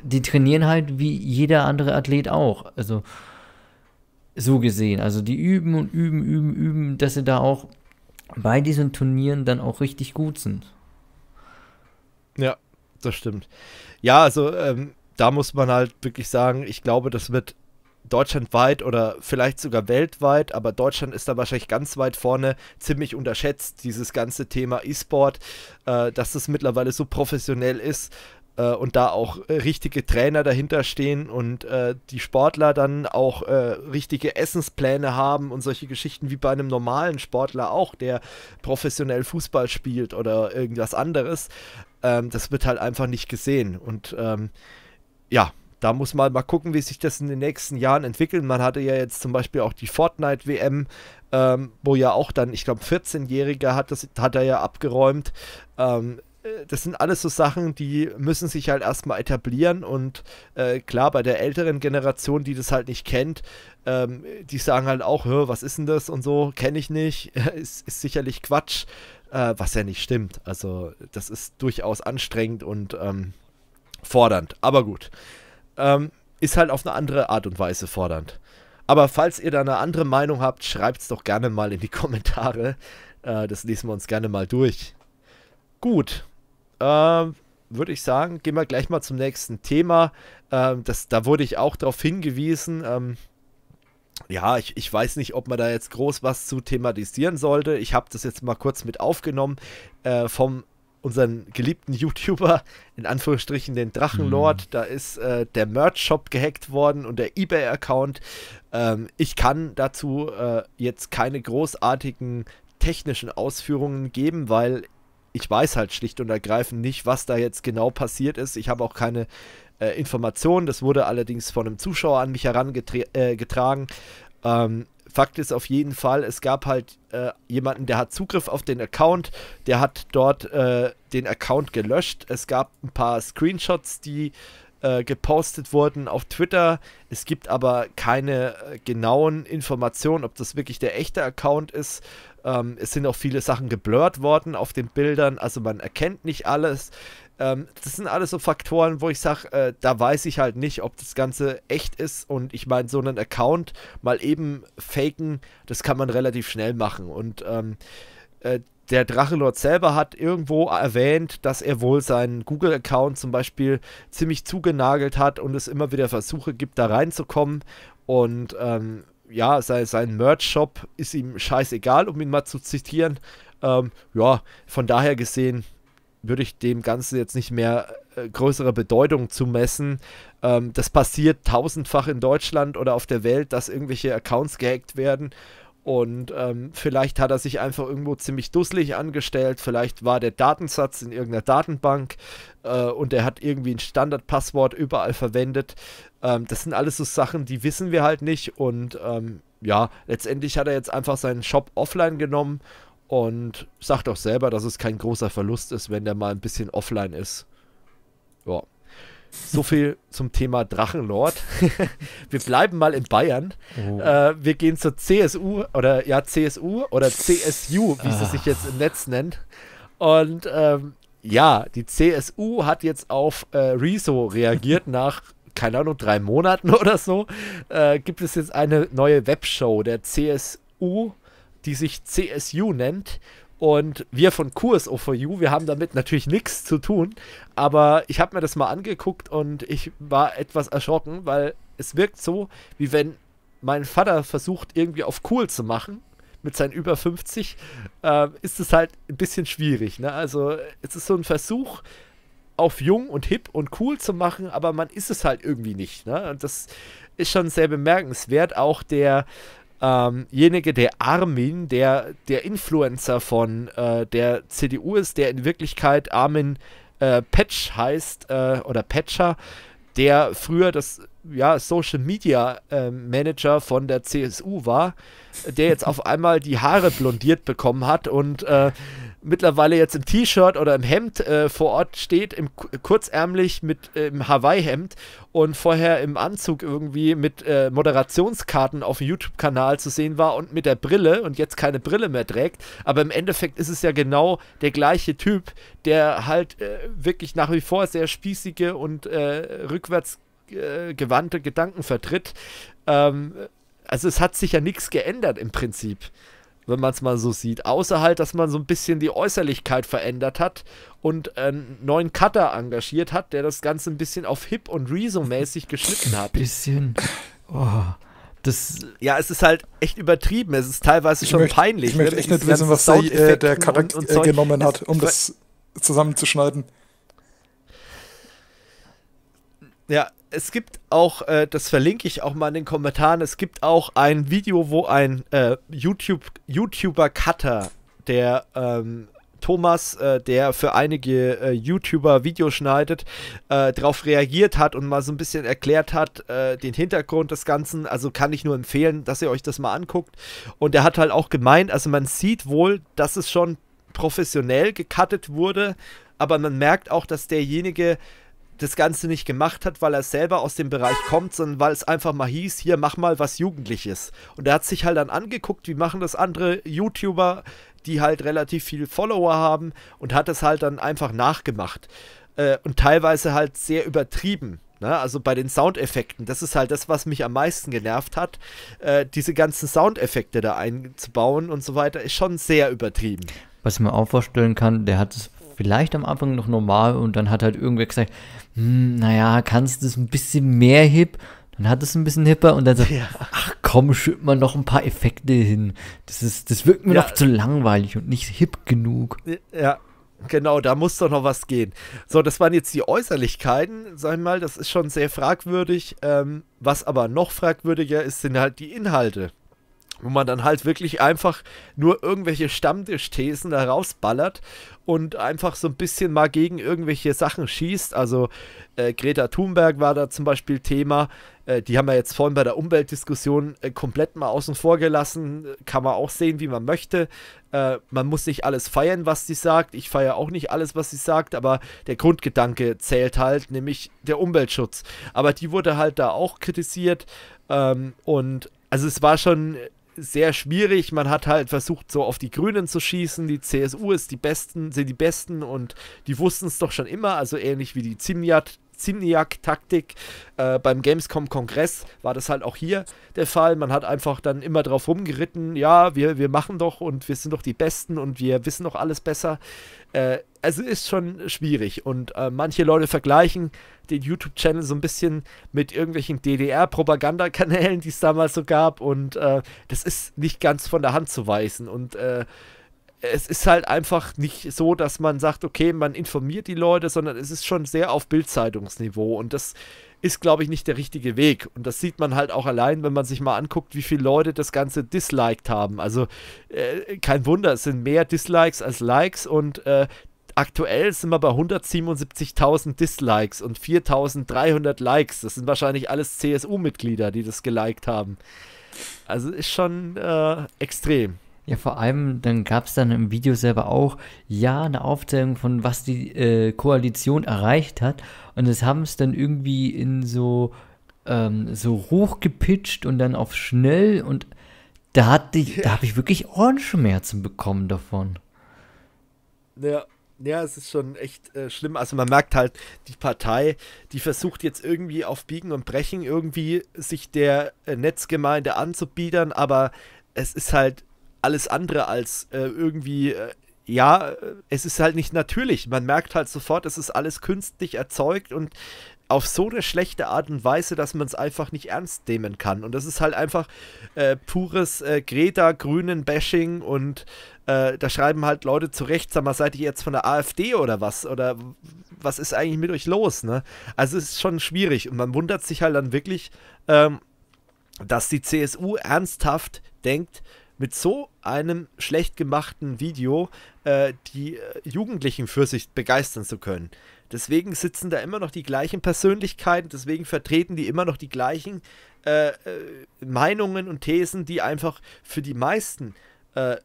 die trainieren halt wie jeder andere Athlet auch. Also so gesehen. Also die üben und üben, üben, üben, dass sie da auch bei diesen Turnieren dann auch richtig gut sind. Ja, das stimmt. Ja, also ähm, da muss man halt wirklich sagen, ich glaube, das wird deutschlandweit oder vielleicht sogar weltweit, aber Deutschland ist da wahrscheinlich ganz weit vorne, ziemlich unterschätzt, dieses ganze Thema E-Sport, äh, dass es mittlerweile so professionell ist äh, und da auch äh, richtige Trainer dahinter stehen und äh, die Sportler dann auch äh, richtige Essenspläne haben und solche Geschichten wie bei einem normalen Sportler auch, der professionell Fußball spielt oder irgendwas anderes. Ähm, das wird halt einfach nicht gesehen und ähm, ja, da muss man mal gucken, wie sich das in den nächsten Jahren entwickelt. Man hatte ja jetzt zum Beispiel auch die Fortnite-WM, ähm, wo ja auch dann, ich glaube, 14-Jähriger hat, das, hat er ja abgeräumt. Ähm, äh, das sind alles so Sachen, die müssen sich halt erstmal etablieren und äh, klar, bei der älteren Generation, die das halt nicht kennt, ähm, die sagen halt auch, was ist denn das und so, kenne ich nicht, ist, ist, sicherlich Quatsch, äh, was ja nicht stimmt. Also das ist durchaus anstrengend und ähm, fordernd, aber gut. Ähm, ist halt auf eine andere Art und Weise fordernd. Aber falls ihr da eine andere Meinung habt, schreibt es doch gerne mal in die Kommentare. Äh, das lesen wir uns gerne mal durch. Gut. Ähm, würde ich sagen, gehen wir gleich mal zum nächsten Thema. Ähm, das, da wurde ich auch darauf hingewiesen. Ähm, ja, ich, ich weiß nicht, ob man da jetzt groß was zu thematisieren sollte. Ich habe das jetzt mal kurz mit aufgenommen äh, vom unseren geliebten YouTuber, in Anführungsstrichen den Drachenlord. Mhm. Da ist äh, der Merch-Shop gehackt worden und der eBay-Account. Ähm, ich kann dazu äh, jetzt keine großartigen technischen Ausführungen geben, weil ich weiß halt schlicht und ergreifend nicht, was da jetzt genau passiert ist. Ich habe auch keine äh, Informationen. Das wurde allerdings von einem Zuschauer an mich herangetragen. Äh, ähm, Fakt ist auf jeden Fall, es gab halt äh, jemanden, der hat Zugriff auf den Account, der hat dort äh, den Account gelöscht. Es gab ein paar Screenshots, die äh, gepostet wurden auf Twitter. Es gibt aber keine äh, genauen Informationen, ob das wirklich der echte Account ist. Ähm, es sind auch viele Sachen geblurrt worden auf den Bildern, also man erkennt nicht alles. Ähm, das sind alles so Faktoren, wo ich sage, äh, da weiß ich halt nicht, ob das Ganze echt ist. Und ich meine, so einen Account mal eben faken, das kann man relativ schnell machen. Und ähm, äh, der Drachenlord selber hat irgendwo erwähnt, dass er wohl seinen Google-Account zum Beispiel ziemlich zugenagelt hat und es immer wieder Versuche gibt, da reinzukommen. Und ähm, ja, sein, sein Merch-Shop ist ihm scheißegal, um ihn mal zu zitieren. Ähm, ja, von daher gesehen, würde ich dem Ganzen jetzt nicht mehr äh, größere Bedeutung zu messen. Ähm, das passiert tausendfach in Deutschland oder auf der Welt, dass irgendwelche Accounts gehackt werden. Und ähm, vielleicht hat er sich einfach irgendwo ziemlich dusselig angestellt. Vielleicht war der Datensatz in irgendeiner Datenbank äh, und er hat irgendwie ein Standardpasswort überall verwendet. Ähm, das sind alles so Sachen, die wissen wir halt nicht. Und ähm, ja, letztendlich hat er jetzt einfach seinen Shop offline genommen und sagt auch selber, dass es kein großer Verlust ist, wenn der mal ein bisschen offline ist. Ja. So viel zum Thema Drachenlord. wir bleiben mal in Bayern. Oh. Äh, wir gehen zur CSU oder ja, CSU oder CSU, wie ah. sie sich jetzt im Netz nennt. Und ähm, ja, die CSU hat jetzt auf äh, Rezo reagiert nach, keine Ahnung, drei Monaten oder so. Äh, gibt es jetzt eine neue Webshow der CSU die sich CSU nennt. Und wir von QSO4U, wir haben damit natürlich nichts zu tun. Aber ich habe mir das mal angeguckt und ich war etwas erschrocken, weil es wirkt so, wie wenn mein Vater versucht, irgendwie auf cool zu machen mit seinen über 50, äh, ist es halt ein bisschen schwierig. Ne? Also es ist so ein Versuch, auf jung und hip und cool zu machen, aber man ist es halt irgendwie nicht. Ne? Und das ist schon sehr bemerkenswert. Auch der Derjenige, der Armin, der, der Influencer von äh, der CDU ist, der in Wirklichkeit Armin äh, Patch heißt äh, oder Patcher, der früher das ja, Social Media äh, Manager von der CSU war, der jetzt auf einmal die Haare blondiert bekommen hat und äh, mittlerweile jetzt im T-Shirt oder im Hemd äh, vor Ort steht, im, kurzärmlich mit äh, im Hawaii-Hemd und vorher im Anzug irgendwie mit äh, Moderationskarten auf dem YouTube-Kanal zu sehen war und mit der Brille und jetzt keine Brille mehr trägt. Aber im Endeffekt ist es ja genau der gleiche Typ, der halt äh, wirklich nach wie vor sehr spießige und äh, rückwärtsgewandte äh, gewandte Gedanken vertritt. Ähm, also es hat sich ja nichts geändert im Prinzip wenn man es mal so sieht. Außer halt, dass man so ein bisschen die Äußerlichkeit verändert hat und einen neuen Cutter engagiert hat, der das Ganze ein bisschen auf Hip und Rezo-mäßig geschnitten hat. Bisschen. Oh. Das, ja, es ist halt echt übertrieben. Es ist teilweise ich schon möchte, peinlich. Ich möchte ne? echt nicht wissen, was äh, der, der Charakter und, äh, und genommen hat, um das zusammenzuschneiden. Ja, es gibt auch, äh, das verlinke ich auch mal in den Kommentaren, es gibt auch ein Video, wo ein äh, YouTube, YouTuber-Cutter, der ähm, Thomas, äh, der für einige äh, YouTuber Videos schneidet, äh, darauf reagiert hat und mal so ein bisschen erklärt hat, äh, den Hintergrund des Ganzen. Also kann ich nur empfehlen, dass ihr euch das mal anguckt. Und er hat halt auch gemeint, also man sieht wohl, dass es schon professionell gecuttet wurde, aber man merkt auch, dass derjenige das Ganze nicht gemacht hat, weil er selber aus dem Bereich kommt, sondern weil es einfach mal hieß, hier mach mal was Jugendliches. Und er hat sich halt dann angeguckt, wie machen das andere YouTuber, die halt relativ viel Follower haben und hat es halt dann einfach nachgemacht. Äh, und teilweise halt sehr übertrieben. Ne? Also bei den Soundeffekten, das ist halt das, was mich am meisten genervt hat. Äh, diese ganzen Soundeffekte da einzubauen und so weiter, ist schon sehr übertrieben. Was ich mir auch vorstellen kann, der hat es vielleicht am Anfang noch normal und dann hat halt irgendwer gesagt, hm, naja, kannst du es ein bisschen mehr hip? Dann hat es ein bisschen hipper und dann sagt, ja. ach komm, schütt mal noch ein paar Effekte hin. Das, ist, das wirkt mir ja. noch zu langweilig und nicht hip genug. Ja, Genau, da muss doch noch was gehen. So, das waren jetzt die Äußerlichkeiten, sag ich mal, das ist schon sehr fragwürdig. Ähm, was aber noch fragwürdiger ist, sind halt die Inhalte wo man dann halt wirklich einfach nur irgendwelche Stammtischthesen da rausballert und einfach so ein bisschen mal gegen irgendwelche Sachen schießt. Also äh, Greta Thunberg war da zum Beispiel Thema. Äh, die haben wir jetzt vorhin bei der Umweltdiskussion äh, komplett mal außen vor gelassen. Äh, kann man auch sehen, wie man möchte. Äh, man muss nicht alles feiern, was sie sagt. Ich feiere auch nicht alles, was sie sagt, aber der Grundgedanke zählt halt, nämlich der Umweltschutz. Aber die wurde halt da auch kritisiert. Ähm, und also es war schon sehr schwierig. Man hat halt versucht, so auf die Grünen zu schießen. Die CSU ist die Besten, sind die Besten und die wussten es doch schon immer. Also ähnlich wie die Zimjat, Zimniak-Taktik äh, beim Gamescom-Kongress war das halt auch hier der Fall. Man hat einfach dann immer drauf rumgeritten, ja, wir, wir machen doch und wir sind doch die Besten und wir wissen doch alles besser. Äh, also ist schon schwierig und äh, manche Leute vergleichen den YouTube-Channel so ein bisschen mit irgendwelchen DDR-Propagandakanälen, die es damals so gab und äh, das ist nicht ganz von der Hand zu weisen und äh, es ist halt einfach nicht so, dass man sagt, okay, man informiert die Leute, sondern es ist schon sehr auf Bildzeitungsniveau und das ist, glaube ich, nicht der richtige Weg. Und das sieht man halt auch allein, wenn man sich mal anguckt, wie viele Leute das Ganze disliked haben. Also äh, kein Wunder, es sind mehr Dislikes als Likes und äh, aktuell sind wir bei 177.000 Dislikes und 4.300 Likes. Das sind wahrscheinlich alles CSU-Mitglieder, die das geliked haben. Also ist schon äh, extrem. Ja, vor allem, dann gab es dann im Video selber auch, ja, eine Aufzählung von, was die äh, Koalition erreicht hat. Und es haben es dann irgendwie in so, ähm, so hochgepitcht und dann auf schnell. Und da, hatte ich, da habe ich wirklich Ohrenschmerzen bekommen davon. Ja, ja, es ist schon echt äh, schlimm. Also man merkt halt, die Partei, die versucht jetzt irgendwie auf Biegen und Brechen irgendwie sich der äh, Netzgemeinde anzubiedern, aber es ist halt alles andere als äh, irgendwie, äh, ja, äh, es ist halt nicht natürlich. Man merkt halt sofort, es ist alles künstlich erzeugt und auf so eine schlechte Art und Weise, dass man es einfach nicht ernst nehmen kann. Und das ist halt einfach äh, pures äh, Greta-Grünen-Bashing und äh, da schreiben halt Leute zurecht, sag mal, seid ihr jetzt von der AfD oder was? Oder was ist eigentlich mit euch los? Ne? Also es ist schon schwierig und man wundert sich halt dann wirklich, ähm, dass die CSU ernsthaft denkt, mit so einem schlecht gemachten Video äh, die äh, Jugendlichen für sich begeistern zu können. Deswegen sitzen da immer noch die gleichen Persönlichkeiten, deswegen vertreten die immer noch die gleichen äh, äh Meinungen und Thesen, die einfach für die meisten äh,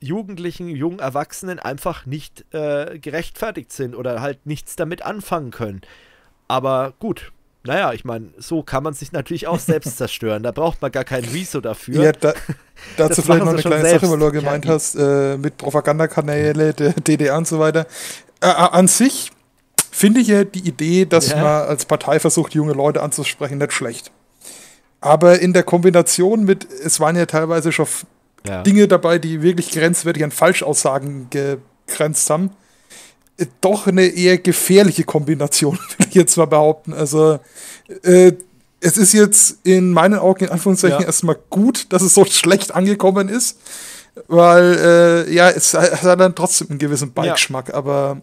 Jugendlichen, jungen Erwachsenen einfach nicht äh, gerechtfertigt sind oder halt nichts damit anfangen können. Aber gut, naja, ich meine, so kann man sich natürlich auch selbst zerstören. Da braucht man gar keinen Riso dafür. Ja, da, dazu vielleicht noch eine kleine selbst. Sache, weil du gemeint ja, hast, äh, mit Propagandakanäle der DDR und so weiter. Äh, äh, an sich finde ich ja die Idee, dass ja. man als Partei versucht, junge Leute anzusprechen, nicht schlecht. Aber in der Kombination mit, es waren ja teilweise schon ja. Dinge dabei, die wirklich grenzwertig an Falschaussagen gegrenzt haben. Äh, doch eine eher gefährliche Kombination, würde ich jetzt mal behaupten. Also, äh, es ist jetzt in meinen Augen in Anführungszeichen ja. erstmal gut, dass es so schlecht angekommen ist, weil, äh, ja, es, es, hat dann trotzdem einen gewissen Beigeschmack, ja. aber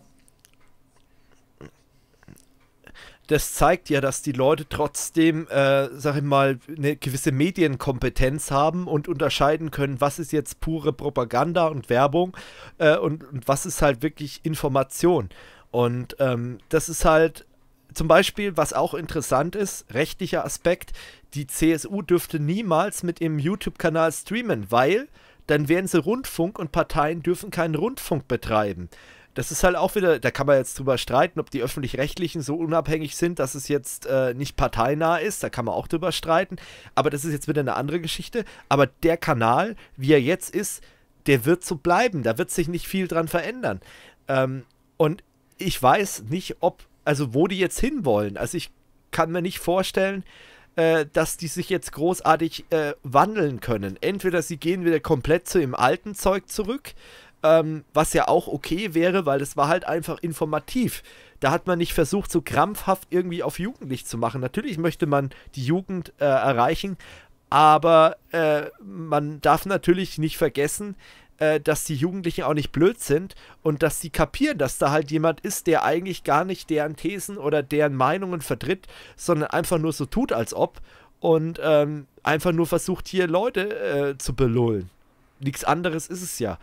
das zeigt ja, dass die Leute trotzdem, äh, sag ich mal, eine gewisse Medienkompetenz haben und unterscheiden können, was ist jetzt pure Propaganda und Werbung äh, und, und, was ist halt wirklich Information. Und ähm, das ist halt zum Beispiel, was auch interessant ist, rechtlicher Aspekt, die CSU dürfte niemals mit ihrem YouTube-Kanal streamen, weil dann wären sie Rundfunk und Parteien dürfen keinen Rundfunk betreiben das ist halt auch wieder, da kann man jetzt drüber streiten, ob die öffentlich-rechtlichen so unabhängig sind, dass es jetzt äh, nicht parteinah ist, da kann man auch drüber streiten, aber das ist jetzt wieder eine andere Geschichte. Aber der Kanal, wie er jetzt ist, der wird so bleiben, da wird sich nicht viel dran verändern. Ähm, und ich weiß nicht, ob, also wo die jetzt hinwollen. Also ich kann mir nicht vorstellen, äh, dass die sich jetzt großartig äh, wandeln können. Entweder sie gehen wieder komplett zu dem alten Zeug zurück, ähm, was ja auch okay wäre, weil es war halt einfach informativ. Da hat man nicht versucht, so krampfhaft irgendwie auf Jugendlich zu machen. Natürlich möchte man die Jugend äh, erreichen, aber äh, man darf natürlich nicht vergessen, äh, dass die Jugendlichen auch nicht blöd sind und dass sie kapieren, dass da halt jemand ist, der eigentlich gar nicht deren Thesen oder deren Meinungen vertritt, sondern einfach nur so tut, als ob und ähm, einfach nur versucht, hier Leute äh, zu belullen. Nichts anderes ist es ja.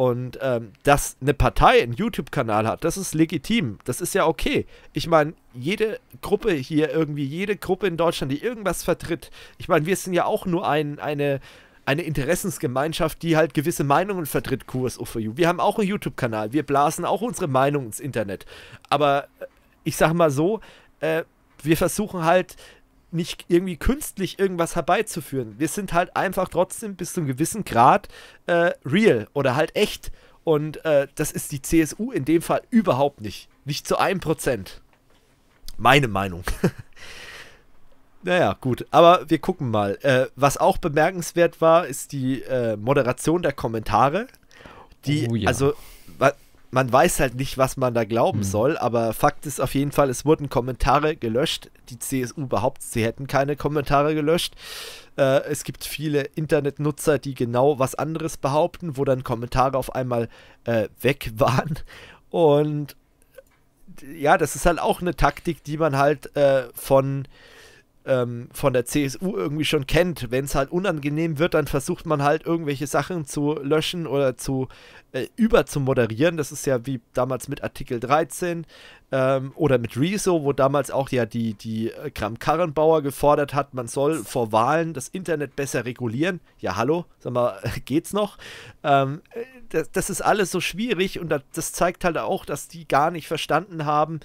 Und ähm, dass eine Partei einen YouTube-Kanal hat, das ist legitim. Das ist ja okay. Ich meine, jede Gruppe hier irgendwie, jede Gruppe in Deutschland, die irgendwas vertritt. Ich meine, wir sind ja auch nur ein, eine, eine Interessensgemeinschaft, die halt gewisse Meinungen vertritt, qsu 4 u Wir haben auch einen YouTube-Kanal. Wir blasen auch unsere Meinung ins Internet. Aber äh, ich sag mal so, äh, wir versuchen halt nicht irgendwie künstlich irgendwas herbeizuführen. Wir sind halt einfach trotzdem bis zu einem gewissen Grad äh, real oder halt echt. Und äh, das ist die CSU in dem Fall überhaupt nicht. Nicht zu einem Prozent. Meine Meinung. naja, gut. Aber wir gucken mal. Äh, was auch bemerkenswert war, ist die äh, Moderation der Kommentare. Die, oh, ja. also man weiß halt nicht, was man da glauben mhm. soll, aber Fakt ist auf jeden Fall, es wurden Kommentare gelöscht. Die CSU behauptet, sie hätten keine Kommentare gelöscht. Äh, es gibt viele Internetnutzer, die genau was anderes behaupten, wo dann Kommentare auf einmal äh, weg waren. Und ja, das ist halt auch eine Taktik, die man halt äh, von ähm, von der CSU irgendwie schon kennt. Wenn es halt unangenehm wird, dann versucht man halt irgendwelche Sachen zu löschen oder zu äh, überzumoderieren. Das ist ja wie damals mit Artikel 13 ähm, oder mit Rezo, wo damals auch ja die, die äh, Kram Karrenbauer gefordert hat, man soll vor Wahlen das Internet besser regulieren. Ja, hallo, sag mal, geht's noch? Ähm, äh, das, das, ist alles so schwierig und das, das zeigt halt auch, dass die gar nicht verstanden haben,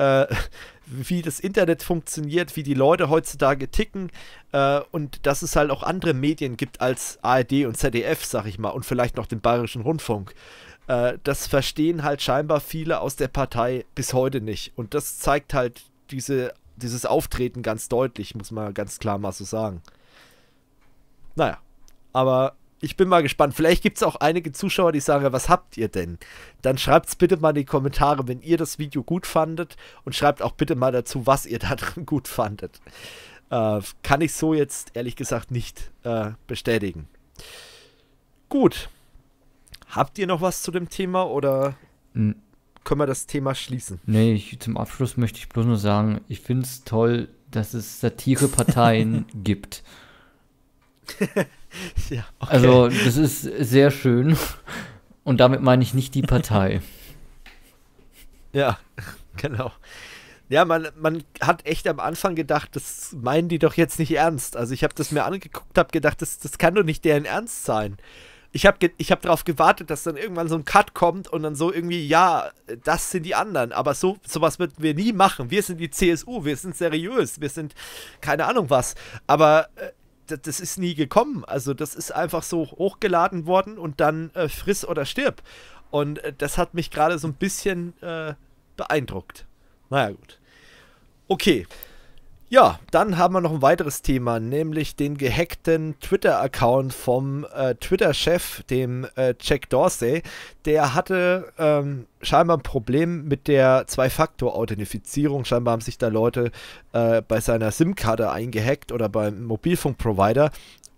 äh, wie das Internet funktioniert, wie die Leute heutzutage ticken äh, und dass es halt auch andere Medien gibt als ARD und ZDF, sag ich mal, und vielleicht noch den Bayerischen Rundfunk. Äh, das verstehen halt scheinbar viele aus der Partei bis heute nicht. Und das zeigt halt diese, dieses Auftreten ganz deutlich, muss man ganz klar mal so sagen. Naja, aber ich bin mal gespannt. Vielleicht gibt es auch einige Zuschauer, die sagen, was habt ihr denn? Dann schreibt es bitte mal in die Kommentare, wenn ihr das Video gut fandet. Und schreibt auch bitte mal dazu, was ihr da drin gut fandet. Äh, kann ich so jetzt ehrlich gesagt nicht äh, bestätigen. Gut. Habt ihr noch was zu dem Thema oder mhm. können wir das Thema schließen? Nee, ich, zum Abschluss möchte ich bloß nur sagen, ich finde es toll, dass es Satireparteien gibt. Ja, okay. Also, das ist sehr schön. Und damit meine ich nicht die Partei. ja, genau. Ja, man, man hat echt am Anfang gedacht, das meinen die doch jetzt nicht ernst. Also ich habe das mir angeguckt, habe gedacht, das, das kann doch nicht deren Ernst sein. Ich habe ich hab darauf gewartet, dass dann irgendwann so ein Cut kommt und dann so irgendwie, ja, das sind die anderen. Aber so sowas würden wir nie machen. Wir sind die CSU, wir sind seriös, wir sind keine Ahnung was. Aber äh, das ist nie gekommen. Also das ist einfach so hochgeladen worden und dann äh, friss oder stirb. Und äh, das hat mich gerade so ein bisschen äh, beeindruckt. Naja gut. Okay. Ja, dann haben wir noch ein weiteres Thema, nämlich den gehackten Twitter-Account vom äh, Twitter-Chef, dem äh, Jack Dorsey. Der hatte ähm, scheinbar ein Problem mit der Zwei-Faktor-Authentifizierung. Scheinbar haben sich da Leute äh, bei seiner SIM-Karte eingehackt oder beim Mobilfunkprovider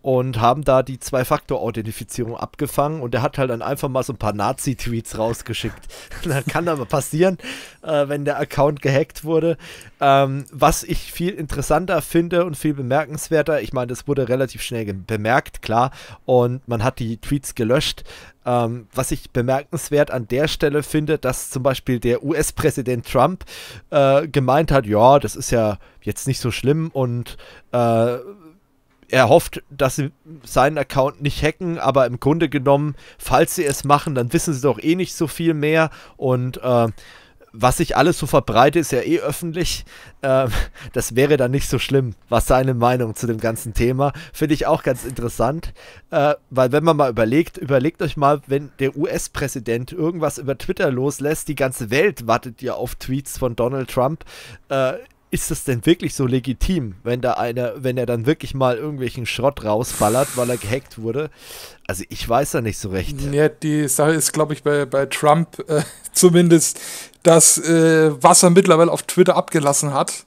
und haben da die Zwei-Faktor-Authentifizierung abgefangen und er hat halt dann einfach mal so ein paar Nazi-Tweets rausgeschickt. das kann aber passieren, äh, wenn der Account gehackt wurde. Ähm, was ich viel interessanter finde und viel bemerkenswerter, ich meine, das wurde relativ schnell bemerkt, klar, und man hat die Tweets gelöscht. Ähm, was ich bemerkenswert an der Stelle finde, dass zum Beispiel der US-Präsident Trump äh, gemeint hat, ja, das ist ja jetzt nicht so schlimm und äh, er hofft, dass sie seinen Account nicht hacken, aber im Grunde genommen, falls sie es machen, dann wissen sie doch eh nicht so viel mehr und äh, was sich alles so verbreite, ist ja eh öffentlich. Ähm, das wäre dann nicht so schlimm, was seine Meinung zu dem ganzen Thema. Finde ich auch ganz interessant, äh, weil wenn man mal überlegt, überlegt euch mal, wenn der US-Präsident irgendwas über Twitter loslässt, die ganze Welt wartet ja auf Tweets von Donald Trump. Äh, ist das denn wirklich so legitim, wenn da einer, wenn er dann wirklich mal irgendwelchen Schrott rausballert, weil er gehackt wurde? Also ich weiß da nicht so recht. Ja, die Sache ist, glaube ich, bei, bei Trump äh, zumindest, dass äh, was er mittlerweile auf Twitter abgelassen hat.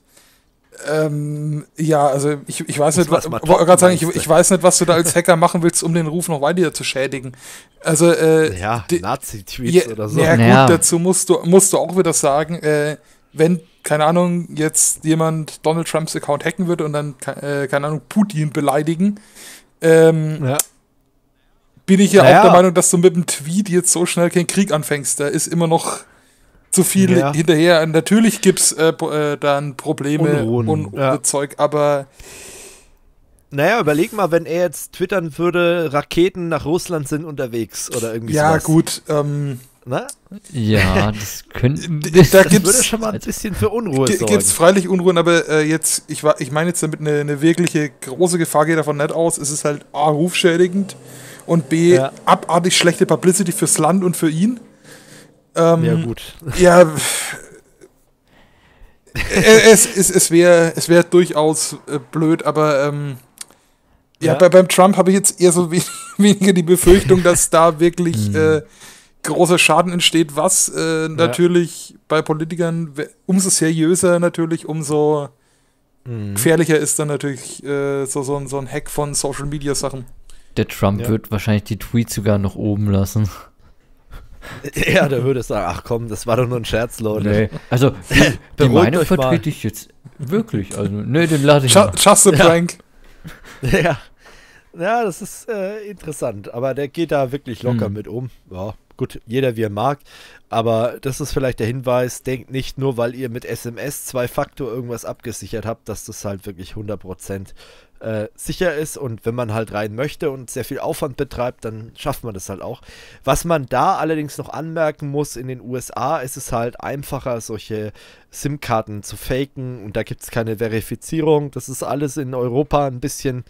Ähm, ja, also ich, ich weiß nicht, was, was sagen, ich, ich, weiß nicht, was du da als Hacker machen willst, um den Ruf noch weiter zu schädigen. Also äh, ja, Nazi-Tweets ja, oder so. Ja, gut, ja. dazu musst du musst du auch wieder sagen, äh, wenn keine Ahnung, jetzt jemand Donald Trumps Account hacken würde und dann, äh, keine Ahnung, Putin beleidigen, ähm, ja. bin ich ja naja. auch der Meinung, dass du mit dem Tweet jetzt so schnell keinen Krieg anfängst. Da ist immer noch zu viel ja. hinterher. Natürlich gibt es äh, äh, dann Probleme Unruhen. und, ja. Zeug, aber. Naja, überleg mal, wenn er jetzt twittern würde, Raketen nach Russland sind unterwegs oder irgendwie so. Ja, sowas. gut. Ähm, ne? Ja, das könnte. das, da das würde schon mal ein bisschen für Unruhe sorgen. Gibt es freilich Unruhen, aber äh, jetzt, ich, ich meine jetzt damit eine, eine, wirkliche große Gefahr geht davon nicht aus. Es ist halt A, rufschädigend und B, ja. abartig schlechte Publicity fürs Land und für ihn. Ähm, ja, gut. Ja, äh, äh, es, es, es wäre es wär durchaus äh, blöd, aber ähm, ja, ja. Bei, beim Trump habe ich jetzt eher so weniger die Befürchtung, dass da wirklich hm. äh, großer Schaden entsteht, was äh, natürlich bei Politikern umso seriöser natürlich, umso mhm. gefährlicher ist dann natürlich äh, so, so, so ein Hack von Social Media Sachen. Der Trump ja. wird wahrscheinlich die Tweets sogar noch oben lassen. Ja, der würde sagen, ach komm, das war doch nur ein Scherz, Leute. Nee. Also, die, die Meinung vertrete ich jetzt wirklich. Also, nee, den lade ich Just, just a prank. Ja. ja. ja. das ist äh, interessant. Aber der geht da wirklich locker hm. mit um. Ja gut, jeder wie er mag, aber das ist vielleicht der Hinweis, denkt nicht nur, weil ihr mit SMS zwei Faktor irgendwas abgesichert habt, dass das halt wirklich 100% äh, sicher ist und wenn man halt rein möchte und sehr viel Aufwand betreibt, dann schafft man das halt auch. Was man da allerdings noch anmerken muss, in den USA ist es halt einfacher, solche SIM-Karten zu faken und da gibt es keine Verifizierung. Das ist alles in Europa ein bisschen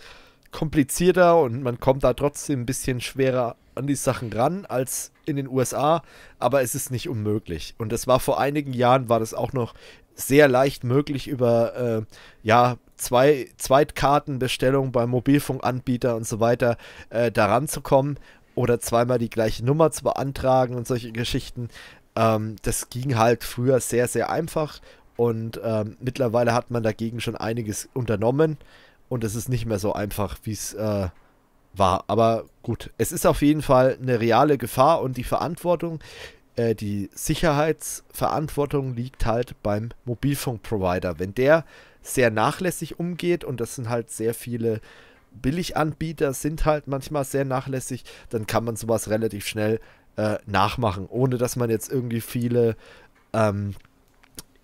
komplizierter und man kommt da trotzdem ein bisschen schwerer an die Sachen ran als in den USA, aber es ist nicht unmöglich. Und das war vor einigen Jahren, war das auch noch sehr leicht möglich über äh, ja, zwei, Zweitkartenbestellung bei Mobilfunkanbieter und so weiter äh, daran zu kommen oder zweimal die gleiche Nummer zu beantragen und solche Geschichten. Ähm, das ging halt früher sehr, sehr einfach und ähm, mittlerweile hat man dagegen schon einiges unternommen und es ist nicht mehr so einfach, wie es äh, war. Aber gut, es ist auf jeden Fall eine reale Gefahr und die Verantwortung, äh, die Sicherheitsverantwortung liegt halt beim Mobilfunkprovider. Wenn der sehr nachlässig umgeht und das sind halt sehr viele Billiganbieter, sind halt manchmal sehr nachlässig, dann kann man sowas relativ schnell äh, nachmachen, ohne dass man jetzt irgendwie viele ähm,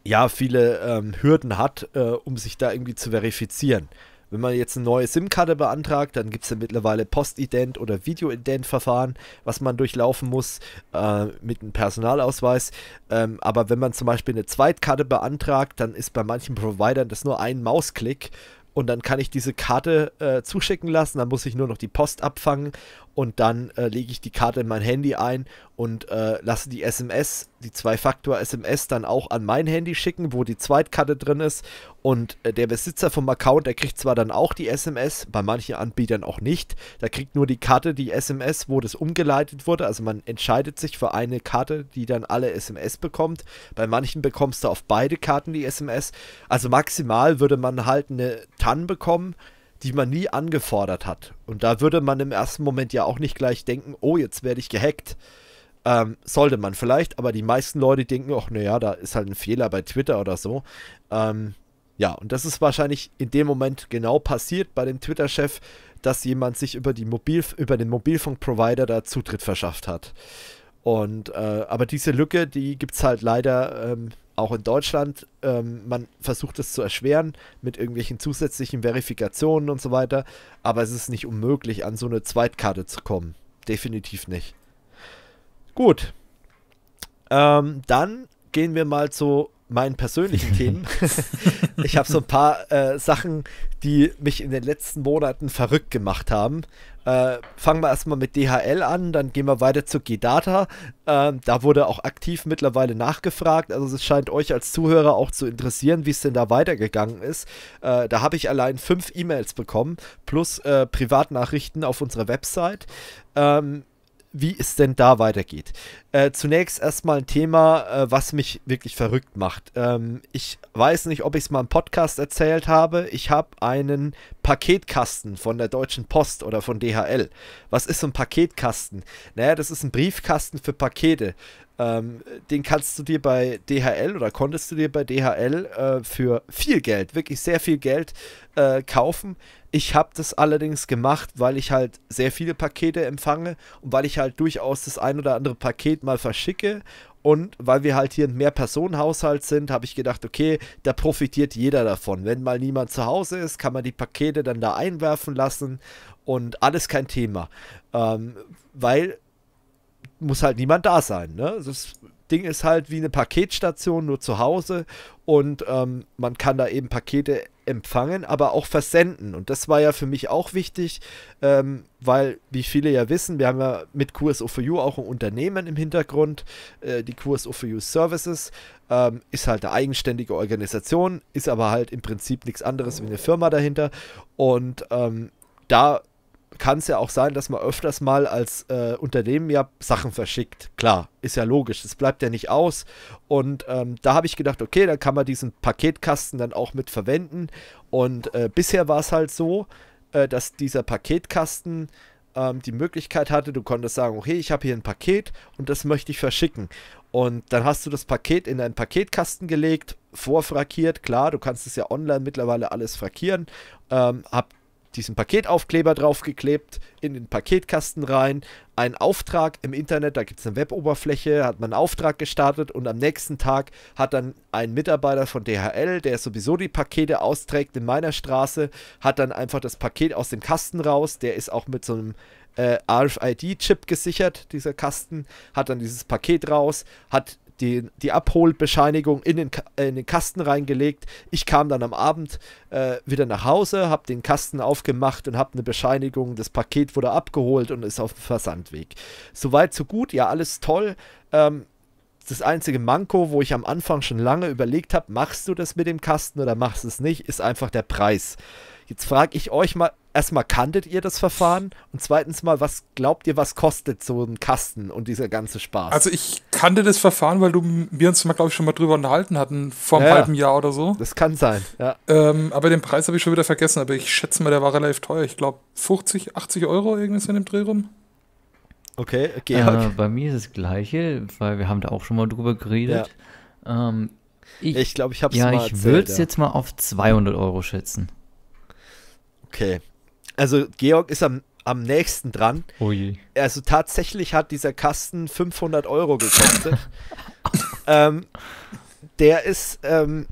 ja, viele ähm, Hürden hat, äh, um sich da irgendwie zu verifizieren. Wenn man jetzt eine neue SIM-Karte beantragt, dann gibt es ja mittlerweile Postident oder Videoident-Verfahren, was man durchlaufen muss äh, mit einem Personalausweis. Ähm, aber wenn man zum Beispiel eine Zweitkarte beantragt, dann ist bei manchen Providern das nur ein Mausklick und dann kann ich diese Karte äh, zuschicken lassen, dann muss ich nur noch die Post abfangen und dann äh, lege ich die Karte in mein Handy ein und äh, lasse die SMS, die Zwei-Faktor-SMS dann auch an mein Handy schicken, wo die Zweitkarte drin ist. Und äh, der Besitzer vom Account, der kriegt zwar dann auch die SMS, bei manchen Anbietern auch nicht. Da kriegt nur die Karte die SMS, wo das umgeleitet wurde. Also man entscheidet sich für eine Karte, die dann alle SMS bekommt. Bei manchen bekommst du auf beide Karten die SMS. Also maximal würde man halt eine TAN bekommen die man nie angefordert hat. Und da würde man im ersten Moment ja auch nicht gleich denken, oh, jetzt werde ich gehackt. Ähm, sollte man vielleicht, aber die meisten Leute denken, ach, naja, da ist halt ein Fehler bei Twitter oder so. Ähm, ja, und das ist wahrscheinlich in dem Moment genau passiert bei dem Twitter-Chef, dass jemand sich über, die Mobil, über den Mobilfunkprovider da Zutritt verschafft hat. Und äh, aber diese Lücke, die gibt es halt leider ähm, auch in Deutschland, ähm, man versucht es zu erschweren mit irgendwelchen zusätzlichen Verifikationen und so weiter, aber es ist nicht unmöglich, an so eine Zweitkarte zu kommen. Definitiv nicht. Gut. Ähm, dann gehen wir mal zu meinen persönlichen Themen. ich habe so ein paar äh, Sachen, die mich in den letzten Monaten verrückt gemacht haben. Äh, fangen wir erstmal mit DHL an, dann gehen wir weiter zu GData. Äh, da wurde auch aktiv mittlerweile nachgefragt. Also es scheint euch als Zuhörer auch zu interessieren, wie es denn da weitergegangen ist. Äh, da habe ich allein fünf E-Mails bekommen, plus äh, Privatnachrichten auf unserer Website. Ähm, wie es denn da weitergeht. Äh, zunächst erstmal ein Thema, äh, was mich wirklich verrückt macht. Ähm, ich weiß nicht, ob ich es mal im Podcast erzählt habe. Ich habe einen Paketkasten von der Deutschen Post oder von DHL. Was ist so ein Paketkasten? Naja, das ist ein Briefkasten für Pakete. Ähm, den kannst du dir bei DHL oder konntest du dir bei DHL äh, für viel Geld, wirklich sehr viel Geld äh, kaufen. Ich habe das allerdings gemacht, weil ich halt sehr viele Pakete empfange und weil ich halt durchaus das ein oder andere Paket mal verschicke und weil wir halt hier ein Mehrpersonenhaushalt sind, habe ich gedacht, okay, da profitiert jeder davon. Wenn mal niemand zu Hause ist, kann man die Pakete dann da einwerfen lassen und alles kein Thema. Ähm, weil muss halt niemand da sein. Ne? Also das Ding ist halt wie eine Paketstation, nur zu Hause. Und ähm, man kann da eben Pakete empfangen, aber auch versenden. Und das war ja für mich auch wichtig, ähm, weil, wie viele ja wissen, wir haben ja mit QSO4U auch ein Unternehmen im Hintergrund. Äh, die QSO4U Services ähm, ist halt eine eigenständige Organisation, ist aber halt im Prinzip nichts anderes wie eine Firma dahinter. Und ähm, da kann es ja auch sein, dass man öfters mal als äh, Unternehmen ja Sachen verschickt. Klar, ist ja logisch, das bleibt ja nicht aus. Und ähm, da habe ich gedacht, okay, dann kann man diesen Paketkasten dann auch mit verwenden. Und äh, bisher war es halt so, äh, dass dieser Paketkasten ähm, die Möglichkeit hatte, du konntest sagen, okay, ich habe hier ein Paket und das möchte ich verschicken. Und dann hast du das Paket in einen Paketkasten gelegt, vorfrackiert, klar, du kannst es ja online mittlerweile alles frackieren, ähm, hab diesen Paketaufkleber draufgeklebt, in den Paketkasten rein, einen Auftrag im Internet, da gibt es eine Weboberfläche, hat man einen Auftrag gestartet und am nächsten Tag hat dann ein Mitarbeiter von DHL, der sowieso die Pakete austrägt in meiner Straße, hat dann einfach das Paket aus dem Kasten raus, der ist auch mit so einem äh, RFID-Chip gesichert, dieser Kasten, hat dann dieses Paket raus, hat die, die Abholbescheinigung in den, in den Kasten reingelegt. Ich kam dann am Abend äh, wieder nach Hause, habe den Kasten aufgemacht und habe eine Bescheinigung. Das Paket wurde abgeholt und ist auf dem Versandweg. Soweit, so gut. Ja, alles toll. Ähm, das einzige Manko, wo ich am Anfang schon lange überlegt habe, machst du das mit dem Kasten oder machst du es nicht, ist einfach der Preis. Jetzt frage ich euch mal, erstmal kanntet ihr das Verfahren? Und zweitens mal, was glaubt ihr, was kostet so ein Kasten und dieser ganze Spaß? Also ich kannte das Verfahren, weil du wir uns mal, glaube ich, schon mal drüber unterhalten hatten, vor einem ja, halben Jahr oder so. Das kann sein, ja. Ähm, aber den Preis habe ich schon wieder vergessen, aber ich schätze mal, der war relativ teuer. Ich glaube 50, 80 Euro irgendwas in dem Dreh rum. Okay, Georg. Äh, bei mir ist das Gleiche, weil wir haben da auch schon mal drüber geredet. Ja. Ähm, ich glaube, ich, glaub, ich habe es Ja, ich würde es jetzt mal auf 200 Euro schätzen. Okay. Also Georg ist am, am nächsten dran. Oh je. Also tatsächlich hat dieser Kasten 500 Euro gekostet. ähm, der ist, ähm,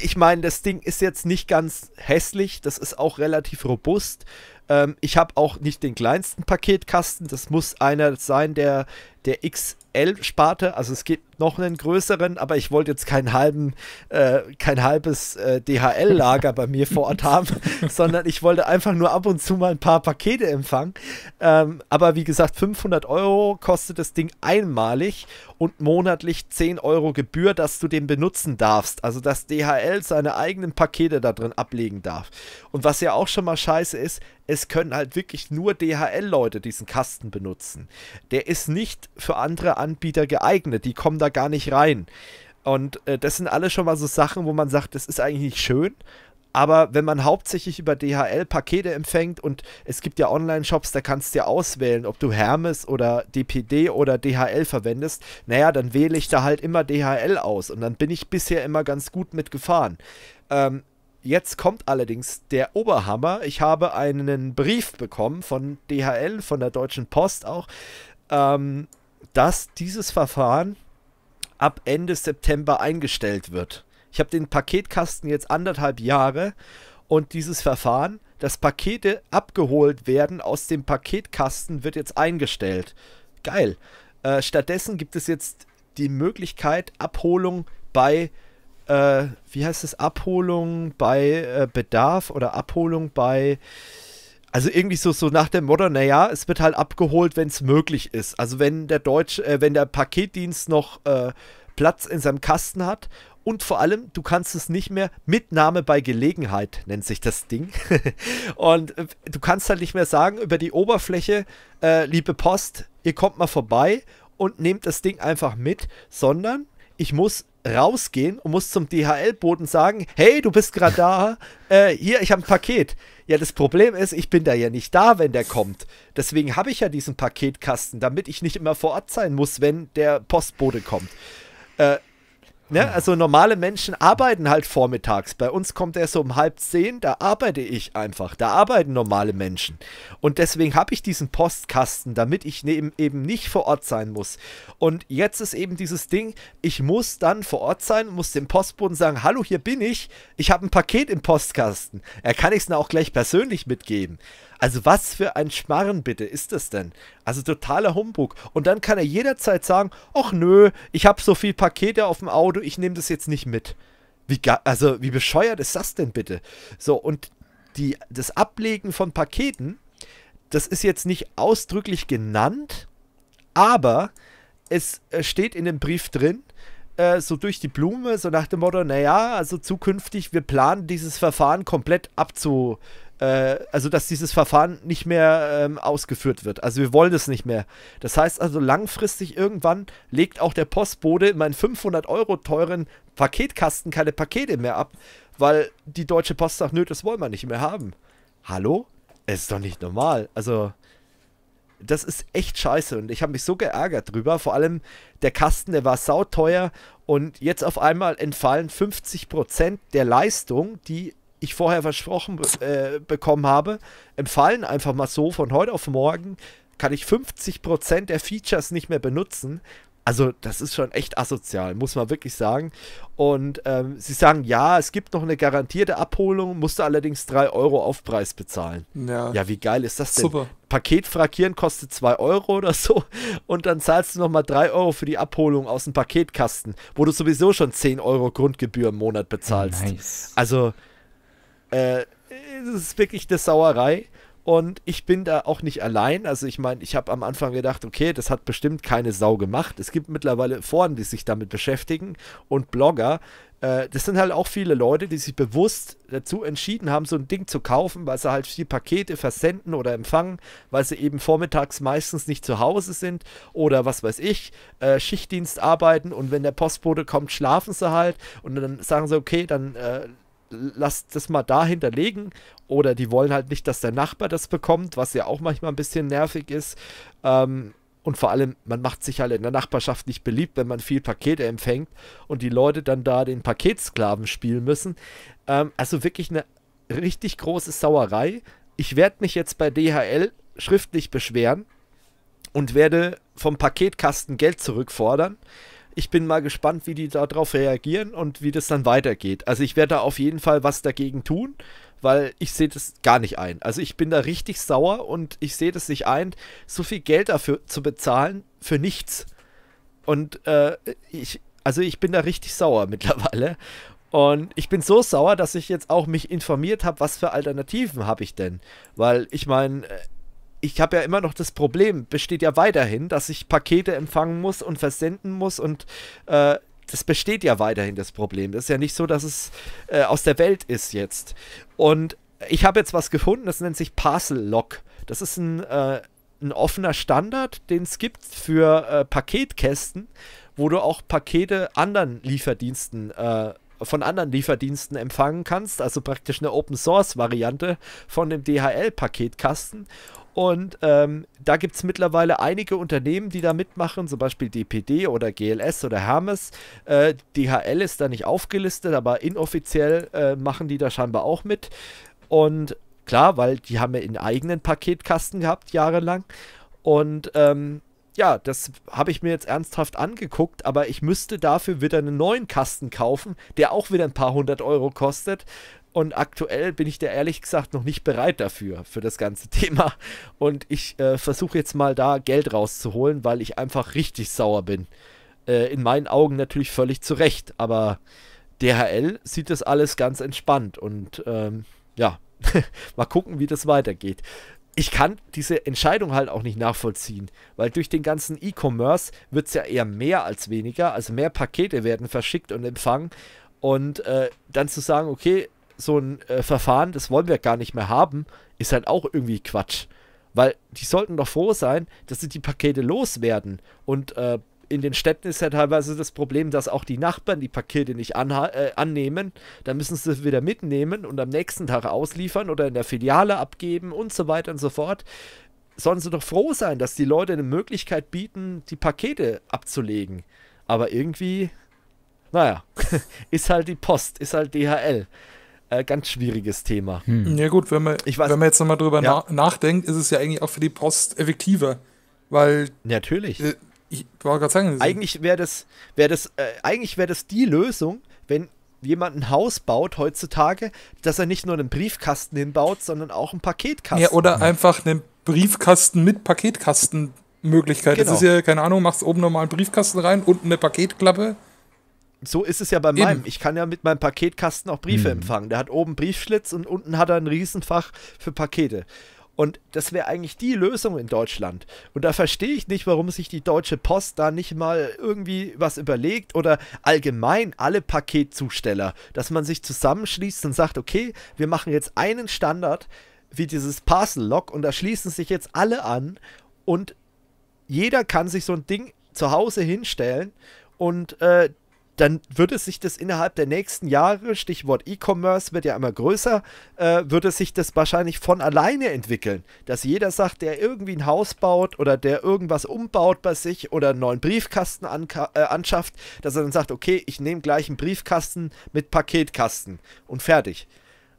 ich meine, das Ding ist jetzt nicht ganz hässlich. Das ist auch relativ robust. Ähm, ich habe auch nicht den kleinsten Paketkasten. Das muss einer sein, der, der XL-Sparte. Also es gibt noch einen größeren, aber ich wollte jetzt keinen halben, äh, kein halbes äh, DHL-Lager bei mir vor Ort haben, sondern ich wollte einfach nur ab und zu mal ein paar Pakete empfangen. Ähm, aber wie gesagt, 500 Euro kostet das Ding einmalig und monatlich 10 Euro Gebühr, dass du den benutzen darfst. Also dass DHL seine eigenen Pakete da drin ablegen darf. Und was ja auch schon mal scheiße ist, es können halt wirklich nur DHL-Leute diesen Kasten benutzen. Der ist nicht für andere Anbieter geeignet, die kommen da gar nicht rein. Und äh, das sind alles schon mal so Sachen, wo man sagt, das ist eigentlich nicht schön, aber wenn man hauptsächlich über DHL Pakete empfängt und es gibt ja Online-Shops, da kannst du ja auswählen, ob du Hermes oder DPD oder DHL verwendest, naja, dann wähle ich da halt immer DHL aus und dann bin ich bisher immer ganz gut mitgefahren. Ähm, Jetzt kommt allerdings der Oberhammer. Ich habe einen Brief bekommen von DHL, von der Deutschen Post auch, ähm, dass dieses Verfahren ab Ende September eingestellt wird. Ich habe den Paketkasten jetzt anderthalb Jahre und dieses Verfahren, dass Pakete abgeholt werden aus dem Paketkasten, wird jetzt eingestellt. Geil. Äh, stattdessen gibt es jetzt die Möglichkeit, Abholung bei äh, äh, wie heißt es, Abholung bei äh, Bedarf oder Abholung bei, also irgendwie so, so nach dem Motto, naja, es wird halt abgeholt, wenn es möglich ist. Also wenn der Deutsch, äh, wenn der Paketdienst noch äh, Platz in seinem Kasten hat und vor allem, du kannst es nicht mehr Mitnahme bei Gelegenheit, nennt sich das Ding. und äh, du kannst halt nicht mehr sagen über die Oberfläche, äh, liebe Post, ihr kommt mal vorbei und nehmt das Ding einfach mit, sondern ich muss rausgehen und muss zum DHL-Boten sagen, hey, du bist gerade da, äh, hier, ich habe ein Paket. Ja, das Problem ist, ich bin da ja nicht da, wenn der kommt. Deswegen habe ich ja diesen Paketkasten, damit ich nicht immer vor Ort sein muss, wenn der Postbote kommt. Äh, Ne? Also normale Menschen arbeiten halt vormittags. Bei uns kommt er so um halb zehn, da arbeite ich einfach. Da arbeiten normale Menschen. Und deswegen habe ich diesen Postkasten, damit ich ne eben nicht vor Ort sein muss. Und jetzt ist eben dieses Ding, ich muss dann vor Ort sein, muss dem Postboten sagen, hallo, hier bin ich, ich habe ein Paket im Postkasten. Er kann es dann auch gleich persönlich mitgeben. Also was für ein Schmarren bitte ist das denn? Also totaler Humbug. Und dann kann er jederzeit sagen, ach nö, ich habe so viel Pakete auf dem Auto, ich nehme das jetzt nicht mit. Wie also wie bescheuert ist das denn bitte? So und die, das Ablegen von Paketen, das ist jetzt nicht ausdrücklich genannt, aber es äh, steht in dem Brief drin, äh, so durch die Blume, so nach dem Motto, naja, also zukünftig, wir planen dieses Verfahren komplett abzu, äh, also dass dieses Verfahren nicht mehr ähm, ausgeführt wird. Also wir wollen es nicht mehr. Das heißt also langfristig irgendwann legt auch der Postbote in meinen 500 Euro teuren Paketkasten keine Pakete mehr ab, weil die Deutsche Post sagt, nö, das wollen wir nicht mehr haben. Hallo? Es ist doch nicht normal. Also das ist echt scheiße und ich habe mich so geärgert drüber. Vor allem der Kasten, der war sauteuer und jetzt auf einmal entfallen 50% der Leistung, die ich vorher versprochen äh, bekommen habe, entfallen einfach mal so von heute auf morgen. Kann ich 50% der Features nicht mehr benutzen. Also das ist schon echt asozial, muss man wirklich sagen. Und ähm, sie sagen, ja, es gibt noch eine garantierte Abholung, musst du allerdings 3 Euro Aufpreis bezahlen. Ja. ja, wie geil ist das denn? Super. Paket frakieren kostet 2 Euro oder so und dann zahlst du nochmal 3 Euro für die Abholung aus dem Paketkasten, wo du sowieso schon 10 Euro Grundgebühr im Monat bezahlst. Nice. Also äh, es ist wirklich eine Sauerei. Und ich bin da auch nicht allein. Also ich meine, ich habe am Anfang gedacht, okay, das hat bestimmt keine Sau gemacht. Es gibt mittlerweile Foren, die sich damit beschäftigen und Blogger. Äh, das sind halt auch viele Leute, die sich bewusst dazu entschieden haben, so ein Ding zu kaufen, weil sie halt viel Pakete versenden oder empfangen, weil sie eben vormittags meistens nicht zu Hause sind oder was weiß ich, äh, Schichtdienst arbeiten und wenn der Postbote kommt, schlafen sie halt und dann sagen sie, okay, dann... Äh, lasst das mal da hinterlegen. Oder die wollen halt nicht, dass der Nachbar das bekommt, was ja auch manchmal ein bisschen nervig ist. Ähm, und vor allem, man macht sich halt in der Nachbarschaft nicht beliebt, wenn man viel Pakete empfängt und die Leute dann da den Paketsklaven spielen müssen. Ähm, also wirklich eine richtig große Sauerei. Ich werde mich jetzt bei DHL schriftlich beschweren und werde vom Paketkasten Geld zurückfordern. Ich bin mal gespannt, wie die darauf reagieren und wie das dann weitergeht. Also ich werde da auf jeden Fall was dagegen tun, weil ich sehe das gar nicht ein. Also ich bin da richtig sauer und ich sehe das nicht ein, so viel Geld dafür zu bezahlen für nichts. Und äh, ich, also ich bin da richtig sauer mittlerweile. Und ich bin so sauer, dass ich jetzt auch mich informiert habe, was für Alternativen habe ich denn. Weil ich meine, äh, ich habe ja immer noch das Problem, besteht ja weiterhin, dass ich Pakete empfangen muss und versenden muss und äh, das besteht ja weiterhin das Problem. Das ist ja nicht so, dass es äh, aus der Welt ist jetzt. Und ich habe jetzt was gefunden, das nennt sich Parcel Lock. Das ist ein, äh, ein offener Standard, den es gibt für äh, Paketkästen, wo du auch Pakete anderen Lieferdiensten äh, von anderen Lieferdiensten empfangen kannst, also praktisch eine Open Source Variante von dem DHL Paketkasten und ähm, da gibt es mittlerweile einige Unternehmen, die da mitmachen, zum Beispiel DPD oder GLS oder Hermes. Äh, DHL ist da nicht aufgelistet, aber inoffiziell äh, machen die da scheinbar auch mit. Und klar, weil die haben ja in eigenen Paketkasten gehabt, jahrelang. Und ähm, ja, das habe ich mir jetzt ernsthaft angeguckt, aber ich müsste dafür wieder einen neuen Kasten kaufen, der auch wieder ein paar hundert Euro kostet. Und aktuell bin ich da ehrlich gesagt noch nicht bereit dafür, für das ganze Thema. Und ich äh, versuche jetzt mal da Geld rauszuholen, weil ich einfach richtig sauer bin. Äh, in meinen Augen natürlich völlig zu Recht, aber DHL sieht das alles ganz entspannt. Und ähm, ja, mal gucken, wie das weitergeht. Ich kann diese Entscheidung halt auch nicht nachvollziehen, weil durch den ganzen E-Commerce wird es ja eher mehr als weniger, also mehr Pakete werden verschickt und empfangen. Und äh, dann zu sagen, okay, so ein äh, Verfahren, das wollen wir gar nicht mehr haben, ist halt auch irgendwie Quatsch. Weil die sollten doch froh sein, dass sie die Pakete loswerden. Und äh, in den Städten ist ja teilweise das Problem, dass auch die Nachbarn die Pakete nicht äh, annehmen. Dann müssen sie es wieder mitnehmen und am nächsten Tag ausliefern oder in der Filiale abgeben und so weiter und so fort. Sollen sie doch froh sein, dass die Leute eine Möglichkeit bieten, die Pakete abzulegen. Aber irgendwie, naja, ist halt die Post, ist halt DHL äh, ganz schwieriges Thema. Hm. Ja, gut, wenn man, ich weiß, wenn man jetzt nochmal drüber ja. na nachdenkt, ist es ja eigentlich auch für die Post effektiver. Weil. Natürlich. Äh, ich wollte gerade sagen. Eigentlich wäre das, wär das, äh, wär das die Lösung, wenn jemand ein Haus baut heutzutage, dass er nicht nur einen Briefkasten hinbaut, sondern auch einen Paketkasten. Ja, oder einfach einen Briefkasten mit Paketkastenmöglichkeit. Genau. Das ist ja, keine Ahnung, machst oben nochmal einen Briefkasten rein, unten eine Paketklappe so ist es ja bei meinem. Ich kann ja mit meinem Paketkasten auch Briefe mhm. empfangen. Der hat oben Briefschlitz und unten hat er ein Riesenfach für Pakete. Und das wäre eigentlich die Lösung in Deutschland. Und da verstehe ich nicht, warum sich die Deutsche Post da nicht mal irgendwie was überlegt oder allgemein alle Paketzusteller, dass man sich zusammenschließt und sagt, okay, wir machen jetzt einen Standard wie dieses Parcel-Log und da schließen sich jetzt alle an und jeder kann sich so ein Ding zu Hause hinstellen und äh, dann würde sich das innerhalb der nächsten Jahre, Stichwort E-Commerce wird ja immer größer, äh, würde sich das wahrscheinlich von alleine entwickeln. Dass jeder sagt, der irgendwie ein Haus baut oder der irgendwas umbaut bei sich oder einen neuen Briefkasten äh, anschafft, dass er dann sagt, okay, ich nehme gleich einen Briefkasten mit Paketkasten und fertig.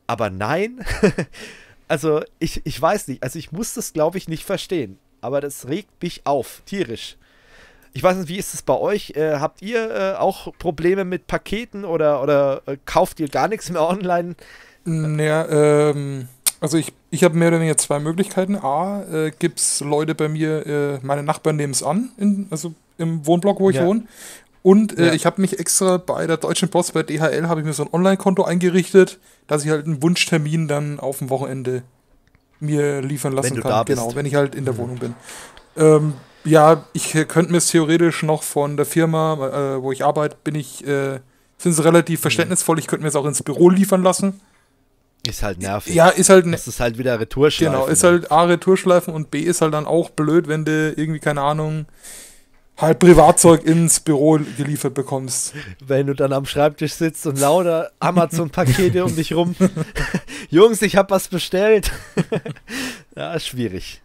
Aber nein, also ich, ich weiß nicht, also ich muss das glaube ich nicht verstehen, aber das regt mich auf, tierisch. Ich weiß nicht, wie ist es bei euch? Äh, habt ihr äh, auch Probleme mit Paketen oder, oder äh, kauft ihr gar nichts mehr online? Naja, mm, ähm, also ich, ich habe mehr oder weniger zwei Möglichkeiten. A, äh, gibt es Leute bei mir, äh, meine Nachbarn nehmen es an, in, also im Wohnblock, wo ich ja. wohne. Und äh, ja. ich habe mich extra bei der Deutschen Post, bei DHL, habe ich mir so ein Online-Konto eingerichtet, dass ich halt einen Wunschtermin dann auf dem Wochenende mir liefern lassen kann. Genau, bist. wenn ich halt in der mhm. Wohnung bin. Ähm, ja, ich äh, könnte mir es theoretisch noch von der Firma, äh, wo ich arbeite, bin ich, äh, sind sie relativ hm. verständnisvoll. Ich könnte mir es auch ins Büro liefern lassen. Ist halt nervig. Ja, ist halt. Das ist halt wieder Retourschleifen. Genau, ne? ist halt A, Retourschleifen und B, ist halt dann auch blöd, wenn du irgendwie, keine Ahnung, halt Privatzeug ins Büro geliefert bekommst. Wenn du dann am Schreibtisch sitzt und lauter Amazon-Pakete um dich rum. Jungs, ich hab was bestellt. ja, schwierig.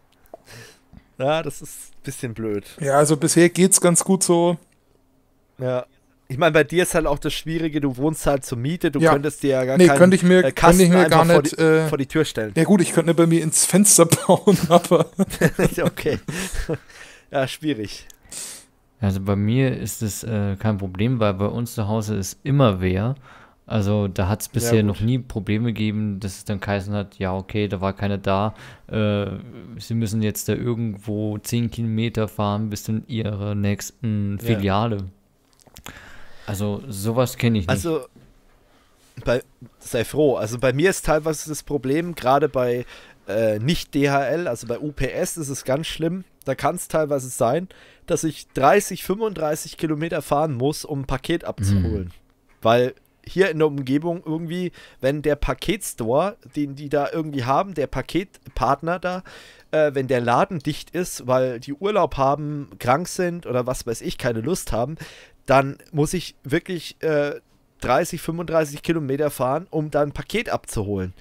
Ja, das ist ein bisschen blöd. Ja, also bisher geht's ganz gut so. Ja. Ich meine, bei dir ist halt auch das Schwierige, du wohnst halt zur Miete, du ja. könntest dir ja gar nee, keinen könnte ich mir, äh, Kasten ich mir gar nicht, vor die, äh, vor die, Tür stellen. Ja gut, ich könnte bei mir ins Fenster bauen, aber... okay. Ja, schwierig. Also bei mir ist es äh, kein Problem, weil bei uns zu Hause ist immer wer also da hat es bisher ja, noch nie Probleme gegeben, dass es dann geheißen hat, ja okay, da war keiner da, äh, sie müssen jetzt da irgendwo 10 Kilometer fahren bis zu ihrer nächsten Filiale. Ja. Also sowas kenne ich nicht. Also bei, sei froh, also bei mir ist teilweise das Problem, gerade bei äh, nicht DHL, also bei UPS ist es ganz schlimm, da kann es teilweise sein, dass ich 30, 35 Kilometer fahren muss, um ein Paket mhm. abzuholen. Mhm. Weil hier in der Umgebung irgendwie, wenn der Paketstore, den die da irgendwie haben, der Paketpartner da, äh, wenn der Laden dicht ist, weil die Urlaub haben, krank sind oder was weiß ich, keine Lust haben, dann muss ich wirklich äh, 30, 35 Kilometer fahren, um dann ein Paket abzuholen.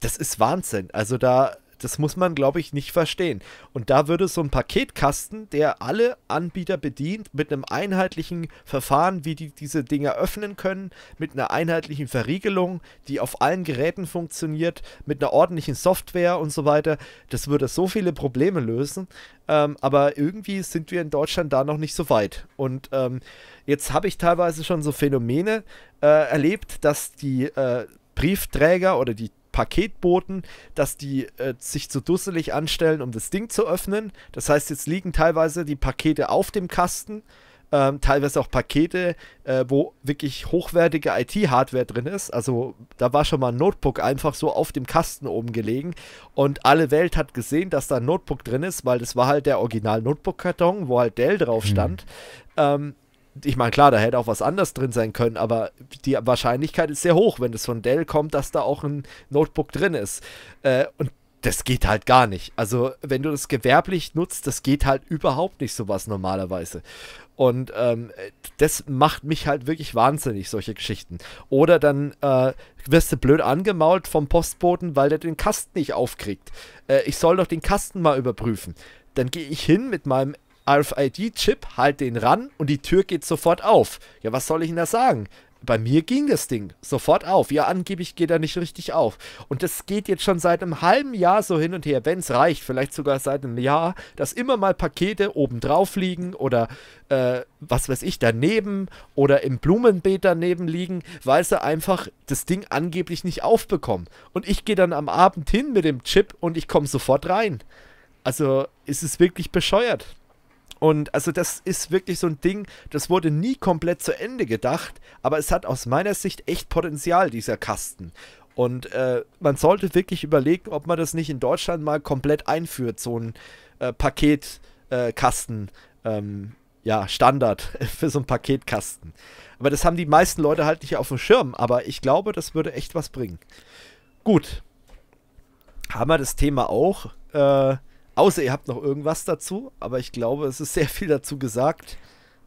Das ist Wahnsinn. Also da das muss man, glaube ich, nicht verstehen. Und da würde so ein Paketkasten, der alle Anbieter bedient, mit einem einheitlichen Verfahren, wie die diese Dinger öffnen können, mit einer einheitlichen Verriegelung, die auf allen Geräten funktioniert, mit einer ordentlichen Software und so weiter, das würde so viele Probleme lösen. Ähm, aber irgendwie sind wir in Deutschland da noch nicht so weit. Und ähm, jetzt habe ich teilweise schon so Phänomene äh, erlebt, dass die äh, Briefträger oder die Paketboten, dass die äh, sich zu dusselig anstellen, um das Ding zu öffnen. Das heißt, jetzt liegen teilweise die Pakete auf dem Kasten, ähm, teilweise auch Pakete, äh, wo wirklich hochwertige IT-Hardware drin ist. Also da war schon mal ein Notebook einfach so auf dem Kasten oben gelegen und alle Welt hat gesehen, dass da ein Notebook drin ist, weil das war halt der Original-Notebook-Karton, wo halt Dell drauf hm. stand. Hm. Ähm, ich meine, klar, da hätte auch was anderes drin sein können, aber die Wahrscheinlichkeit ist sehr hoch, wenn es von Dell kommt, dass da auch ein Notebook drin ist. Äh, und das geht halt gar nicht. Also, wenn du das gewerblich nutzt, das geht halt überhaupt nicht sowas normalerweise. Und ähm, das macht mich halt wirklich wahnsinnig, solche Geschichten. Oder dann äh, wirst du blöd angemault vom Postboten, weil der den Kasten nicht aufkriegt. Äh, ich soll doch den Kasten mal überprüfen. Dann gehe ich hin mit meinem RFID-Chip, halt den ran und die Tür geht sofort auf. Ja, was soll ich Ihnen da sagen? Bei mir ging das Ding sofort auf. Ja, angeblich geht er nicht richtig auf. Und das geht jetzt schon seit einem halben Jahr so hin und her, wenn es reicht, vielleicht sogar seit einem Jahr, dass immer mal Pakete oben drauf liegen oder äh, was weiß ich, daneben oder im Blumenbeet daneben liegen, weil sie einfach das Ding angeblich nicht aufbekommen. Und ich gehe dann am Abend hin mit dem Chip und ich komme sofort rein. Also ist es wirklich bescheuert. Und also das ist wirklich so ein Ding, das wurde nie komplett zu Ende gedacht, aber es hat aus meiner Sicht echt Potenzial, dieser Kasten. Und äh, man sollte wirklich überlegen, ob man das nicht in Deutschland mal komplett einführt, so ein äh, Paketkasten, äh, ähm, ja, Standard für so einen Paketkasten. Aber das haben die meisten Leute halt nicht auf dem Schirm, aber ich glaube, das würde echt was bringen. Gut. Haben wir das Thema auch. Äh, Außer ihr habt noch irgendwas dazu, aber ich glaube, es ist sehr viel dazu gesagt.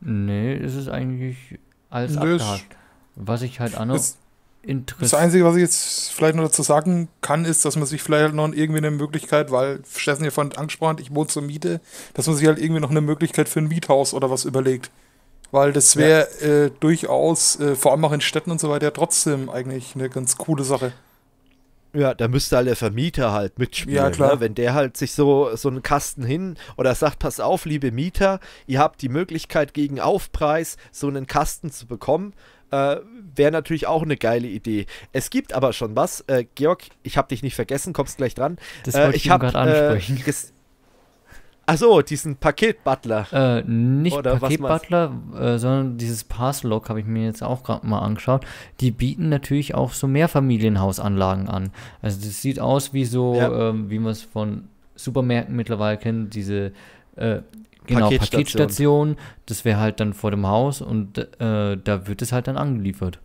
Nee, es ist eigentlich alles Nö, abgehakt. Was ich halt auch noch interessiert. Das Einzige, was ich jetzt vielleicht noch dazu sagen kann, ist, dass man sich vielleicht halt noch irgendwie eine Möglichkeit, weil Steffen ja vorhin angesprochen ich wohne zur Miete, dass man sich halt irgendwie noch eine Möglichkeit für ein Miethaus oder was überlegt. Weil das wäre ja. äh, durchaus, äh, vor allem auch in Städten und so weiter, trotzdem eigentlich eine ganz coole Sache. Ja, da müsste halt der Vermieter halt mitspielen. Ja, klar. Ne? Wenn der halt sich so, so einen Kasten hin oder sagt, pass auf, liebe Mieter, ihr habt die Möglichkeit, gegen Aufpreis so einen Kasten zu bekommen, äh, wäre natürlich auch eine geile Idee. Es gibt aber schon was. Äh, Georg, ich habe dich nicht vergessen, kommst gleich dran. Das äh, wollte äh, ich, ich gerade äh, ansprechen. Ges Achso, so, diesen Paketbutler. Äh, nicht Paketbutler, äh, sondern dieses Passlog habe ich mir jetzt auch gerade mal angeschaut. Die bieten natürlich auch so Mehrfamilienhausanlagen an. Also das sieht aus wie so, ja. ähm, wie man es von Supermärkten mittlerweile kennt, diese äh, genau, Paketstation. Paketstation. Das wäre halt dann vor dem Haus und äh, da wird es halt dann angeliefert.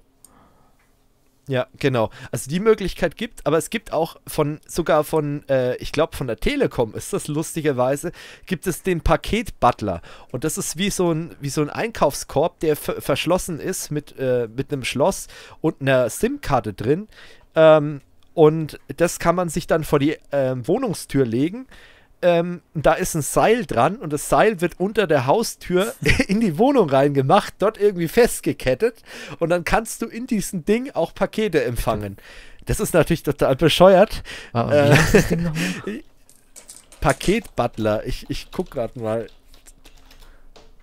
Ja, genau. Also die Möglichkeit gibt, aber es gibt auch von, sogar von, äh, ich glaube von der Telekom ist das lustigerweise, gibt es den Paketbutler. Und das ist wie so ein, wie so ein Einkaufskorb, der verschlossen ist mit, äh, mit einem Schloss und einer SIM-Karte drin. Ähm, und das kann man sich dann vor die äh, Wohnungstür legen ähm, da ist ein Seil dran und das Seil wird unter der Haustür in die Wohnung reingemacht, dort irgendwie festgekettet und dann kannst du in diesem Ding auch Pakete empfangen. Das ist natürlich total bescheuert. Ah, äh, Paketbutler, ich, ich guck gerade mal.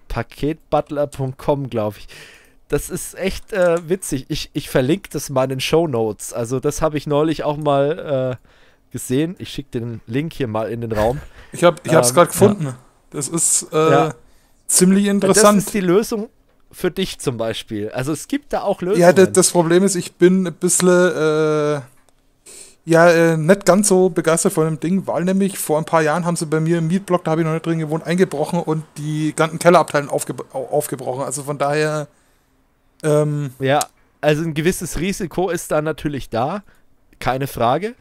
Paketbutler.com, glaube ich. Das ist echt äh, witzig. Ich, ich verlinke das mal in den Show Notes. Also, das habe ich neulich auch mal. Äh, gesehen. Ich schicke den Link hier mal in den Raum. Ich habe es ich ähm, gerade gefunden. Ja. Das ist äh, ja. ziemlich interessant. Das ist die Lösung für dich zum Beispiel. Also es gibt da auch Lösungen. Ja, das, das Problem ist, ich bin ein bisschen... Äh ja, äh, nicht ganz so begeistert von dem Ding, weil nämlich vor ein paar Jahren haben sie bei mir im Mietblock, da habe ich noch nicht drin gewohnt, eingebrochen und die ganzen Kellerabteilungen aufge aufgebrochen. Also von daher. Ähm ja, also ein gewisses Risiko ist da natürlich da, keine Frage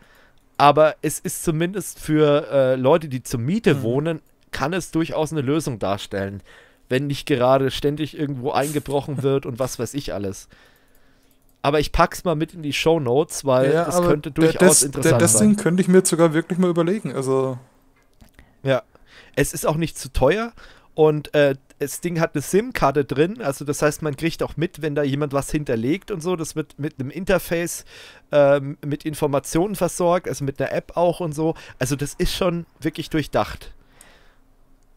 aber es ist zumindest für äh, Leute, die zur Miete mhm. wohnen, kann es durchaus eine Lösung darstellen, wenn nicht gerade ständig irgendwo eingebrochen wird und was weiß ich alles. Aber ich pack's mal mit in die Show Notes, weil ja, es könnte durchaus das, interessant das sein. Das Ding könnte ich mir jetzt sogar wirklich mal überlegen. Also ja, es ist auch nicht zu teuer und äh, das Ding hat eine SIM-Karte drin, also das heißt, man kriegt auch mit, wenn da jemand was hinterlegt und so. Das wird mit einem Interface ähm, mit Informationen versorgt, also mit einer App auch und so. Also das ist schon wirklich durchdacht.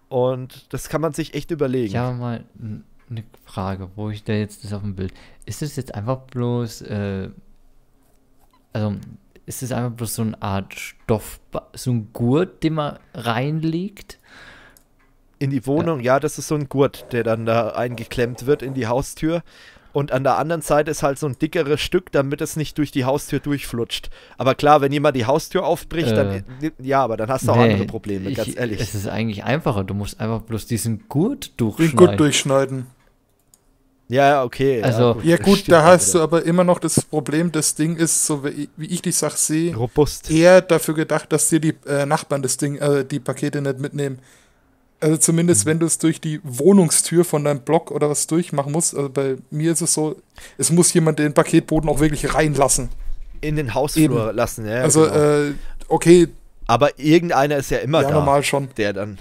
Und das kann man sich echt überlegen. Ich habe mal eine Frage, wo ich da jetzt das auf dem Bild. Ist das jetzt einfach bloß, äh, also ist es einfach bloß so eine Art Stoff, so ein Gurt, den man reinlegt? In die Wohnung, ja. ja, das ist so ein Gurt, der dann da eingeklemmt wird in die Haustür. Und an der anderen Seite ist halt so ein dickeres Stück, damit es nicht durch die Haustür durchflutscht. Aber klar, wenn jemand die Haustür aufbricht, äh, dann ja, aber dann hast du auch nee, andere Probleme, ganz ich, ehrlich. Es ist eigentlich einfacher. Du musst einfach bloß diesen Gurt durchschneiden. Den Gurt durchschneiden. Ja, okay. Also, ja, gut, gut da hast du aber immer noch das Problem, das Ding ist, so wie ich die Sache sehe, Robust. eher dafür gedacht, dass dir die äh, Nachbarn das Ding, äh, die Pakete nicht mitnehmen. Also zumindest, wenn du es durch die Wohnungstür von deinem Block oder was durchmachen musst. Also bei mir ist es so, es muss jemand den Paketboden auch wirklich reinlassen. In den Hausflur Eben. lassen, ja. Also, genau. äh, okay. Aber irgendeiner ist ja immer ja, da. normal schon. Der dann.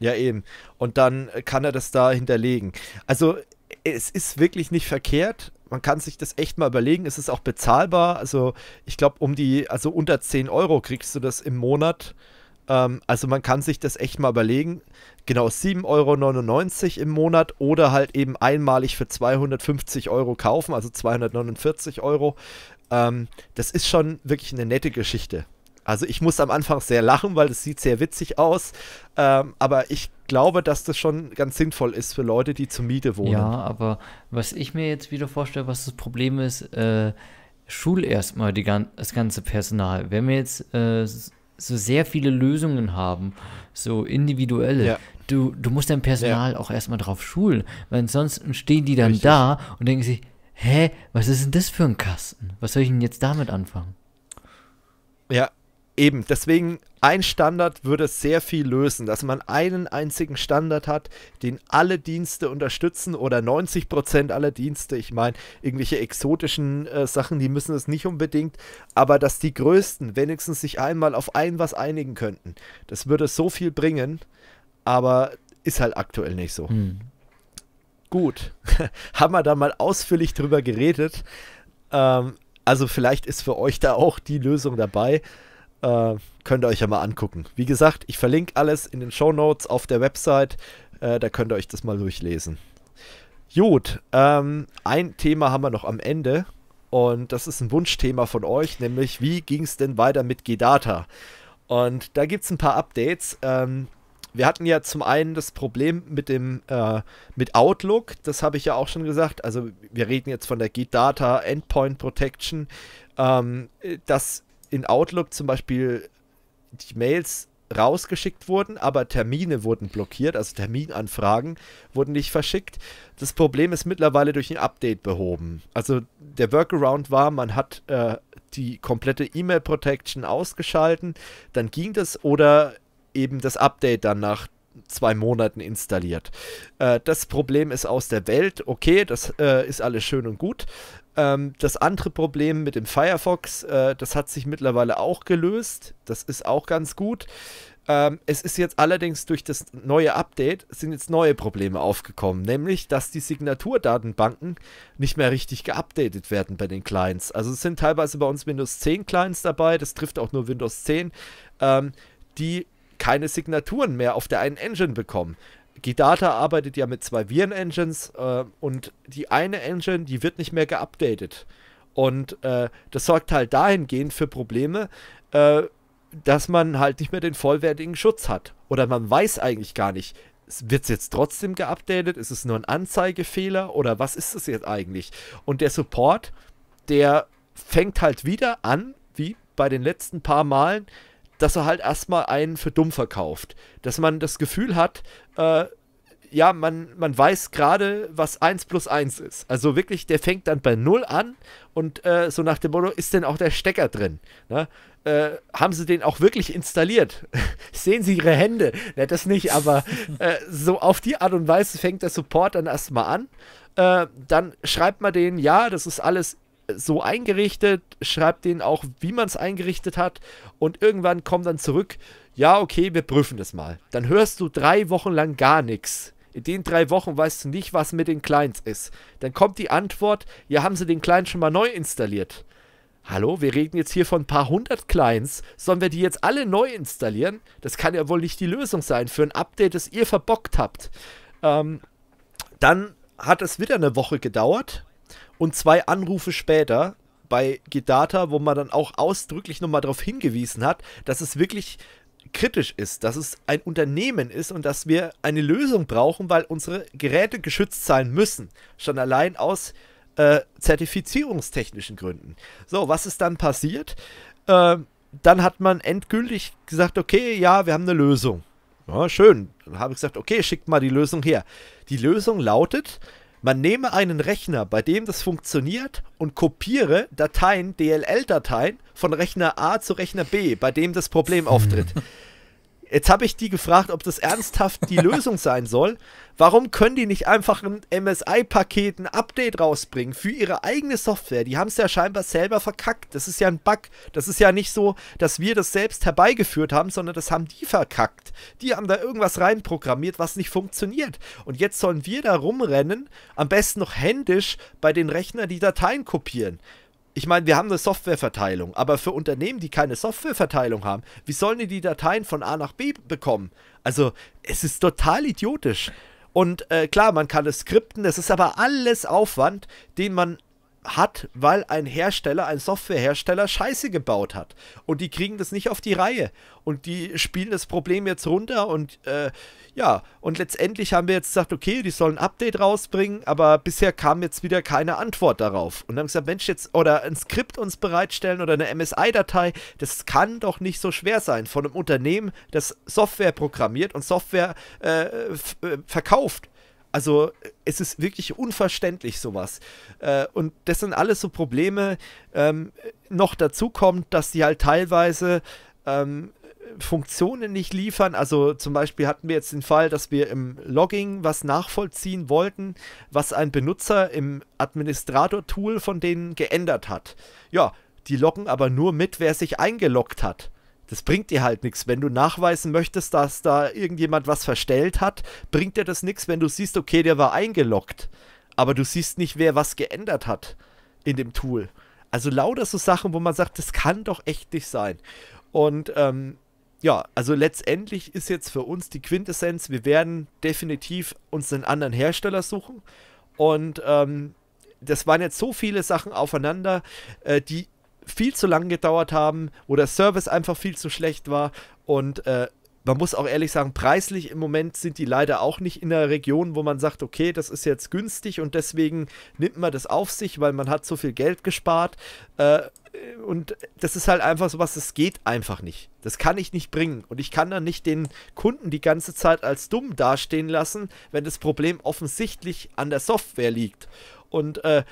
Ja, eben. Und dann kann er das da hinterlegen. Also, es ist wirklich nicht verkehrt. Man kann sich das echt mal überlegen. Es ist auch bezahlbar. Also, ich glaube, um die, also unter 10 Euro kriegst du das im Monat. Ähm, also man kann sich das echt mal überlegen. Genau 7,99 Euro im Monat oder halt eben einmalig für 250 Euro kaufen, also 249 Euro. Ähm, das ist schon wirklich eine nette Geschichte. Also ich muss am Anfang sehr lachen, weil es sieht sehr witzig aus. Ähm, aber ich glaube, dass das schon ganz sinnvoll ist für Leute, die zur Miete wohnen. Ja, aber was ich mir jetzt wieder vorstelle, was das Problem ist, äh, schul erstmal die, das ganze Personal. Wenn wir jetzt äh, so sehr viele Lösungen haben, so individuelle. Ja. Du, du musst dein Personal ja. auch erstmal drauf schulen, weil ansonsten stehen die dann Richtig. da und denken sich, hä, was ist denn das für ein Kasten? Was soll ich denn jetzt damit anfangen? Ja, Eben, deswegen ein Standard würde sehr viel lösen, dass man einen einzigen Standard hat, den alle Dienste unterstützen oder 90% Prozent aller Dienste. Ich meine, irgendwelche exotischen äh, Sachen, die müssen es nicht unbedingt, aber dass die Größten wenigstens sich einmal auf ein was einigen könnten. Das würde so viel bringen, aber ist halt aktuell nicht so. Hm. Gut, haben wir da mal ausführlich drüber geredet. Ähm, also vielleicht ist für euch da auch die Lösung dabei. Äh, könnt ihr euch ja mal angucken. Wie gesagt, ich verlinke alles in den Show Notes auf der Website. Äh, da könnt ihr euch das mal durchlesen. Gut, ähm, ein Thema haben wir noch am Ende. Und das ist ein Wunschthema von euch, nämlich wie ging es denn weiter mit G-Data? Und da gibt es ein paar Updates. Ähm, wir hatten ja zum einen das Problem mit dem äh, mit Outlook, das habe ich ja auch schon gesagt. Also wir reden jetzt von der Git Data Endpoint Protection, ähm, dass in Outlook zum Beispiel die Mails rausgeschickt wurden, aber Termine wurden blockiert, also Terminanfragen wurden nicht verschickt. Das Problem ist mittlerweile durch ein Update behoben. Also der Workaround war, man hat äh, die komplette E-Mail-Protection ausgeschalten, dann ging das oder eben das Update dann nach zwei Monaten installiert. Äh, das Problem ist aus der Welt, okay, das äh, ist alles schön und gut. Ähm, das andere Problem mit dem Firefox, äh, das hat sich mittlerweile auch gelöst. Das ist auch ganz gut. Ähm, es ist jetzt allerdings durch das neue Update sind jetzt neue Probleme aufgekommen, nämlich dass die Signaturdatenbanken nicht mehr richtig geupdatet werden bei den Clients. Also es sind teilweise bei uns Windows 10 Clients dabei, das trifft auch nur Windows 10, ähm, die keine Signaturen mehr auf der einen Engine bekommen. GData arbeitet ja mit zwei Viren-Engines äh, und die eine Engine, die wird nicht mehr geupdatet. Und äh, das sorgt halt dahingehend für Probleme, äh, dass man halt nicht mehr den vollwertigen Schutz hat. Oder man weiß eigentlich gar nicht, wird es jetzt trotzdem geupdatet? Ist es nur ein Anzeigefehler? Oder was ist es jetzt eigentlich? Und der Support, der fängt halt wieder an, wie bei den letzten paar Malen, dass er halt erstmal einen für dumm verkauft. Dass man das Gefühl hat, äh, ja, man, man weiß gerade, was 1 plus 1 ist. Also wirklich, der fängt dann bei 0 an und äh, so nach dem Motto, ist denn auch der Stecker drin? Ne? Äh, haben sie den auch wirklich installiert? Sehen sie ihre Hände? Ne, das nicht, aber äh, so auf die Art und Weise fängt der Support dann erstmal an. Äh, dann schreibt man denen, ja, das ist alles so eingerichtet, schreibt denen auch, wie man es eingerichtet hat und irgendwann kommt dann zurück, ja, okay, wir prüfen das mal. Dann hörst du drei Wochen lang gar nichts. In den drei Wochen weißt du nicht, was mit den Clients ist. Dann kommt die Antwort, ja, haben sie den Client schon mal neu installiert. Hallo, wir reden jetzt hier von ein paar hundert Clients. Sollen wir die jetzt alle neu installieren? Das kann ja wohl nicht die Lösung sein für ein Update, das ihr verbockt habt. Ähm, dann hat es wieder eine Woche gedauert und zwei Anrufe später bei Gedata, wo man dann auch ausdrücklich nochmal darauf hingewiesen hat, dass es wirklich kritisch ist, dass es ein Unternehmen ist und dass wir eine Lösung brauchen, weil unsere Geräte geschützt sein müssen. Schon allein aus äh, zertifizierungstechnischen Gründen. So, was ist dann passiert? Äh, dann hat man endgültig gesagt, okay, ja, wir haben eine Lösung. Ja, schön. Dann habe ich gesagt, okay, schickt mal die Lösung her. Die Lösung lautet, man nehme einen Rechner, bei dem das funktioniert, und kopiere Dateien, DLL-Dateien, von Rechner A zu Rechner B, bei dem das Problem auftritt. Jetzt habe ich die gefragt, ob das ernsthaft die Lösung sein soll. Warum können die nicht einfach ein MSI-Paket, ein Update rausbringen für ihre eigene Software? Die haben es ja scheinbar selber verkackt. Das ist ja ein Bug. Das ist ja nicht so, dass wir das selbst herbeigeführt haben, sondern das haben die verkackt. Die haben da irgendwas reinprogrammiert, was nicht funktioniert. Und jetzt sollen wir da rumrennen, am besten noch händisch bei den Rechnern die Dateien kopieren. Ich meine, wir haben eine Softwareverteilung, aber für Unternehmen, die keine Softwareverteilung haben, wie sollen die die Dateien von A nach B bekommen? Also, es ist total idiotisch. Und äh, klar, man kann es skripten, das ist aber alles Aufwand, den man hat, weil ein Hersteller, ein Softwarehersteller Scheiße gebaut hat. Und die kriegen das nicht auf die Reihe. Und die spielen das Problem jetzt runter und äh, ja, und letztendlich haben wir jetzt gesagt, okay, die sollen ein Update rausbringen, aber bisher kam jetzt wieder keine Antwort darauf. Und haben gesagt, Mensch, jetzt, oder ein Skript uns bereitstellen oder eine MSI-Datei, das kann doch nicht so schwer sein von einem Unternehmen, das Software programmiert und Software äh, äh verkauft. Also äh, es ist wirklich unverständlich sowas. Äh, und das sind alles so Probleme. Ähm, noch dazu kommt, dass die halt teilweise ähm, Funktionen nicht liefern. Also zum Beispiel hatten wir jetzt den Fall, dass wir im Logging was nachvollziehen wollten, was ein Benutzer im Administrator-Tool von denen geändert hat. Ja, die loggen aber nur mit, wer sich eingeloggt hat das bringt dir halt nichts. Wenn du nachweisen möchtest, dass da irgendjemand was verstellt hat, bringt dir das nichts, wenn du siehst, okay, der war eingeloggt. Aber du siehst nicht, wer was geändert hat in dem Tool. Also lauter so Sachen, wo man sagt, das kann doch echt nicht sein. Und ähm, ja, also letztendlich ist jetzt für uns die Quintessenz, wir werden definitiv uns einen anderen Hersteller suchen. Und ähm, das waren jetzt so viele Sachen aufeinander, äh, die viel zu lang gedauert haben, wo der Service einfach viel zu schlecht war und äh, man muss auch ehrlich sagen, preislich im Moment sind die leider auch nicht in der Region, wo man sagt, okay, das ist jetzt günstig und deswegen nimmt man das auf sich, weil man hat so viel Geld gespart. Äh, und das ist halt einfach so was, das geht einfach nicht. Das kann ich nicht bringen. Und ich kann dann nicht den Kunden die ganze Zeit als dumm dastehen lassen, wenn das Problem offensichtlich an der Software liegt. Und äh,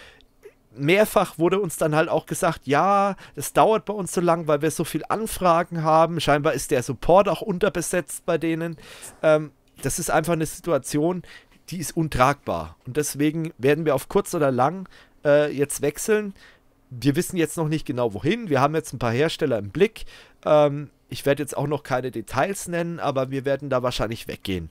mehrfach wurde uns dann halt auch gesagt, ja, das dauert bei uns so lang, weil wir so viel Anfragen haben. Scheinbar ist der Support auch unterbesetzt bei denen. Ähm, das ist einfach eine Situation, die ist untragbar. Und deswegen werden wir auf kurz oder lang äh, jetzt wechseln. Wir wissen jetzt noch nicht genau wohin. Wir haben jetzt ein paar Hersteller im Blick. Ähm, ich werde jetzt auch noch keine Details nennen, aber wir werden da wahrscheinlich weggehen.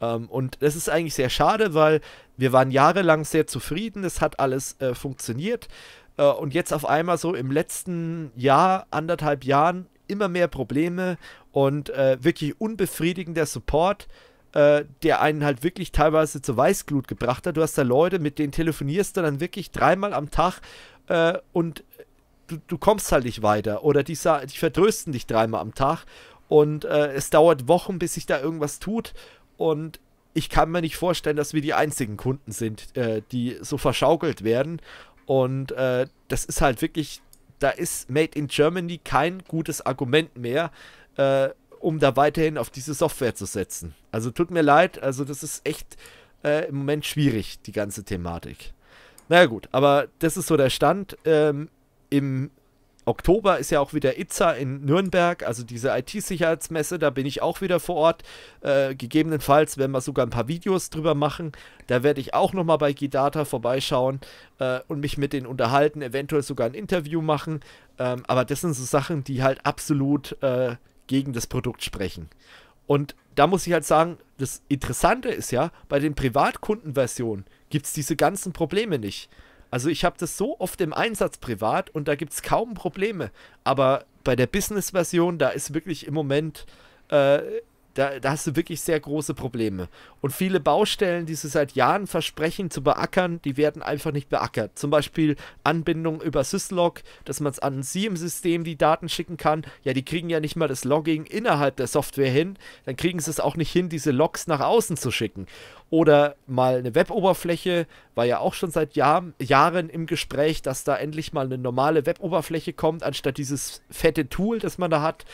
Ähm, und das ist eigentlich sehr schade, weil wir waren jahrelang sehr zufrieden, es hat alles äh, funktioniert. Äh, und jetzt auf einmal so im letzten Jahr, anderthalb Jahren, immer mehr Probleme und äh, wirklich unbefriedigender Support äh, der einen halt wirklich teilweise zur Weißglut gebracht hat. Du hast da Leute, mit denen telefonierst du dann wirklich dreimal am Tag äh, und du, du, kommst halt nicht weiter. Oder die, die vertrösten dich dreimal am Tag und äh, es dauert Wochen, bis sich da irgendwas tut. Und ich kann mir nicht vorstellen, dass wir die einzigen Kunden sind, äh, die so verschaukelt werden. Und äh, das ist halt wirklich, da ist Made in Germany kein gutes Argument mehr, äh, um da weiterhin auf diese Software zu setzen. Also tut mir leid, also das ist echt äh, im Moment schwierig, die ganze Thematik. Naja gut, aber das ist so der Stand. Ähm, Im Oktober ist ja auch wieder Itza in Nürnberg, also diese IT-Sicherheitsmesse, da bin ich auch wieder vor Ort. Äh, gegebenenfalls werden wir sogar ein paar Videos drüber machen. Da werde ich auch nochmal bei Gidata vorbeischauen äh, und mich mit denen unterhalten, eventuell sogar ein Interview machen. Ähm, aber das sind so Sachen, die halt absolut äh, gegen das Produkt sprechen. Und da muss ich halt sagen, das Interessante ist ja, bei den Privatkundenversionen gibt es diese ganzen Probleme nicht. Also ich habe das so oft im Einsatz privat und da gibt es kaum Probleme. Aber bei der Business-Version, da ist wirklich im Moment, äh, da, da, hast du wirklich sehr große Probleme. Und viele Baustellen, die sie seit Jahren versprechen zu beackern, die werden einfach nicht beackert. Zum Beispiel Anbindung über Syslog, dass man es an sie im System die Daten schicken kann. Ja, die kriegen ja nicht mal das Logging innerhalb der Software hin. Dann kriegen sie es auch nicht hin, diese Logs nach außen zu schicken. Oder mal eine Web-Oberfläche, war ja auch schon seit Jahr, Jahren im Gespräch, dass da endlich mal eine normale Web-Oberfläche kommt, anstatt dieses fette Tool, das man da hat,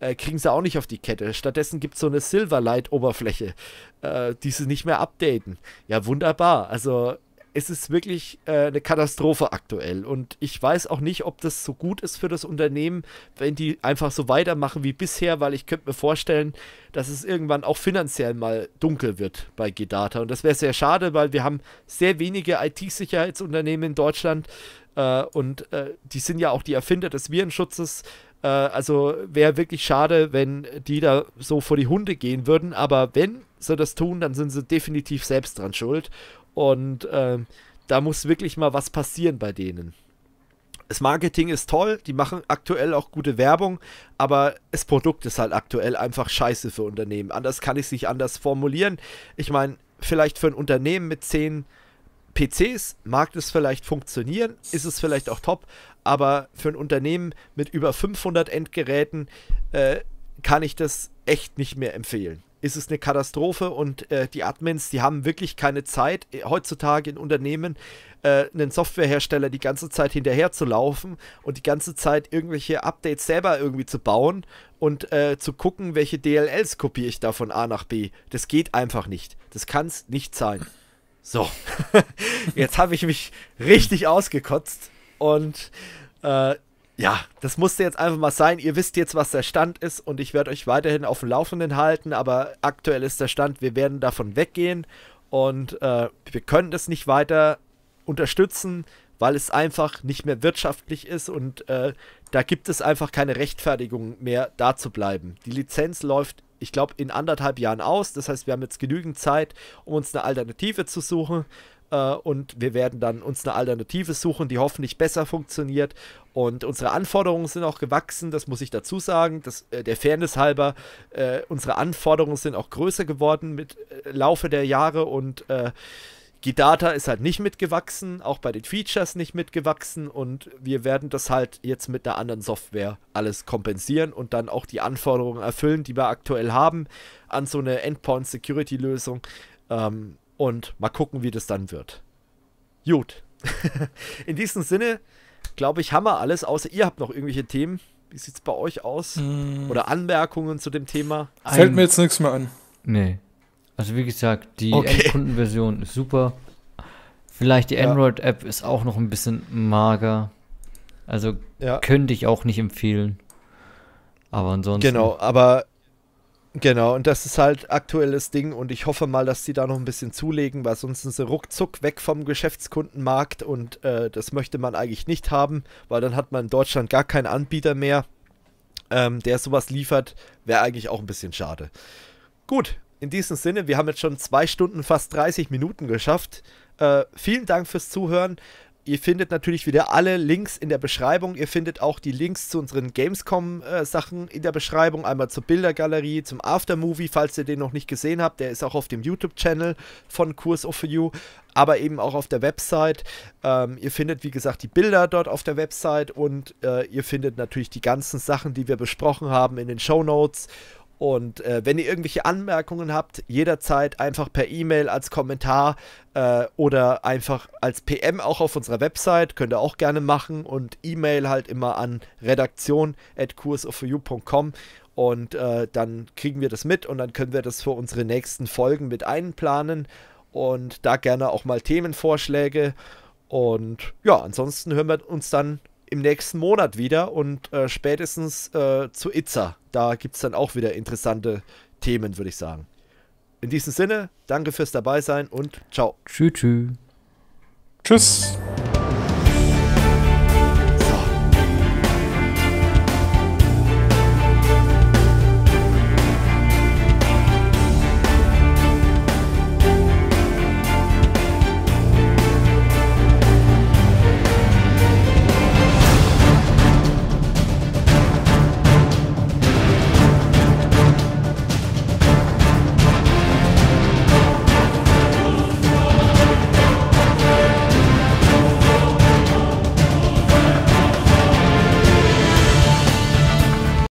äh, kriegen sie auch nicht auf die Kette. Stattdessen gibt es so eine Silverlight-Oberfläche, äh, die sie nicht mehr updaten. Ja, wunderbar. Also es ist wirklich äh, eine Katastrophe aktuell. Und ich weiß auch nicht, ob das so gut ist für das Unternehmen, wenn die einfach so weitermachen wie bisher, weil ich könnte mir vorstellen, dass es irgendwann auch finanziell mal dunkel wird bei G-Data. Und das wäre sehr schade, weil wir haben sehr wenige IT-Sicherheitsunternehmen in Deutschland. Äh, und äh, die sind ja auch die Erfinder des Virenschutzes. Äh, also wäre wirklich schade, wenn die da so vor die Hunde gehen würden. Aber wenn sie das tun, dann sind sie definitiv selbst dran schuld. Und äh, da muss wirklich mal was passieren bei denen. Das Marketing ist toll, die machen aktuell auch gute Werbung, aber das Produkt ist halt aktuell einfach scheiße für Unternehmen. Anders kann ich es nicht anders formulieren. Ich meine, vielleicht für ein Unternehmen mit 10 PCs mag das vielleicht funktionieren, ist es vielleicht auch top, aber für ein Unternehmen mit über 500 Endgeräten äh, kann ich das echt nicht mehr empfehlen ist es eine Katastrophe und äh, die Admins, die haben wirklich keine Zeit, äh, heutzutage in Unternehmen äh, einen Softwarehersteller die ganze Zeit hinterher zu laufen und die ganze Zeit irgendwelche Updates selber irgendwie zu bauen und äh, zu gucken, welche DLLs kopiere ich da von A nach B. Das geht einfach nicht. Das kann es nicht sein. So, jetzt habe ich mich richtig ausgekotzt und äh, ja, das musste jetzt einfach mal sein. Ihr wisst jetzt, was der Stand ist und ich werde euch weiterhin auf dem Laufenden halten, aber aktuell ist der Stand, wir werden davon weggehen und äh, wir können das nicht weiter unterstützen, weil es einfach nicht mehr wirtschaftlich ist und äh, da gibt es einfach keine Rechtfertigung mehr, da zu bleiben. Die Lizenz läuft, ich glaube, in anderthalb Jahren aus. Das heißt, wir haben jetzt genügend Zeit, um uns eine Alternative zu suchen äh, und wir werden dann uns eine Alternative suchen, die hoffentlich besser funktioniert. Und unsere Anforderungen sind auch gewachsen, das muss ich dazu sagen, das, äh, der Fairness halber. Äh, unsere Anforderungen sind auch größer geworden mit äh, Laufe der Jahre und äh, Gidata ist halt nicht mitgewachsen, auch bei den Features nicht mitgewachsen und wir werden das halt jetzt mit einer anderen Software alles kompensieren und dann auch die Anforderungen erfüllen, die wir aktuell haben an so eine Endpoint-Security-Lösung. Ähm, und mal gucken, wie das dann wird. Gut. In diesem Sinne, glaube ich, haben wir alles, außer ihr habt noch irgendwelche Themen. Wie sieht es bei euch aus? Mm. Oder Anmerkungen zu dem Thema? Fällt mir jetzt nichts mehr an. Nee. Also wie gesagt, die okay. Endkundenversion ist super. Vielleicht die ja. Android-App ist auch noch ein bisschen mager. Also ja. könnte ich auch nicht empfehlen. Aber ansonsten. Genau, aber Genau, und das ist halt aktuelles Ding und ich hoffe mal, dass die da noch ein bisschen zulegen, weil sonst sind sie ruckzuck weg vom Geschäftskundenmarkt und äh, das möchte man eigentlich nicht haben, weil dann hat man in Deutschland gar keinen Anbieter mehr, ähm, der sowas liefert. Wäre eigentlich auch ein bisschen schade. Gut, in diesem Sinne, wir haben jetzt schon zwei Stunden, fast 30 Minuten geschafft. Äh, vielen Dank fürs Zuhören. Ihr findet natürlich wieder alle Links in der Beschreibung. Ihr findet auch die Links zu unseren Gamescom-Sachen äh, in der Beschreibung. Einmal zur Bildergalerie, zum Aftermovie, falls ihr den noch nicht gesehen habt. Der ist auch auf dem YouTube-Channel von Course of You, aber eben auch auf der Website. Ähm, ihr findet, wie gesagt, die Bilder dort auf der Website und äh, ihr findet natürlich die ganzen Sachen, die wir besprochen haben, in den Show Notes. Und äh, wenn ihr irgendwelche Anmerkungen habt, jederzeit einfach per E-Mail als Kommentar äh, oder einfach als PM auch auf unserer Website, könnt ihr auch gerne machen. Und E-Mail halt immer an redaktion.curseoforyou.com und äh, dann kriegen wir das mit und dann können wir das für unsere nächsten Folgen mit einplanen und da gerne auch mal Themenvorschläge. Und ja, ansonsten hören wir uns dann im nächsten Monat wieder und äh, spätestens äh, zu Itza. Da gibt es dann auch wieder interessante Themen, würde ich sagen. In diesem Sinne, danke fürs Dabeisein und ciao. Tschü, tschü. Tschüss.